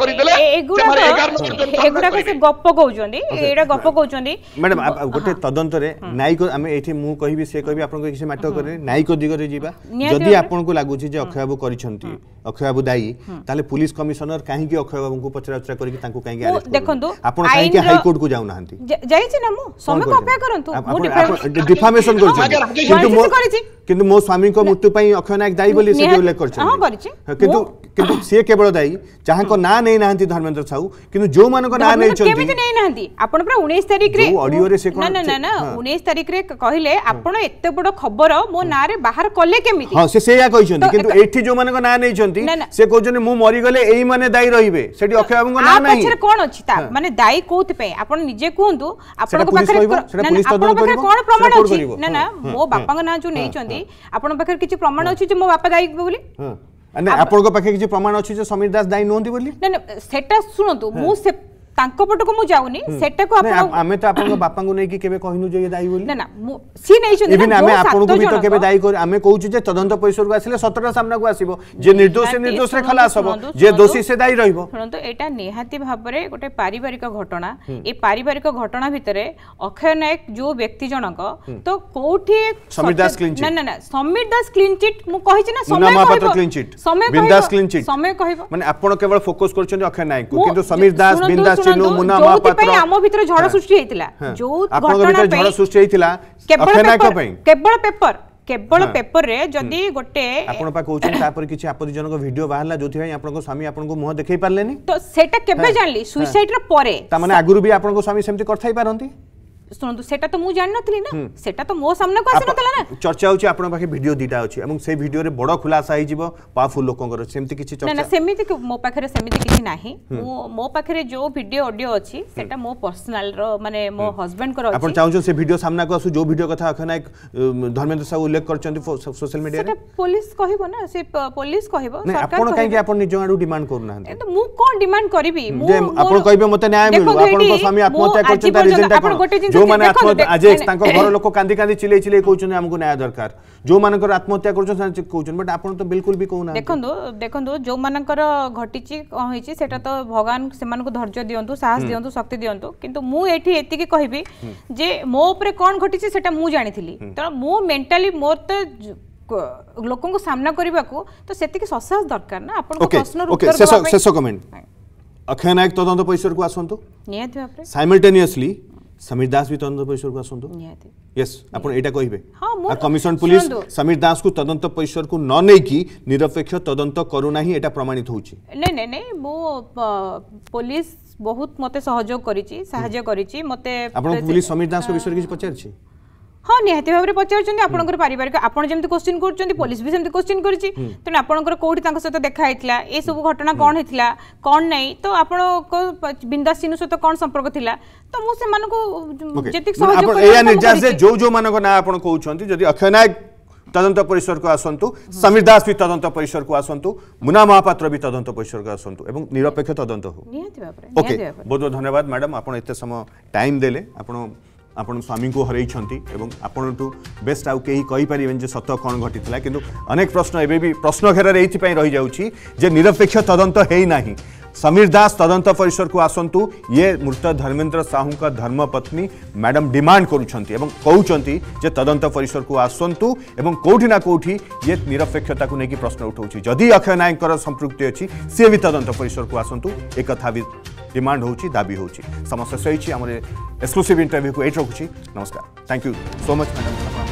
କରିଦେଲେ ଏଗୁଡାକ ଗପ କହୁଛନ୍ତି ଏଇଟା ଗପ କହୁଛନ୍ତି ମ୍ୟାଡାମ ଗୋଟେ ତଦନ୍ତରେ ନ୍ୟାୟିକ ଆମେ ଏଠି ମୁଁ କହିବି ସେ କହିବି ଆପଣଙ୍କ କିଛି ମ୍ୟାଟର କରେ ନ୍ୟାୟିକ ଦିଗରେ ଯିବା ଯଦି ଆପଣଙ୍କୁ ଲାଗୁଛି ଯେ ଅକ୍ଷୟ ବାବୁ କରିଛନ୍ତି অক্ষয়বাবু দায়ী তাহলে পুলিশ কমিশনার কাহিঁকি অক্ষয়বাবুকে পচরাউচরা করি তাঁকু কাহিঁকি আরেস্ট দেখন্তু আপন কাহিঁকি হাইকোর্ট কু যাও নাহান্তি যাইছি না মু সময় কো অপেক্ষা করন্তু মু ডিফামেশন করছি কিন্তু মো কিন্তু মো স্বামীଙ୍କ মৃত্যু পাই অক্ষয় নায়ক দায়ী বলি সে উল্লেখ করছেন হ্যাঁ করছি কিন্তু কিন্তু সে কেবল দায়ী যাহাଙ୍କ না নেই নাহান্তি ধর্মেন্দ্র সাহু কিন্তু যো মানଙ୍କ না নেইଛନ୍ତି কেমিতি নেই নাহান্তি আপন পুরা 19 তারিখ রে অডিও রে সে কোন না না না 19 তারিখ রে কহিলে আপন এত বড় খবর মো না রে বাহার কলে কেমিতি হ্যাঁ সে সেয়া কইছন্তি কিন্তু এঠি যো মানଙ୍କ না নেইছন্তি ସେ କହୁଛନ୍ତି ମୁଁ ମରିଗଲେ ଏଇମାନେ ଦାୟୀ ରହିବେ ସେଠି ଅକ୍ଷୟ ବାବୁଙ୍କ ନାଁ ନାହିଁ ପଛରେ କ'ଣ ଅଛି ତା ମାନେ ଦାୟୀ କୋଉଥିପାଇଁ ଆପଣ ନିଜେ କୁହନ୍ତୁ ଆପଣଙ୍କ ପାଖରେ ଆପଣଙ୍କ ପାଖରେ କ'ଣ ପ୍ରମାଣ ଅଛି ନା ନା ମୋ ବାପାଙ୍କ ନାଁ ଯୋଉ ନେଇଛନ୍ତି ଆପଣଙ୍କ ପାଖରେ କିଛି ପ୍ରମାଣ ଅଛି ଯେ ମୋ ବାପା ଦାୟୀ ବୋଲି ଆପଣଙ୍କ ପାଖରେ କିଛି ପ୍ରମାଣ ଅଛି ଯେ ସମୀର ଦାସ ଦାୟୀ ନୁହନ୍ତି ବୋଲି ନା ନା ସେଟା ଶୁଣନ୍ତୁ ମୁଁ ସେ ତାଙ୍କ ପଟକୁ ମୁଁ ଯାଉନି ସେଟାକୁ ଆପଣ ଆମେ ତ ଆପଣଙ୍କ ବାପାଙ୍କୁ ନେଇକି କେବେ କହିନୁ ଯେ ଦାୟୀ ବୋଲି ନା ନା ସିଏ ନେଇଛନ୍ତି ଆମେ ଆପଣଙ୍କୁ ବି ତ କେବେ ଦାୟୀ କରି ଆମେ କହୁଛୁ ଯେ ତଦନ୍ତ ପରିସରକୁ ଆସିଲେ ସତଟା ସାମ୍ନାକୁ ଆସିବ ଯେ ନିର୍ଦ୍ଦୋଷ ସେ ନିର୍ଦ୍ଦୋଷରେ ଖଲାସ ହବ ଯେ ଦୋଷୀ ସେ ଦାୟୀ ରହିବ ଶୁଣନ୍ତୁ ଏଇଟା ନିହାତି ଭାବରେ ଗୋଟେ ପାରିବାରିକ ଘଟଣା ଏ ପାରିବାରିକ ଘଟଣା ଭିତରେ ଅକ୍ଷୟ ନାୟକ ଯୋଉ ବ୍ୟକ୍ତି ଜଣକ ତ କୋଉଠି ସମୀର ଦାସ କ୍ଲିନ୍ ଚିଟ୍ ନା ନା ସମୀର ଦାସ କ୍ଲିନ୍ ଚିଟ୍ ମୁଁ କହିଛି ନା ସମୟ କହିବ କ୍ଲିନ୍ ଚିଟ୍ ସମୟ କହିବ ସମୟ କହିବ ମାନେ ଆପଣ କେବଳ ଫୋକସ୍ କରୁଛନ୍ତି ଅକ୍ଷୟ ନାୟକଙ୍କୁ କିନ୍ତୁ ସମୀର ଦାସ ବିନ୍ଦାସ ଶୁଣନ୍ତୁ ଯୋଉଥିପାଇଁ ଆମ ଭିତରେ ଝଡ଼ ସୃଷ୍ଟି ହେଇଥିଲା ଯୋଉ ଘଟଣା ପାଇଁ ଝଡ଼ ସୃଷ୍ଟି ହେଇଥିଲା କେବଳ ପେପର কেবল পেপরে যদি গোটে আপন পা কইছেন তারপরে কিছু আপত্তিজনক ভিডিও বাহারলা যোথি ভাই আপনকো স্বামী আপনকো মুহ দেখাই পারলেনি তো সেটা কেবে জানলি সুইসাইড পরে তার মানে আগুরু বি আপনকো স্বামী সেমতি করথাই পারন্তি ଶୁଣନ୍ତୁ ସେଟା ତ ମୁଁ ଜାଣିନଥିଲି ନା ସେଟା ତ ମୋ ସାମ୍ନାକୁ ଆସିନଥିଲା ନା ଚର୍ଚ୍ଚା ହେଉଛି ଆପଣଙ୍କ ପାଖେ ଭିଡିଓ ଦୁଇଟା ଅଛି ଏବଂ ସେ ଭିଡିଓରେ ବଡ଼ ଖୁଲାସା ହେଇଯିବ ପାୱାରଫୁଲ୍ ଲୋକଙ୍କର ସେମିତି କିଛି ଚର୍ଚ୍ଚା ନା ସେମିତି ମୋ ପାଖରେ ସେମିତି କିଛି ନାହିଁ ମୁଁ ମୋ ପାଖରେ ଯୋଉ ଭିଡିଓ ଅଡିଓ ଅଛି ସେଟା ମୋ ପର୍ସନାଲର ମାନେ ମୋ ହଜବେଣ୍ଡଙ୍କର ଅଛି ଆପଣ ଚାହୁଁଛନ୍ତି ସେ ଭିଡିଓ ସାମ୍ନାକୁ ଆସୁ ଯୋଉ ଭିଡିଓ କଥା ଅଖ ନାୟକ ଧର୍ମେନ୍ଦ୍ର ସାହୁ ଉଲ୍ଲେଖ କରିଛନ୍ତି ସୋସିଆଲ ମିଡିଆରେ ସେଟା ପୁଲିସ୍ କହିବ ନା ସେ ପୁଲିସ୍ କହିବ ସରକାର ଆପଣ କାହିଁକି ଆପଣ ନିଜ ଆଡୁ ଡିମାଣ୍ଡ କରୁନାହାନ୍ତି ମୁଁ କଣ ଡିମାଣ୍ଡ କରିବି ମୁଁ ଆପଣ କହିବେ ମୋତେ ନ୍ୟାୟ ମିଳୁ ଆପଣଙ୍କ ସ୍ୱାମୀ ଆତ୍ମହତ୍ୟା କରିଛନ୍ତି ତା ରିଜନଟା କଣ ଯୋଉମାନେ ଆତ୍ମହତ୍ୟା ଆଜି ତାଙ୍କ ଘର ଲୋକ କାନ୍ଦି କାନ୍ଦି ଚିଲେଇ ଚିଲେଇ କହୁଛନ୍ତି ଆମକୁ ନ୍ୟାୟ ଦରକାର ଯୋଉମାନଙ୍କର ଆତ୍ମହତ୍ୟା କରୁଛନ୍ତି ସେମାନେ କହୁଛନ୍ତି ବଟ୍ ଆପଣ ତ ବିଲକୁଲ ବି କହୁନାହାନ୍ତି ଦେଖନ୍ତୁ ଦେଖନ୍ତୁ ଯୋଉମାନଙ୍କର ଘଟିଛି କ'ଣ ହେଇଛି ସେଟା ତ ଭଗବାନ ସେମାନଙ୍କୁ ଧୈର୍ଯ୍ୟ ଦିଅନ୍ତୁ ସାହସ ଦିଅନ୍ତୁ ଶକ୍ତି ଦିଅନ୍ତୁ କିନ୍ତୁ ମୁଁ ଏଠି ଏତିକି କହିବି ଯେ ମୋ ଉପରେ କ'ଣ ଘଟିଛି ସେଟା ମୁଁ ଜାଣିଥିଲି ତେଣୁ ମୁଁ ମେଣ୍ଟାଲି ମୋର ତ ଲୋକଙ୍କୁ ସାମ୍ନା କରିବାକୁ ତ ସେତିକି ସସାହସ ଦରକାର ନା ଆପଣଙ୍କ ପ୍ରଶ୍ନର ଉତ୍ତର ଶେଷ କମେଣ୍ଟ ଅକ୍ଷୟ ନାୟକ ତଦନ୍ତ ପରିସରକୁ ଆସନ୍ତୁ ନିହାତି ଭାବରେ ସାଇମଲ୍ଟେନିୟସଲି समीर दास भी তদন্ত পরিসরক আসন্তু নিহাতি यस আপন এটা কইবে আর কমিশন পুলিশ সमीर দাস কু তদন্ত পরিসরক ন নেই কি নিরপেক্ষ তদন্ত করু নাহি এটা প্রমাণিত হউচি নে নে নে মো পুলিশ বহুত মতে সহযোগ করিছি সাহায্য করিছি মতে আপন পুলিশ সमीर দাস বিষয় কিছু পচারছি हाँ निहत भाव में पचार पारिवारिक आपत क्वेश्चन करते पुलिस भी सेमती क्वेश्चन करती तेनालीर सहित देखाई ये सब घटना कौन होता कौन नाई तो आप बिंदा सिन्हू सहित कौन संपर्क थी तो मुझे जो जो मान अक्षय नायक तदंत परिसर को आसतु समीर दास भी तदंत परिसर को आसतु मुना महापात्र भी तदंत परिसर को आसतु और निरपेक्ष तदंत हो बहुत बहुत धन्यवाद मैडम आपत समय टाइम देखो ଆପଣ ସ୍ୱାମୀଙ୍କୁ ହରେଇଛନ୍ତି ଏବଂ ଆପଣଠୁ ବେଷ୍ଟ ଆଉ କେହି କହିପାରିବେନି ଯେ ସତ କ'ଣ ଘଟିଥିଲା କିନ୍ତୁ ଅନେକ ପ୍ରଶ୍ନ ଏବେ ବି ପ୍ରଶ୍ନ ଘେରରେ ଏଇଥିପାଇଁ ରହିଯାଉଛି ଯେ ନିରପେକ୍ଷ ତଦନ୍ତ ହେଇନାହିଁ समीर दास तदंत परिसर को आसतु ये मृत धर्मेन्द्र साहू का धर्मपत्नी मैडम डिमांड करुँच तदंत परिसर को आसतु और कौटी ना ये निरपेक्षता को लेकिन प्रश्न उठाऊ जदि अक्षय नायक संप्रति अच्छी सी भी तदंत परिसर को आसतु एक भी डिमांड हो दाबी हो समस्या सही आम इंटरव्यू को ये रखुच्छी नमस्कार thank you so much madam